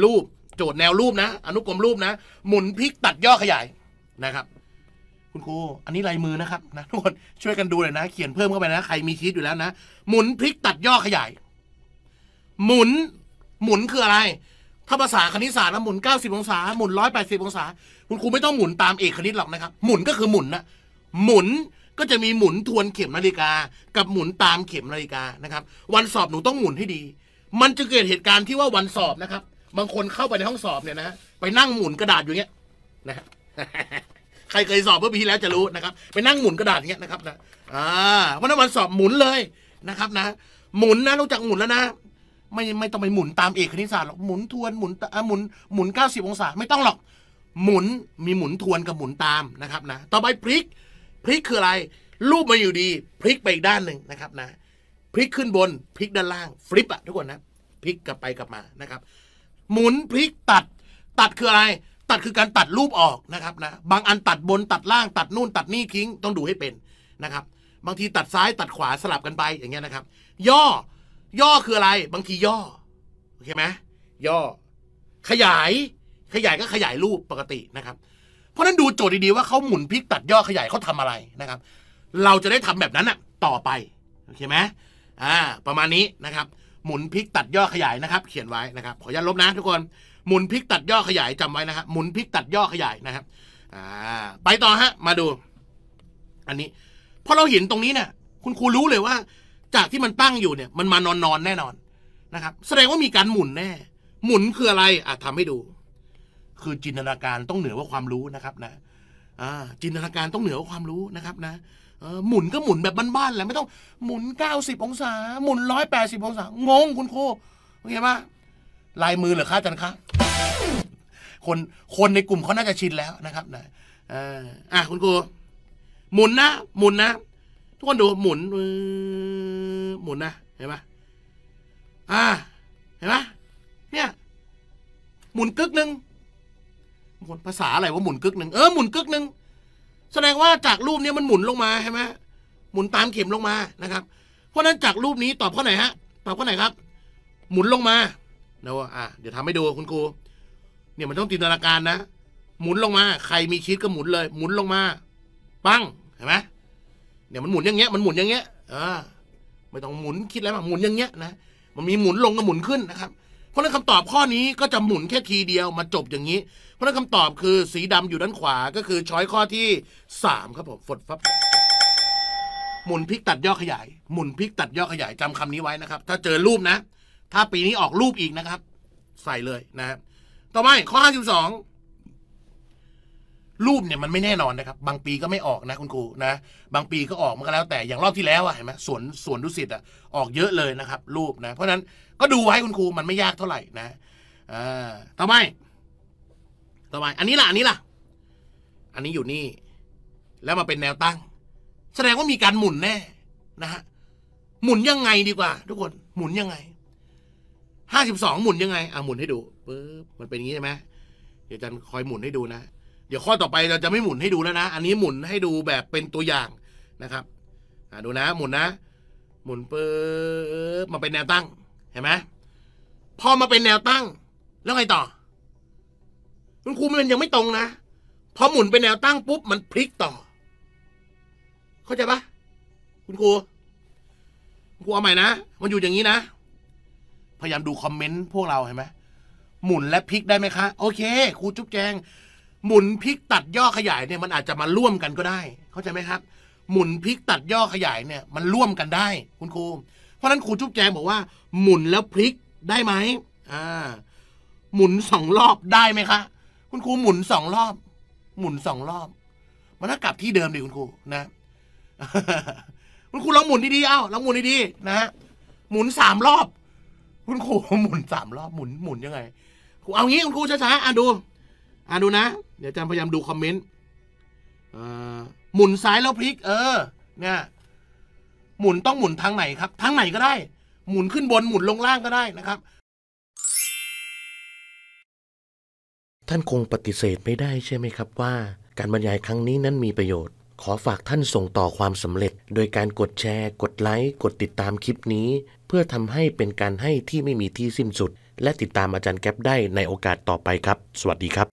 รูป โจทย์แนวรูปนะ อนุกรมรูปนะหมุนพลิกตัดย่อขยายนะครับ คุณครู อันนี้ลายมือนะครับนะทุกคนช่วยกันดูเลยนะ เขียนเพิ่มเข้าไปนะใครมีชีตอยู่แล้วนะหมุนพลิกตัดย่อขยายหมุน หมุนคืออะไร ถ้าภาษาคณิตศาสตร์นะหมุน 90 องศาหมุน180องศาคุณครูไม่ต้องหมุนตามเอกคณิตหรอกนะครับหมุนก็คือหมุนนะหมุนก็จะมีหมุนทวนเข็มนาฬิกา กับหมุนตามเข็มนาฬิกานะครับ วันสอบหนูต้องหมุนให้ดี มันจะเกิดเหตุการณ์ที่ว่าวันสอบนะครับ บางคนเข้าไปในห้องสอบเนี่ยนะไปนั่งหมุนกระดาษอยู่เงี้ยนะับใครเคยสอบเมื่อปีที่แล้วจะรู้นะครับ ไปนั่งหมุนกระดาษอย่างเงี้ยนะครับนะอ่าวันนั้นวันสอบหมุนเลยนะครับนะหมุนนะรู้จักหมุนแล้วนะไม่ไม่ต้องไปหมุนตามเอกคณิตศาสตร์หรอก หมุนทวนหมุนอ่ะหมุนหมุนเก้าสิบองศาไม่ต้องหรอกหมุนมีหมุนทวนกับหมุนตามนะครับนะต่อไปพลิกพลิกคืออะไรรูปมาอยู่ดี พลิกไปอีกด้านหนึ่งนะครับนะพลิกขึ้นบนพลิกด้านล่างฟลิปอะทุกคนนะพลิกกลับไปกลับมานะครับหมุนพลิกตัด ตัดคืออะไร ตัดคือการตัดรูปออกนะครับนะบางอันตัดบนตัดล่างตัดนู่นตัดนี่ทิ้งต้องดูให้เป็นนะครับ บางทีตัดซ้ายตัดขวาสลับกันไปอย่างเงี้ยนะครับ ย่อย่อคืออะไร บางทีย่อโอเคไหมย่อ ขยาย ขยายก็ขยายรูปปกตินะครับ เพราะนั้นดูโจทย์ดีๆว่าเขาหมุนพลิกตัดย่อขยายเขาทำอะไรนะครับ เราจะได้ทำแบบนั้นอะต่อไปโอเคไหมอ่าประมาณนี้นะครับ หมุนพลิกตัดย่อขยายนะครับ เขียนไว้นะครับขออนุญาตลบนะทุกคนหมุนพลิกตัดย่อขยายจำไว้นะครับหมุนพลิกตัดย่อขยายนะครับอ่าไปต่อฮะมาดู อันนี้พอเราเห็นตรงนี้เนี่ยคุณครูรู้เลยว่าจากที่มันตั้งอยู่เนี่ย มันมานอนนอนแน่นอนนะครับ แสดงว่ามีการหมุนแน่หมุนคืออะไรอ่ะทำให้ดู คือจินตนาการต้องเหนือว่าความรู้นะครับ นะอ่าจินตนาการต้องเหนือว่าความรู้นะครับนะหมุนก็หมุนแบบบ้านๆแหละไม่ต้องหมุน 90 องศา หมุน180องศางงคุณครูโอเคปะลายมือหรือคะจันคะคนคนในกลุ่มเขาน่าจะชินแล้วนะครับนะอ่าคุณครูหมุนนะหมุนนะกคนดูหมุนหมุนนะเห็นไหมอ่าเห็นไหมเนี่ยหมุนกึกหนึ่งคนภาษาอะไรว่าหมุนกึกหนึ่งเออหมุนกึกหนึ่งแสดงว่าจากรูปนี้มันหมุนลงมาใช่ไหมหมุนตามเข็มลงมานะครับ เพราะนั้นจากรูปนี้ ตอบข้อไหนฮะตอบข้อไหนครับ หมุนลงมาเดี๋ยวอ่ะเดี๋ยวทำให้ดูคุณครูเนี่ยมันต้องจินตนาการนะหมุนลงมา ใครมีชีตก็หมุนเลย หมุนลงมาปังเห็นไหมเนี่ยมันหมุนอย่างเงี้ยมันหมุนอย่างเงี้ยอ่าไม่ต้องหมุนคิดอะไรมากหมุนอย่างเงี้ยนะมันมีหมุนลงกับหมุนขึ้นนะครับเพราะนั้นคำตอบข้อนี้ก็จะหมุนแค่ทีเดียวมาจบอย่างนี้เพราะนั้นคำตอบคือ สีดำอยู่ด้านขวา ก็คือช้อยข้อที่3ครับผมฝดฟับ หมุนพลิกตัดย่อขยายหมุนพลิกตัดย่อขยายจำคำนี้ไว้นะครับ ถ้าเจอรูปนะถ้าปีนี้ออกรูปอีกนะครับ ใส่เลยนะครับต่อไปข้อ52รูปเนี่ยมันไม่แน่นอนนะครับ บางปีก็ไม่ออกนะ คุณครูนะบางปีก็ออกมันก็แล้ว แต่อย่างรอบที่แล้วอะเห็นไหมสวนสวนดุสิตอะออกเยอะเลยนะครับ รูปนะ เพราะนั้นก็ดูไว้คุณครูมันไม่ยากเท่าไหร่นะอ่าต่อไปต่อไปอันนี้ล่ะ อันนี้ล่ะ อันนี้อยู่นี่ แล้วมาเป็นแนวตั้ง แสดงว่ามีการหมุนแน่นะฮะหมุนยังไงดีกว่าทุกคนหมุนยังไงห้าสิบสองหมุนยังไงอ่ะหมุนให้ดูปึ๊บมันเป็นอย่างนี้ใช่ไหมเดี๋ยวจันคอยหมุนให้ดูนะเดี๋ยวข้อต่อไปเราจะไม่หมุนให้ดูแล้วนะ อันนี้หมุนให้ดูแบบเป็นตัวอย่างนะครับดูนะหมุนนะ หมุนเปิบมาเป็นแนวตั้ง เห็นไหมพอมาเป็นแนวตั้ง แล้วไงต่อ คุณครูมันยังไม่ตรงนะพอหมุนเป็นแนวตั้งปุ๊บมันพลิกต่อเข้าใจปะคุณครู คุณครูเอาใหม่นะมันอยู่อย่างนี้นะพยายามดูคอมเมนต์พวกเราเห็นไหมหมุนและพลิกได้ไหมคะโอเคครูจุ๊บแจงหมุนพลิกตัดย่อขยายเนี่ยมันอาจจะมาร่วมกันก็ได้ เข้าใจไหมครับหมุนพลิกตัดย่อขยายเนี่ย มันร่วมกันได้คุณครูเพราะนั้นครูจุ๊บแจงบอกว่า หมุนแล้วพลิกได้ไหมอ่า หมุนสองรอบได้ไหมคะ คุณครูหมุนสองรอบ หมุนสองรอบ มันก็กลับที่เดิมดิคุณครูนะคุณครูลองหมุนดีๆเอ้าลองหมุนดีๆนะหมุนสามรอบ คุณครูหมุนสามรอบหมุนหมุนยังไงครูเอางี้คุณครูช้าๆอ่ะดูอ่ะดูนะเดี๋ยวอาจารย์พยายามดูคอมเมนต์หมุนซ้ายแล้วพลิก เออเนี่ยหมุนต้องหมุนทางไหนครับ ทางไหนก็ได้ หมุนขึ้นบนหมุนลงล่างก็ได้นะครับ ท่านคงปฏิเสธไม่ได้ใช่ไหมครับว่า การบรรยายครั้งนี้นั้นมีประโยชน์ ขอฝากท่านส่งต่อความสำเร็จ โดยการกดแชร์ กดไลค์ กดติดตามคลิปนี้ เพื่อทำให้เป็นการให้ที่ไม่มีที่สิ้นสุด และติดตามอาจารย์แก๊ปได้ในโอกาสต่อไปครับ สวัสดีครับ